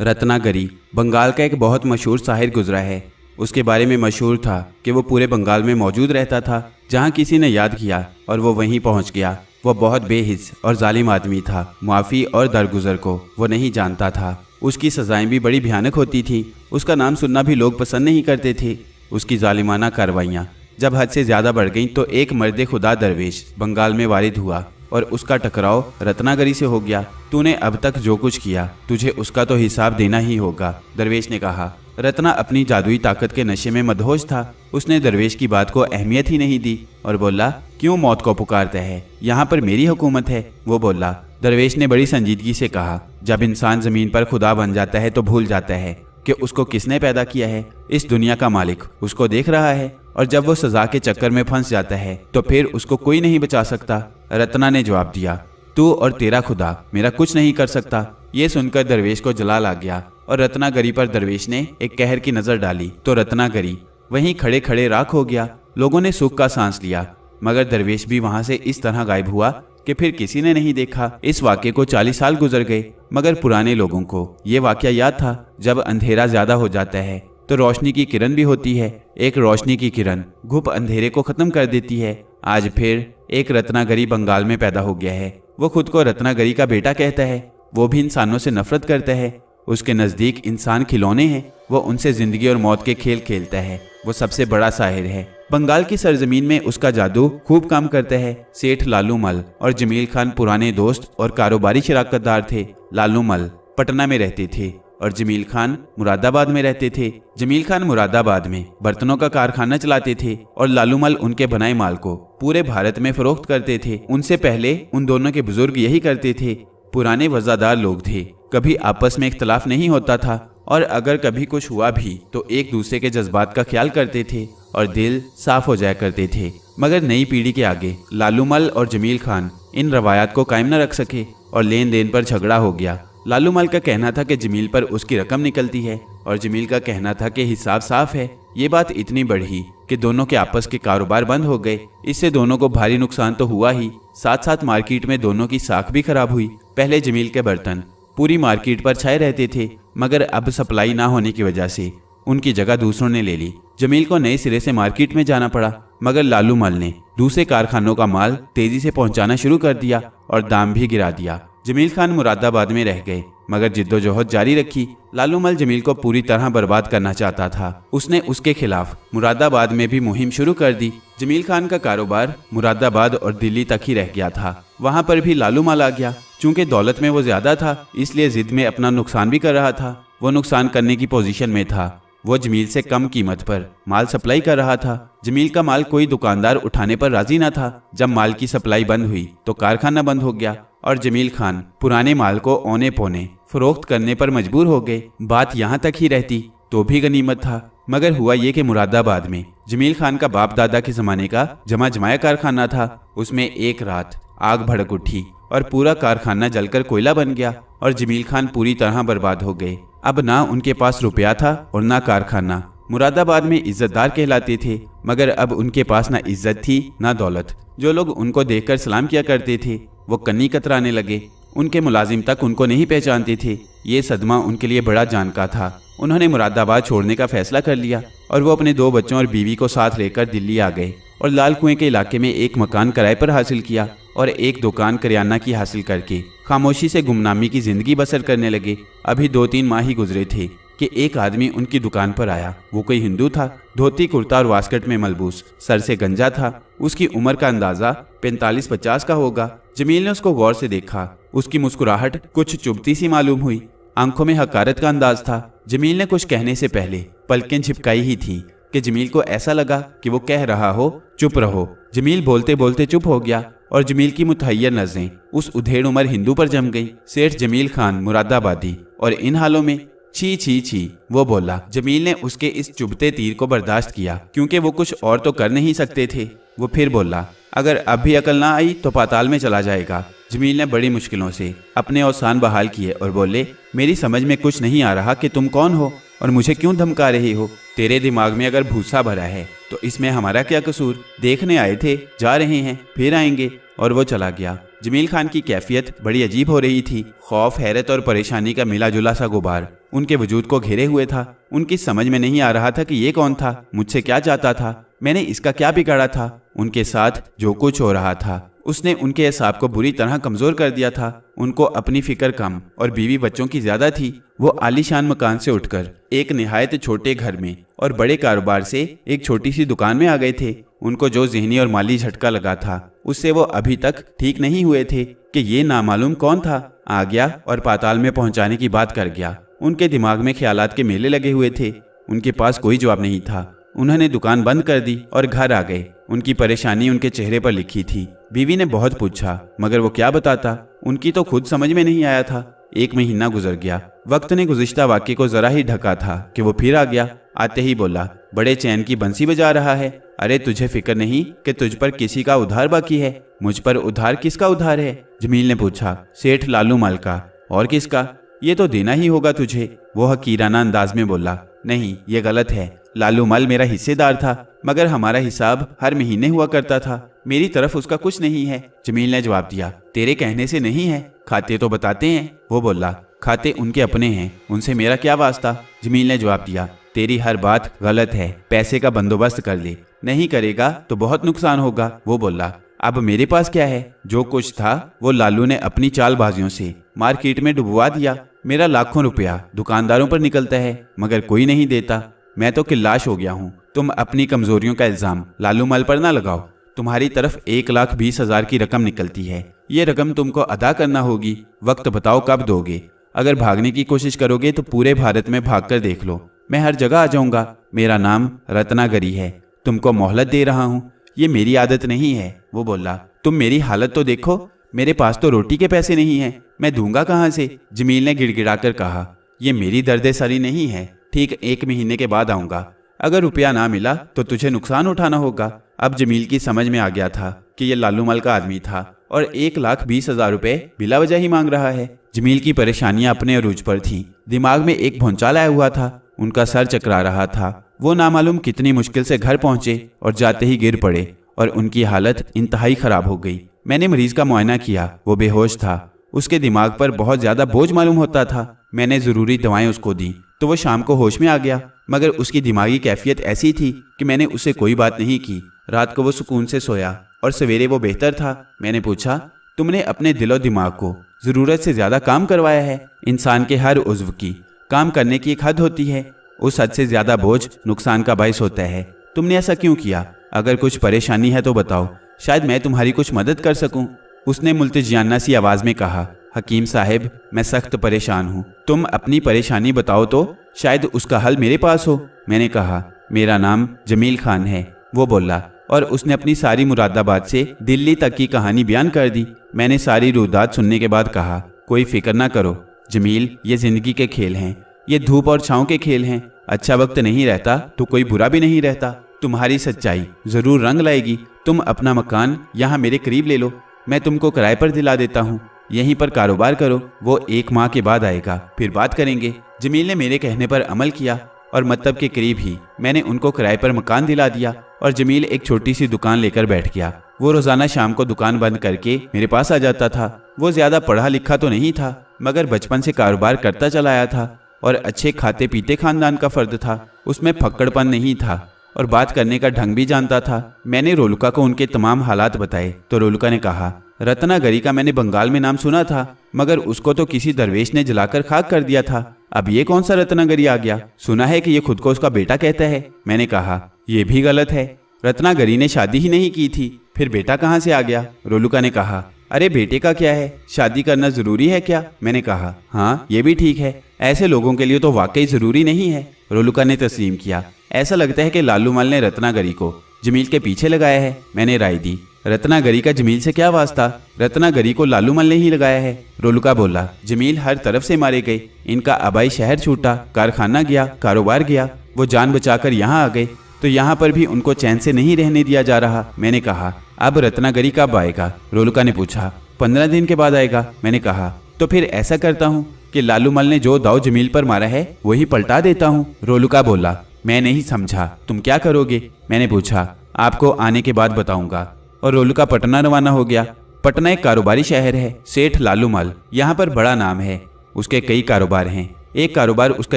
रत्नागरी बंगाल का एक बहुत मशहूर साहिर गुजरा है उसके बारे में मशहूर था कि वो पूरे बंगाल में मौजूद रहता था जहाँ किसी ने याद किया और वो वहीं पहुँच गया वह बहुत बेहिस और जालिम आदमी था मुआफ़ी और दरगुजर को वो नहीं जानता था उसकी सजाएं भी बड़ी भयानक होती थी उसका नाम सुनना भी लोग पसंद नहीं करते थे उसकी जालिमाना कार्रवाइयाँ जब हद से ज़्यादा बढ़ गईं तो एक मर्द खुदा दरवेश बंगाल में वारिद हुआ और उसका टकराव रत्नागरी से हो गया तूने अब तक जो कुछ किया तुझे उसका तो हिसाब देना ही होगा दरवेश ने कहा रत्ना अपनी जादुई ताकत के नशे में मदहोश था उसने दरवेश की बात को अहमियत ही नहीं दी और बोला क्यों मौत को पुकारता है यहाँ पर मेरी हुकूमत है वो बोला दरवेश ने बड़ी संजीदगी से कहा जब इंसान जमीन पर खुदा बन जाता है तो भूल जाता है कि उसको किसने पैदा किया है इस दुनिया का मालिक उसको देख रहा है और जब वो सजा के चक्कर में फंस जाता है तो फिर उसको कोई नहीं बचा सकता रत्ना ने जवाब दिया तू और तेरा खुदा मेरा कुछ नहीं कर सकता ये सुनकर दरवेश को जलाल आ गया और रत्नागरी पर दरवेश ने एक कहर की नजर डाली तो रत्नागरी वहीं खड़े खड़े राख हो गया लोगों ने सुख का सांस लिया मगर दरवेश भी वहां से इस तरह गायब हुआ कि फिर किसी ने नहीं देखा इस वाक्य को चालीस साल गुजर गए मगर पुराने लोगों को ये वाक्य याद था जब अंधेरा ज्यादा हो जाता है तो रोशनी की किरण भी होती है एक रोशनी की किरण घुप अंधेरे को खत्म कर देती है आज फिर एक रत्नागरी बंगाल में पैदा हो गया है वो खुद को रत्नागरी का बेटा कहता है वो भी इंसानों से नफरत करता है उसके नज़दीक इंसान खिलौने हैं वो उनसे ज़िंदगी और मौत के खेल खेलता है वो सबसे बड़ा साहिर है बंगाल की सरजमीन में उसका जादू खूब काम करता है सेठ लालू मल और जमील खान पुराने दोस्त और कारोबारी शराकतदार थे लालू मल पटना में रहते थे और जमील खान मुरादाबाद में रहते थे जमील खान मुरादाबाद में बर्तनों का कारखाना चलाते थे और लालू मल उनके बनाए माल को पूरे भारत में फरोख्त करते थे उनसे पहले उन दोनों के बुजुर्ग यही करते थे पुराने वजादार लोग थे कभी आपस में इख्तलाफ नहीं होता था और अगर कभी कुछ हुआ भी तो एक दूसरे के जज्बात का ख्याल करते थे और दिल साफ हो जाया करते थे मगर नई पीढ़ी के आगे लालू मल और जमील खान इन रवायात को कायम न रख सके और लेन देन पर झगड़ा हो गया लालू मल का कहना था कि जमील पर उसकी रकम निकलती है और जमील का कहना था कि हिसाब साफ है ये बात इतनी बढ़ी कि दोनों के आपस के कारोबार बंद हो गए इससे दोनों को भारी नुकसान तो हुआ ही साथ साथ मार्केट में दोनों की साख भी खराब हुई पहले जमील के बर्तन पूरी मार्केट पर छाए रहते थे मगर अब सप्लाई ना होने की वजह से उनकी जगह दूसरों ने ले ली जमील को नए सिरे से मार्केट में जाना पड़ा मगर लालू मल ने दूसरे कारखानों का माल तेजी से पहुंचाना शुरू कर दिया और दाम भी गिरा दिया जमील खान मुरादाबाद में रह गए मगर जिद्दोजहद जारी रखी लालू मल जमील को पूरी तरह बर्बाद करना चाहता था उसने उसके खिलाफ मुरादाबाद में भी मुहिम शुरू कर दी जमील खान का कारोबार मुरादाबाद और दिल्ली तक ही रह गया था वहाँ पर भी लालू मल आ गया चूँकि दौलत में वो ज्यादा था इसलिए जिद में अपना नुकसान भी कर रहा था वो नुकसान करने की पोजीशन में था वो जमील से कम कीमत पर माल सप्लाई कर रहा था जमील का माल कोई दुकानदार उठाने पर राजी न था जब माल की सप्लाई बंद हुई तो कारखाना बंद हो गया और जमील खान पुराने माल को औने पौने फरोख्त करने पर मजबूर हो गए बात यहाँ तक ही रहती तो भी गनीमत था मगर हुआ ये कि मुरादाबाद में जमील खान का बाप दादा के जमाने का जमा जमाया कारखाना था उसमें एक रात आग भड़क उठी और पूरा कारखाना जलकर कोयला बन गया और जमील खान पूरी तरह बर्बाद हो गए अब ना उनके पास रुपया था और ना कारखाना मुरादाबाद में इज्जतदार कहलाते थे मगर अब उनके पास ना इज्जत थी ना दौलत जो लोग उनको देखकर सलाम किया करते थे वो कन्नी कतराने लगे उनके मुलाजिम तक उनको नहीं पहचानती थी ये सदमा उनके लिए बड़ा जान का था उन्होंने मुरादाबाद छोड़ने का फैसला कर लिया और वो अपने दो बच्चों और बीवी को साथ लेकर दिल्ली आ गए और लाल कुएं के इलाके में एक मकान किराए पर हासिल किया और एक दुकान करियाना की हासिल करके खामोशी से गुमनामी की जिंदगी बसर करने लगे अभी दो तीन माह ही गुजरे थे कि एक आदमी उनकी दुकान पर आया वो कोई हिंदू था धोती कुर्ता और वास्कट में मलबूस सर से गंजा था उसकी उम्र का अंदाजा पैंतालीस पचास का होगा जमील ने उसको गौर से देखा उसकी मुस्कुराहट कुछ चुभती सी मालूम हुई आंखों में हकारत का अंदाज था जमील ने कुछ कहने से पहले पलकें छिपकाई ही थी कि जमील को ऐसा लगा कि वो कह रहा हो चुप रहो जमील बोलते बोलते चुप हो गया और जमील की मुतहैया नजरें उस उधेड़ उमर हिंदू पर जम गई सेठ जमील खान मुरादाबादी और इन हालों में छी छी छी वो बोला जमील ने उसके इस चुभते तीर को बर्दाश्त किया क्योंकि वो कुछ और तो कर नहीं सकते थे वो फिर बोला अगर अभी अकल ना आई तो पाताल में चला जाएगा जमील ने बड़ी मुश्किलों से अपने औसान बहाल किए और बोले मेरी समझ में कुछ नहीं आ रहा कि तुम कौन हो और मुझे क्यों धमका रही हो तेरे दिमाग में अगर भूसा भरा है तो इसमें हमारा क्या कसूर देखने आए थे जा रहे हैं फिर आएंगे और वो चला गया जमील खान की कैफियत बड़ी अजीब हो रही थी खौफ हैरत और परेशानी का मिला जुला सा गुबार उनके वजूद को घेरे हुए था उनकी समझ में नहीं आ रहा था कि ये कौन था मुझसे क्या चाहता था मैंने इसका क्या बिगाड़ा था उनके साथ जो कुछ हो रहा था उसने उनके हिसाब को बुरी तरह कमजोर कर दिया था उनको अपनी फिक्र कम और बीवी बच्चों की ज्यादा थी वो आलीशान मकान से उठकर एक नहायत छोटे घर में और बड़े कारोबार से एक छोटी सी दुकान में आ गए थे उनको जो जहनी और माली झटका लगा था उससे वो अभी तक ठीक नहीं हुए थे कि ये नामालूम कौन था आ गया और पाताल में पहुंचाने की बात कर गया उनके दिमाग में ख्यालात के मेले लगे हुए थे उनके पास कोई जवाब नहीं था उन्होंने दुकान बंद कर दी और घर आ गए उनकी परेशानी उनके चेहरे पर लिखी थी बीवी ने बहुत पूछा मगर वो क्या बताता उनकी तो खुद समझ में नहीं आया था एक महीना गुजर गया वक्त ने गुजश्ता वाक्य को जरा ही ढका था कि वो फिर आ गया आते ही बोला बड़े चैन की बंसी बजा रहा है अरे तुझे फिक्र नहीं कि तुझ पर किसी का उधार बाकी है मुझ पर उधार किसका उधार है जमील ने पूछा सेठ लालू माल का और किसका ये तो देना ही होगा तुझे वो हकीराना अंदाज में बोला नहीं ये गलत है लालू माल मेरा हिस्सेदार था मगर हमारा हिसाब हर महीने हुआ करता था मेरी तरफ उसका कुछ नहीं है जमील ने जवाब दिया तेरे कहने से नहीं है खाते तो बताते हैं वो बोला खाते उनके अपने हैं उनसे मेरा क्या वास्ता जमील ने जवाब दिया तेरी हर बात गलत है पैसे का बंदोबस्त कर ले नहीं करेगा तो बहुत नुकसान होगा वो बोला अब मेरे पास क्या है जो कुछ था वो लालू ने अपनी चालबाजियों से मार्केट में डुबवा दिया मेरा लाखों रुपया दुकानदारों पर निकलता है मगर कोई नहीं देता मैं तो किल्लाश हो गया हूँ तुम अपनी कमजोरियों का इल्ज़ाम लालू माल पर ना लगाओ तुम्हारी तरफ एक लाख बीस हज़ार की रकम निकलती है ये रकम तुमको अदा करना होगी वक्त बताओ कब दोगे अगर भागने की कोशिश करोगे तो पूरे भारत में भाग कर देख लो मैं हर जगह आ जाऊंगा मेरा नाम रत्नागरी है तुमको मोहलत दे रहा हूँ ये मेरी आदत नहीं है वो बोला तुम मेरी हालत तो देखो मेरे पास तो रोटी के पैसे नहीं है मैं दूंगा कहाँ से जमील ने कर कहा यह मेरी दर्द सारी नहीं है ठीक एक महीने के बाद आऊंगा अगर रुपया ना मिला तो तुझे नुकसान उठाना होगा अब जमील की समझ में आ गया था कि यह लालू मल का आदमी था और एक लाख बीस हजार रुपए बिला वजह ही मांग रहा है जमील की परेशानियां अपने अरूज पर थीं। दिमाग में एक भौचाल आया हुआ था उनका सर चकरा रहा था वो नामालूम कितनी मुश्किल से घर पहुंचे और जाते ही गिर पड़े और उनकी हालत इंतहाई खराब हो गई मैंने मरीज का मुआयना किया वो बेहोश था उसके दिमाग पर बहुत ज्यादा बोझ मालूम होता था मैंने जरूरी दवाएं उसको दी तो वो शाम को होश में आ गया मगर उसकी दिमागी कैफियत ऐसी थी कि मैंने उसे कोई बात नहीं की रात को वो सुकून से सोया और सवेरे वो बेहतर था मैंने पूछा तुमने अपने दिलो दिमाग को ज़रूरत से ज़्यादा काम करवाया है इंसान के हर उज्व की काम करने की एक हद होती है उस हद से ज़्यादा बोझ नुकसान का बायस होता है तुमने ऐसा क्यों किया अगर कुछ परेशानी है तो बताओ शायद मैं तुम्हारी कुछ मदद कर सकूं उसने मुल्तजियाना सी आवाज़ में कहा हकीम साहब मैं सख्त परेशान हूँ तुम अपनी परेशानी बताओ तो शायद उसका हल मेरे पास हो मैंने कहा मेरा नाम जमील खान है वो बोला और उसने अपनी सारी मुरादाबाद से दिल्ली तक की कहानी बयान कर दी मैंने सारी रुदात सुनने के बाद कहा कोई फिक्र ना करो जमील ये ज़िंदगी के खेल हैं ये धूप और छाँव के खेल हैं अच्छा वक्त नहीं रहता तो कोई बुरा भी नहीं रहता तुम्हारी सच्चाई ज़रूर रंग लाएगी तुम अपना मकान यहाँ मेरे करीब ले लो मैं तुमको किराए पर दिला देता हूँ यहीं पर कारोबार करो वो एक माह के बाद आएगा फिर बात करेंगे जमील ने मेरे कहने पर अमल किया और मतलब के करीब ही मैंने उनको किराए पर मकान दिला दिया और जमील एक छोटी सी दुकान लेकर बैठ गया वो रोजाना शाम को दुकान बंद करके मेरे पास आ जाता था वो ज्यादा पढ़ा लिखा तो नहीं था मगर बचपन से कारोबार करता चला आया था और अच्छे खाते पीते खानदान का फर्द था उसमें फक्कड़पन नहीं था और बात करने का ढंग भी जानता था मैंने रोलुका को उनके तमाम हालात बताए तो रोलुका ने कहा रत्नागरी का मैंने बंगाल में नाम सुना था मगर उसको तो किसी दरवेश ने जलाकर खाक कर दिया था अब ये कौन सा रत्नागरी आ गया सुना है कि ये खुद को उसका बेटा कहता है मैंने कहा ये भी गलत है रत्नागरी ने शादी ही नहीं की थी फिर बेटा कहाँ से आ गया रोलुका ने कहा अरे बेटे का क्या है शादी करना जरूरी है क्या मैंने कहा हाँ ये भी ठीक है ऐसे लोगों के लिए तो वाकई जरूरी नहीं है रोलुका ने तस्लीम किया ऐसा लगता है कि लालू माल ने रत्नागरी को जमील के पीछे लगाया है मैंने राय दी रत्नागरी का जमील से क्या वास्ता रत्नागरी को लालू मल ने ही लगाया है रोलुका बोला जमील हर तरफ से मारे गए इनका आबाई शहर छूटा कारखाना गया कारोबार गया वो जान बचाकर यहाँ आ गए तो यहाँ पर भी उनको चैन से नहीं रहने दिया जा रहा मैंने कहा अब रत्नागरी कब आएगा रोलुका ने पूछा पंद्रह दिन के बाद आएगा मैंने कहा तो फिर ऐसा करता हूँ कि लालू मल ने जो दाव जमील पर मारा है वही पलटा देता हूँ रोलुका बोला मैं नहीं समझा तुम क्या करोगे मैंने पूछा आपको आने के बाद बताऊंगा और रोलू का पटना रवाना हो गया पटना एक कारोबारी शहर है सेठ लालू माल यहाँ पर बड़ा नाम है उसके कई कारोबार हैं एक कारोबार उसका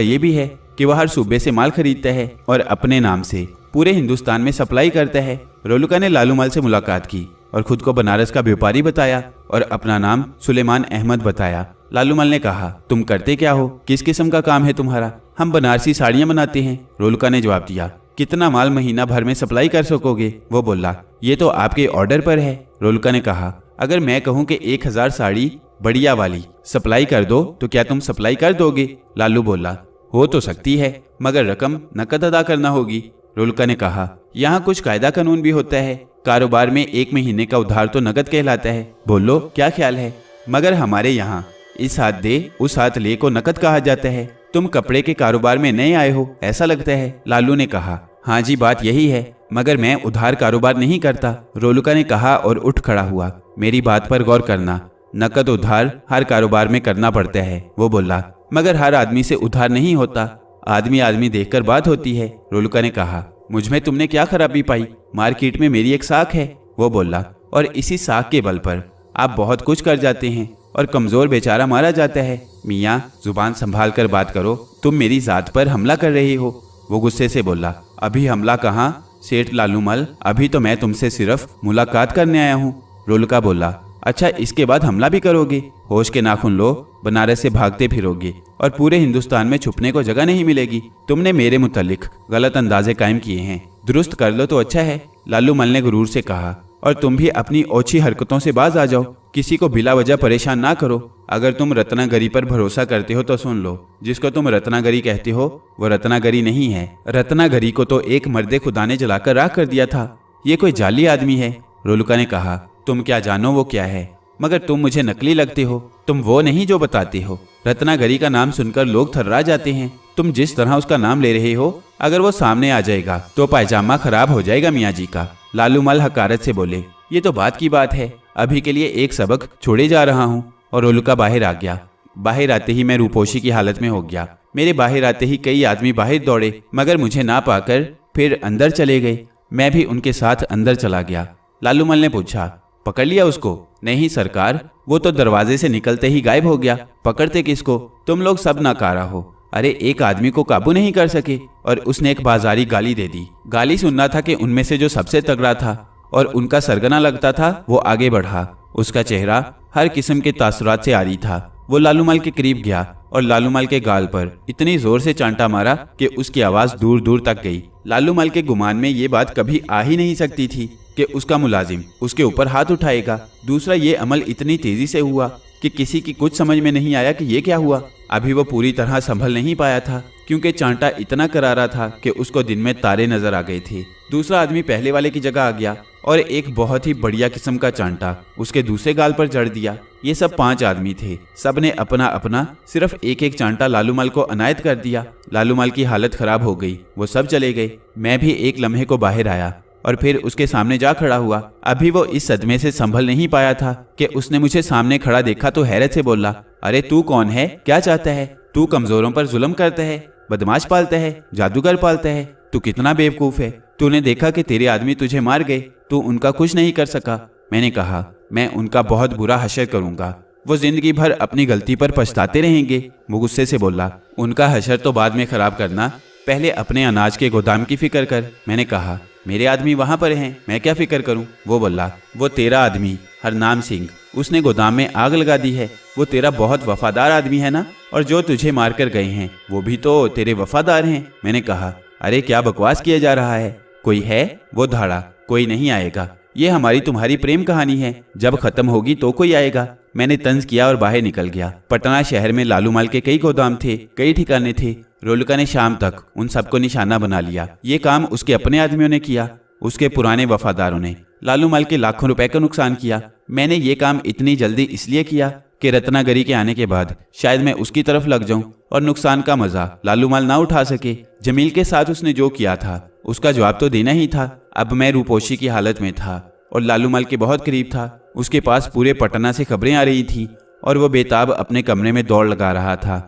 ये भी है कि वह हर सूबे से माल खरीदता है और अपने नाम से पूरे हिंदुस्तान में सप्लाई करता है रोलुका ने लालू माल से मुलाकात की और खुद को बनारस का व्यापारी बताया और अपना नाम सुलेमान अहमद बताया लालू माल ने कहा तुम करते क्या हो किस किस्म का काम है तुम्हारा हम बनारसी साड़ियाँ बनाते हैं रोलुका ने जवाब दिया कितना माल महीना भर में सप्लाई कर सकोगे वो बोला ये तो आपके ऑर्डर पर है रोलका ने कहा अगर मैं कहूँ कि एक हजार साड़ी बढ़िया वाली सप्लाई कर दो तो क्या तुम सप्लाई कर दोगे लालू बोला हो तो सकती है मगर रकम नकद अदा करना होगी रोलका ने कहा यहाँ कुछ कायदा कानून भी होता है कारोबार में एक महीने का उधार तो नकद कहलाता है बोलो क्या ख्याल है मगर हमारे यहाँ इस हाथ दे उस हाथ ले को नकद कहा जाता है तुम कपड़े के कारोबार में नए आए हो ऐसा लगता है लालू ने कहा हाँ जी बात यही है मगर मैं उधार कारोबार नहीं करता रोलुका ने कहा और उठ खड़ा हुआ मेरी बात पर गौर करना नकद उधार हर कारोबार में करना पड़ता है वो बोला मगर हर आदमी से उधार नहीं होता आदमी आदमी देखकर बात होती है रोलुका ने कहा मुझमें तुमने क्या खराबी पाई मार्केट में मेरी एक साख है वो बोला और इसी साख के बल पर आप बहुत कुछ कर जाते हैं और कमजोर बेचारा मारा जाता है मियाँ जुबान संभाल कर बात करो तुम मेरी जात पर हमला कर रही हो वो गुस्से से बोला अभी हमला कहाँ सेठ लालू मल अभी तो मैं तुमसे सिर्फ मुलाकात करने आया हूँ रोलका बोला अच्छा इसके बाद हमला भी करोगे होश के नाखून लो बनारस से भागते फिरोगे और पूरे हिंदुस्तान में छुपने को जगह नहीं मिलेगी तुमने मेरे मुतलिक गलत अंदाजे कायम किए हैं दुरुस्त कर लो तो अच्छा है लालू मल ने गुरूर से कहा और तुम भी अपनी ओछी हरकतों से बाज आ जाओ किसी को बिला वजह परेशान ना करो अगर तुम रत्नागरी पर भरोसा करते हो तो सुन लो जिसको तुम रत्नागरी कहते हो वो रत्नागरी नहीं है रत्नागरी को तो एक मर्दे खुदा ने जलाकर राख कर दिया था ये कोई जाली आदमी है रोलुका ने कहा तुम क्या जानो वो क्या है मगर तुम मुझे नकली लगते हो तुम वो नहीं जो बताते हो रत्नागरी का नाम सुनकर लोग थर्रा जाते हैं तुम जिस तरह उसका नाम ले रहे हो अगर वो सामने आ जाएगा तो पायजामा खराब हो जाएगा मियाँ जी का लालू माल हकारत से बोले ये तो बात की बात है अभी के लिए एक सबक छोड़े जा रहा हूँ और रोलुका बाहर आ गया बाहर आते ही मैं रूपोशी की हालत में हो गया मेरे बाहर आते ही कई आदमी बाहर दौड़े मगर मुझे ना पाकर फिर अंदर चले गए मैं भी उनके साथ अंदर चला गया लालूमल ने पूछा पकड़ लिया उसको नहीं सरकार वो तो दरवाजे से निकलते ही गायब हो गया पकड़ते किसको तुम लोग सब नाकारा हो अरे एक आदमी को काबू नहीं कर सके और उसने एक बाजारी गाली दे दी गाली सुनना था कि उनमें से जो सबसे तगड़ा था और उनका सरगना लगता था वो आगे बढ़ा उसका चेहरा हर किस्म के तासुरात से आ रही था वो माल के करीब गया और माल के गाल पर इतनी जोर से चांटा मारा कि उसकी आवाज दूर दूर तक गई माल के गुमान में ये बात कभी आ ही नहीं सकती थी कि उसका मुलाजिम उसके ऊपर हाथ उठाएगा दूसरा ये अमल इतनी तेजी से हुआ कि किसी की कुछ समझ में नहीं आया कि ये क्या हुआ अभी वो पूरी तरह संभल नहीं पाया था क्योंकि चांटा इतना करारा था कि उसको दिन में तारे नजर आ गए थे दूसरा आदमी पहले वाले की जगह आ गया और एक बहुत ही बढ़िया किस्म का चांटा उसके दूसरे गाल पर चढ़ दिया ये सब पांच आदमी थे सब ने अपना अपना सिर्फ एक एक चांटा लालू माल को अनायत कर दिया लालू माल की हालत खराब हो गई वो सब चले गए मैं भी एक लम्हे को बाहर आया और फिर उसके सामने जा खड़ा हुआ अभी वो इस सदमे से संभल नहीं पाया था कि उसने मुझे सामने खड़ा देखा तो हैरत से बोला अरे तू कौन है क्या चाहता है तू कमजोरों पर जुल्म करता है बदमाश पालता है जादूगर पालता है तू कितना बेवकूफ है तूने देखा कि तेरे आदमी तुझे मार गए तू उनका कुछ नहीं कर सका मैंने कहा मैं उनका बहुत बुरा हशर करूंगा वो जिंदगी भर अपनी गलती पर पछताते रहेंगे वो गुस्से से बोला उनका हशर तो बाद में खराब करना पहले अपने अनाज के गोदाम की फिक्र कर मैंने कहा मेरे आदमी वहाँ पर हैं मैं क्या फिक्र करूँ वो बोला वो तेरा आदमी हरनाम सिंह उसने गोदाम में आग लगा दी है वो तेरा बहुत वफादार आदमी है ना और जो तुझे मार कर गए हैं वो भी तो तेरे वफादार हैं मैंने कहा अरे क्या बकवास किया जा रहा है कोई है वो धाड़ा कोई नहीं आएगा ये हमारी तुम्हारी प्रेम कहानी है जब खत्म होगी तो कोई आएगा मैंने तंज किया और बाहर निकल गया पटना शहर में लालू माल के कई गोदाम थे कई ठिकाने थे रोलका ने शाम तक उन सबको निशाना बना लिया ये काम उसके अपने आदमियों ने किया उसके पुराने वफादारों ने लालू माल के लाखों रुपए का नुकसान किया मैंने ये काम इतनी जल्दी इसलिए किया कि रत्नागरी के आने के बाद शायद मैं उसकी तरफ लग जाऊं और नुकसान का मजा लालू माल ना उठा सके जमील के साथ उसने जो किया था उसका जवाब तो देना ही था अब मैं रूपोशी की हालत में था और लालू माल के बहुत करीब था उसके पास पूरे पटना से खबरें आ रही थी और वो बेताब अपने कमरे में दौड़ लगा रहा था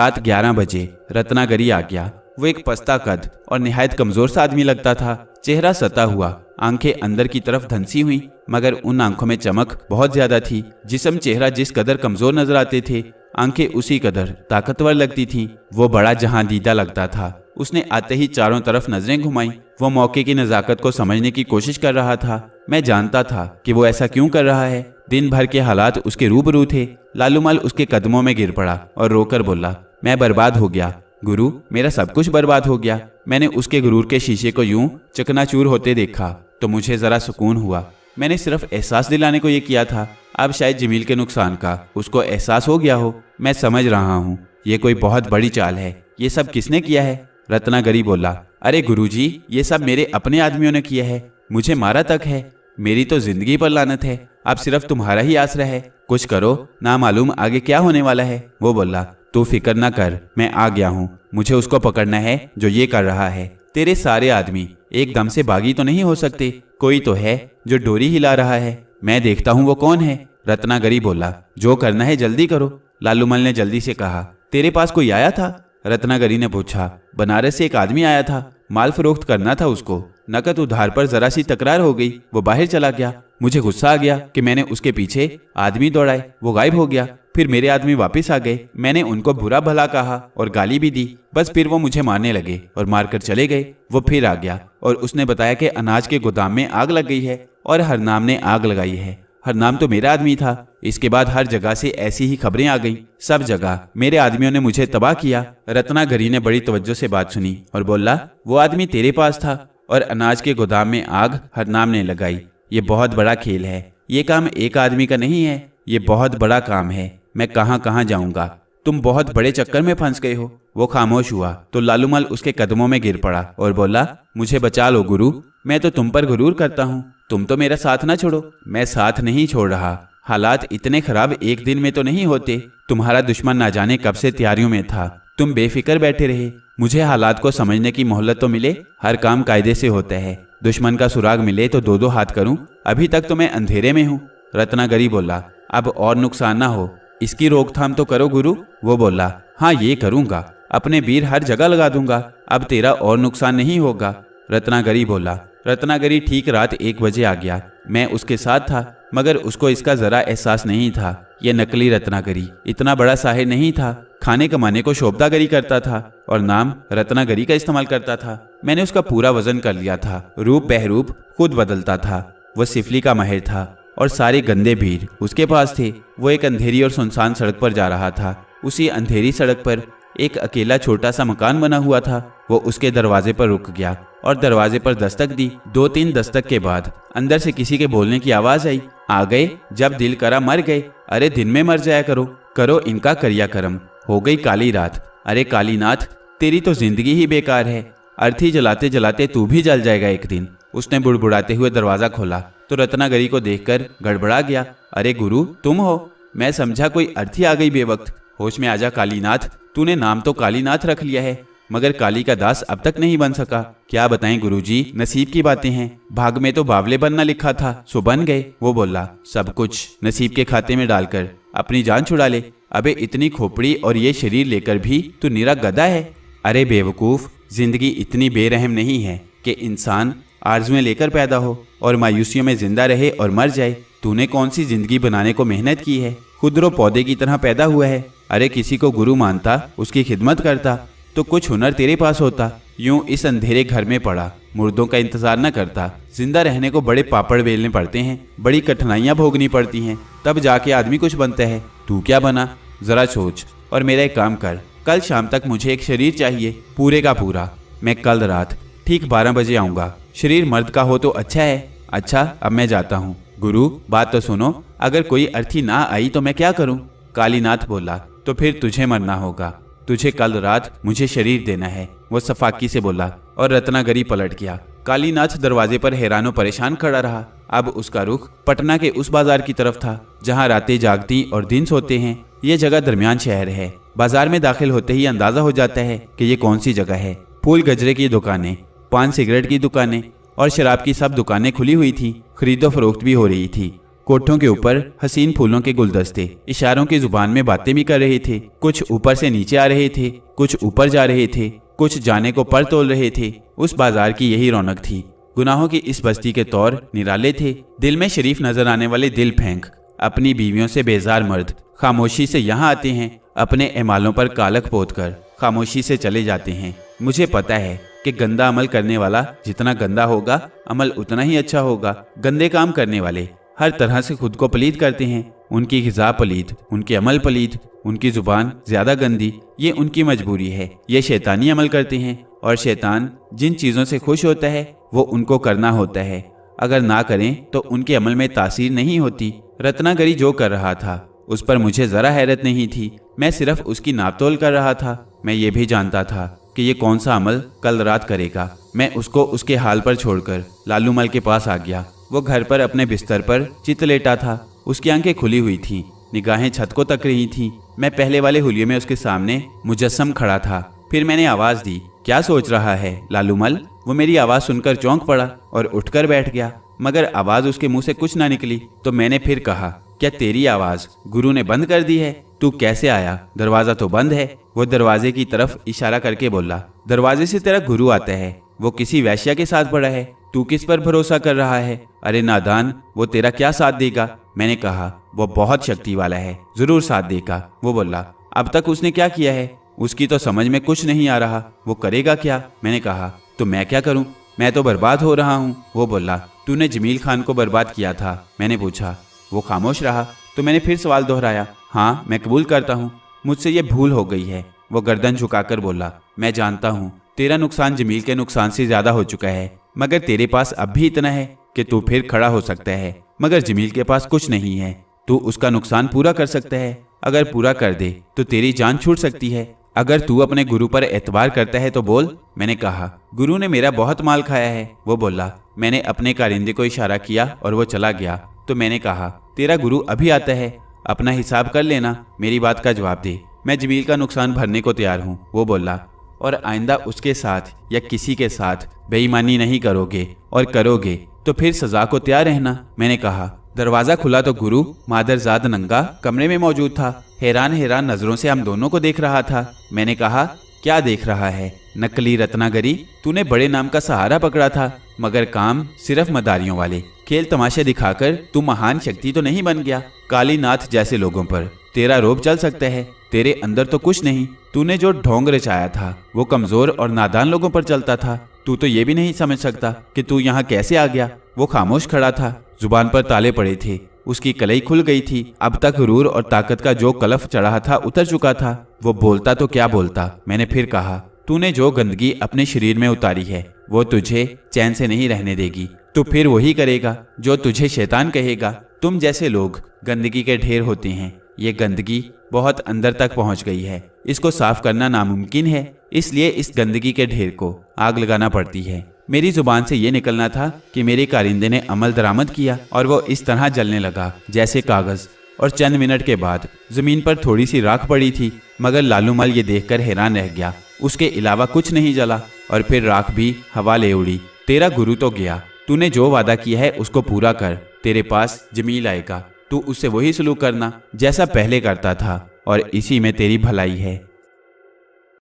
रात ग्यारह बजे रत्नागरी आ गया वो एक पस्ता कद और निहायत कमजोर सा आदमी लगता था चेहरा सता हुआ आंखें अंदर की तरफ धंसी हुई मगर उन आंखों में चमक बहुत ज्यादा थी जिसम चेहरा जिस कदर कमजोर नजर आते थे आंखें उसी कदर ताकतवर लगती थीं। वो बड़ा जहां दीदा लगता था उसने आते ही चारों तरफ नजरें घुमाई वो मौके की नज़ाकत को समझने की कोशिश कर रहा था मैं जानता था कि वो ऐसा क्यों कर रहा है दिन भर के हालात उसके रूबरू थे लालूमाल उसके कदमों में गिर पड़ा और रोकर बोला मैं बर्बाद हो गया गुरु मेरा सब कुछ बर्बाद हो गया मैंने उसके गुरूर के शीशे को यूं चकनाचूर होते देखा तो मुझे ज़रा सुकून हुआ मैंने सिर्फ एहसास दिलाने को ये किया था अब शायद जमील के नुकसान का उसको एहसास हो गया हो मैं समझ रहा हूँ ये कोई बहुत बड़ी चाल है ये सब किसने किया है रत्नागरी बोला अरे गुरुजी ये सब मेरे अपने आदमियों ने किया है मुझे मारा तक है मेरी तो जिंदगी पर लानत है अब सिर्फ तुम्हारा ही आसरा है कुछ करो ना मालूम आगे क्या होने वाला है वो बोला तू फिक्र ना कर मैं आ गया हूँ मुझे उसको पकड़ना है जो ये कर रहा है तेरे सारे आदमी एकदम से बागी तो नहीं हो सकते कोई तो है जो डोरी हिला रहा है मैं देखता हूँ वो कौन है रत्नागरी बोला जो करना है जल्दी करो लालूमल ने जल्दी से कहा तेरे पास कोई आया था रत्नागरी ने पूछा बनारस से एक आदमी आया था माल फरोख्त करना था उसको नकद उधार पर जरा सी तकरार हो गई वो बाहर चला गया मुझे गुस्सा आ गया कि मैंने उसके पीछे आदमी दौड़ाए वो गायब हो गया फिर मेरे आदमी वापस आ गए मैंने उनको बुरा भला कहा और गाली भी दी बस फिर वो मुझे मारने लगे और मारकर चले गए वो फिर आ गया और उसने बताया कि अनाज के गोदाम में आग लग गई है और हरनाम ने आग लगाई है हरनाम तो मेरा आदमी था इसके बाद हर जगह से ऐसी ही खबरें आ गई सब जगह मेरे आदमियों ने मुझे तबाह किया रत्नागरी ने बड़ी तवज्जो से बात सुनी और बोला वो आदमी तेरे पास था और अनाज के गोदाम में आग हरनाम ने लगाई ये बहुत बड़ा खेल है ये काम एक आदमी का नहीं है ये बहुत बड़ा काम है मैं कहाँ कहाँ जाऊँगा तुम बहुत बड़े चक्कर में फंस गए हो वो खामोश हुआ तो लालूमल उसके कदमों में गिर पड़ा और बोला मुझे बचा लो गुरु मैं तो तुम पर गुरूर करता हूँ तुम तो मेरा साथ ना छोड़ो मैं साथ नहीं छोड़ रहा हालात इतने खराब एक दिन में तो नहीं होते तुम्हारा दुश्मन ना जाने कब से तैयारियों में था तुम बेफिक्र बैठे रहे मुझे हालात को समझने की मोहलत तो मिले हर काम कायदे से होता है दुश्मन का सुराग मिले तो दो दो हाथ करूं अभी तक तो मैं अंधेरे में हूँ रत्नागरी बोला अब और नुकसान ना हो इसकी रोकथाम तो करो गुरु वो बोला हाँ ये करूँगा अपने वीर हर जगह लगा दूंगा अब तेरा और नुकसान नहीं होगा रत्नागरी बोला रत्नागरी ठीक रात एक बजे आ गया मैं उसके साथ था मगर उसको इसका ज़रा एहसास नहीं था यह नकली रत्नागरी इतना बड़ा साहिर नहीं था खाने कमाने को शोभदागरी करता था और नाम रत्नागरी का इस्तेमाल करता था मैंने उसका पूरा वजन कर लिया था रूप बहरूप खुद बदलता था वह सिफली का महर था और सारे गंदे भीड़ उसके पास थे वो एक अंधेरी और सुनसान सड़क पर जा रहा था उसी अंधेरी सड़क पर एक अकेला छोटा सा मकान बना हुआ था वो उसके दरवाजे पर रुक गया और दरवाजे पर दस्तक दी दो तीन दस्तक के बाद अंदर से किसी के बोलने की आवाज आई आ गए जब दिल करा मर गए अरे दिन में मर जाया करो करो इनका करिया करम हो गई काली रात अरे कालीनाथ तेरी तो जिंदगी ही बेकार है अर्थी जलाते जलाते तू भी जल जाएगा एक दिन उसने बुड़बुड़ाते हुए दरवाजा खोला तो रत्नागरी को देखकर गड़बड़ा गया अरे गुरु तुम हो मैं समझा कोई अर्थी आ गई बेवक्त होश में आजा कालीनाथ तूने नाम तो कालीनाथ रख लिया है मगर काली का दास अब तक नहीं बन सका क्या बताएं गुरुजी नसीब की बातें हैं भाग में तो बावले बनना लिखा था सो बन गए वो बोला सब कुछ नसीब के खाते में डालकर अपनी जान छुड़ा ले अबे इतनी खोपड़ी और ये शरीर लेकर भी तू निरा गदा है अरे बेवकूफ जिंदगी इतनी बेरहम नहीं है कि इंसान आर्जुए लेकर पैदा हो और मायूसियों में जिंदा रहे और मर जाए तूने कौन सी जिंदगी बनाने को मेहनत की है खुदरो पौधे की तरह पैदा हुआ है अरे किसी को गुरु मानता उसकी खिदमत करता तो कुछ हुनर तेरे पास होता यूं इस अंधेरे घर में पड़ा मुर्दों का इंतजार न करता जिंदा रहने को बड़े पापड़ बेलने पड़ते हैं बड़ी कठिनाइयाँ भोगनी पड़ती हैं तब जाके आदमी कुछ बनता है तू क्या बना जरा सोच और मेरा एक काम कर कल शाम तक मुझे एक शरीर चाहिए पूरे का पूरा मैं कल रात ठीक बारह बजे आऊँगा शरीर मर्द का हो तो अच्छा है अच्छा अब मैं जाता हूँ गुरु बात तो सुनो अगर कोई अर्थी ना आई तो मैं क्या करूँ कालीनाथ बोला तो फिर तुझे मरना होगा तुझे कल रात मुझे शरीर देना है वो सफाकी से बोला और रत्नागरी पलट गया कालीनाथ दरवाजे पर हैरानों परेशान खड़ा रहा अब उसका रुख पटना के उस बाजार की तरफ था जहाँ रातें जागती और दिन सोते हैं ये जगह दरमियान शहर है बाजार में दाखिल होते ही अंदाजा हो जाता है कि ये कौन सी जगह है फूल गजरे की दुकानें पान सिगरेट की दुकानें और शराब की सब दुकानें खुली हुई थी खरीदो फरोख्त भी हो रही थी कोठों के ऊपर हसीन फूलों के गुलदस्ते इशारों की जुबान में बातें भी कर रहे थे कुछ ऊपर से नीचे आ रहे थे कुछ ऊपर जा रहे थे कुछ जाने को पर तोल रहे थे उस बाजार की यही रौनक थी गुनाहों की इस बस्ती के तौर निराले थे दिल में शरीफ नजर आने वाले दिल फेंक अपनी बीवियों से बेजार मर्द खामोशी से यहाँ आते हैं अपने एमालों पर कालक पोत कर खामोशी से चले जाते हैं मुझे पता है कि गंदा अमल करने वाला जितना गंदा होगा अमल उतना ही अच्छा होगा गंदे काम करने वाले हर तरह से खुद को पलीत करते हैं उनकी गजा पलीत उनके अमल पलीत उनकी ज़ुबान ज़्यादा गंदी ये उनकी मजबूरी है ये शैतानी अमल करते हैं और शैतान जिन चीज़ों से खुश होता है वो उनको करना होता है अगर ना करें तो उनके अमल में तासीर नहीं होती रत्नागरी जो कर रहा था उस पर मुझे ज़रा हैरत नहीं थी मैं सिर्फ उसकी नापतोल कर रहा था मैं ये भी जानता था कि ये कौन सा अमल कल रात करेगा मैं उसको उसके हाल पर छोड़कर लालू मल के पास आ गया वो घर पर अपने बिस्तर पर चित लेटा था उसकी आंखें खुली हुई थीं निगाहें छत को तक रही थीं मैं पहले वाले हुलिये में उसके सामने मुजस्म खड़ा था फिर मैंने आवाज़ दी क्या सोच रहा है लालूमल वो मेरी आवाज़ सुनकर चौंक पड़ा और उठकर बैठ गया मगर आवाज़ उसके मुंह से कुछ ना निकली तो मैंने फिर कहा क्या तेरी आवाज़ गुरु ने बंद कर दी है तू कैसे आया दरवाज़ा तो बंद है वो दरवाजे की तरफ इशारा करके बोला दरवाजे से तेरा गुरु आता है वो किसी वैश्या के साथ पड़ा है तू किस पर भरोसा कर रहा है अरे नादान वो तेरा क्या साथ देगा मैंने कहा वो बहुत शक्ति वाला है जरूर साथ देगा वो बोला अब तक उसने क्या किया है उसकी तो समझ में कुछ नहीं आ रहा वो करेगा क्या मैंने कहा तो मैं क्या करूं मैं तो बर्बाद हो रहा हूं वो बोला तूने जमील खान को बर्बाद किया था मैंने पूछा वो खामोश रहा तो मैंने फिर सवाल दोहराया हाँ मैं कबूल करता हूँ मुझसे ये भूल हो गई है वो गर्दन झुकाकर बोला मैं जानता हूँ तेरा नुकसान जमील के नुकसान से ज़्यादा हो चुका है मगर तेरे पास अब भी इतना है कि तू फिर खड़ा हो सकता है मगर जमील के पास कुछ नहीं है तू उसका नुकसान पूरा कर सकता है अगर पूरा कर दे तो तेरी जान छूट सकती है अगर तू अपने गुरु पर एतबार करता है तो बोल मैंने कहा गुरु ने मेरा बहुत माल खाया है वो बोला मैंने अपने कारिंदे को इशारा किया और वो चला गया तो मैंने कहा तेरा गुरु अभी आता है अपना हिसाब कर लेना मेरी बात का जवाब दे मैं जमील का नुकसान भरने को तैयार हूँ वो बोला और आइंदा उसके साथ या किसी के साथ बेईमानी नहीं करोगे और करोगे तो फिर सजा को तैयार रहना मैंने कहा दरवाजा खुला तो गुरु मादरजाद नंगा कमरे में मौजूद था हैरान हैरान नजरों से हम दोनों को देख रहा था मैंने कहा क्या देख रहा है नकली रत्नागरी तूने बड़े नाम का सहारा पकड़ा था मगर काम सिर्फ मदारियों वाले खेल तमाशे दिखाकर तू महान शक्ति तो नहीं बन गया कालीनाथ जैसे लोगों पर तेरा रोप चल सकता है तेरे अंदर तो कुछ नहीं तूने जो ढोंग रचाया था वो कमजोर और नादान लोगों पर चलता था तू तो ये भी नहीं समझ सकता कि तू यहाँ कैसे आ गया वो खामोश खड़ा था जुबान पर ताले पड़े थे उसकी कलई खुल गई थी अब तक रूर और ताकत का जो कलफ चढ़ा था उतर चुका था वो बोलता तो क्या बोलता मैंने फिर कहा तूने जो गंदगी अपने शरीर में उतारी है वो तुझे चैन से नहीं रहने देगी तो फिर वही करेगा जो तुझे शैतान कहेगा तुम जैसे लोग गंदगी के ढेर होते हैं ये गंदगी बहुत अंदर तक पहुंच गई है इसको साफ करना नामुमकिन है इसलिए इस गंदगी के ढेर को आग लगाना पड़ती है मेरी जुबान से ये निकलना था कि मेरे कारिंदे ने अमल दरामद किया और वो इस तरह जलने लगा जैसे कागज और चंद मिनट के बाद जमीन पर थोड़ी सी राख पड़ी थी मगर लालू मल ये कर हैरान रह गया उसके अलावा कुछ नहीं जला और फिर राख भी हवा ले उड़ी तेरा गुरु तो गया तूने जो वादा किया है उसको पूरा कर तेरे पास जमील आएगा तू उससे वही सलूक करना जैसा पहले करता था और इसी में तेरी भलाई है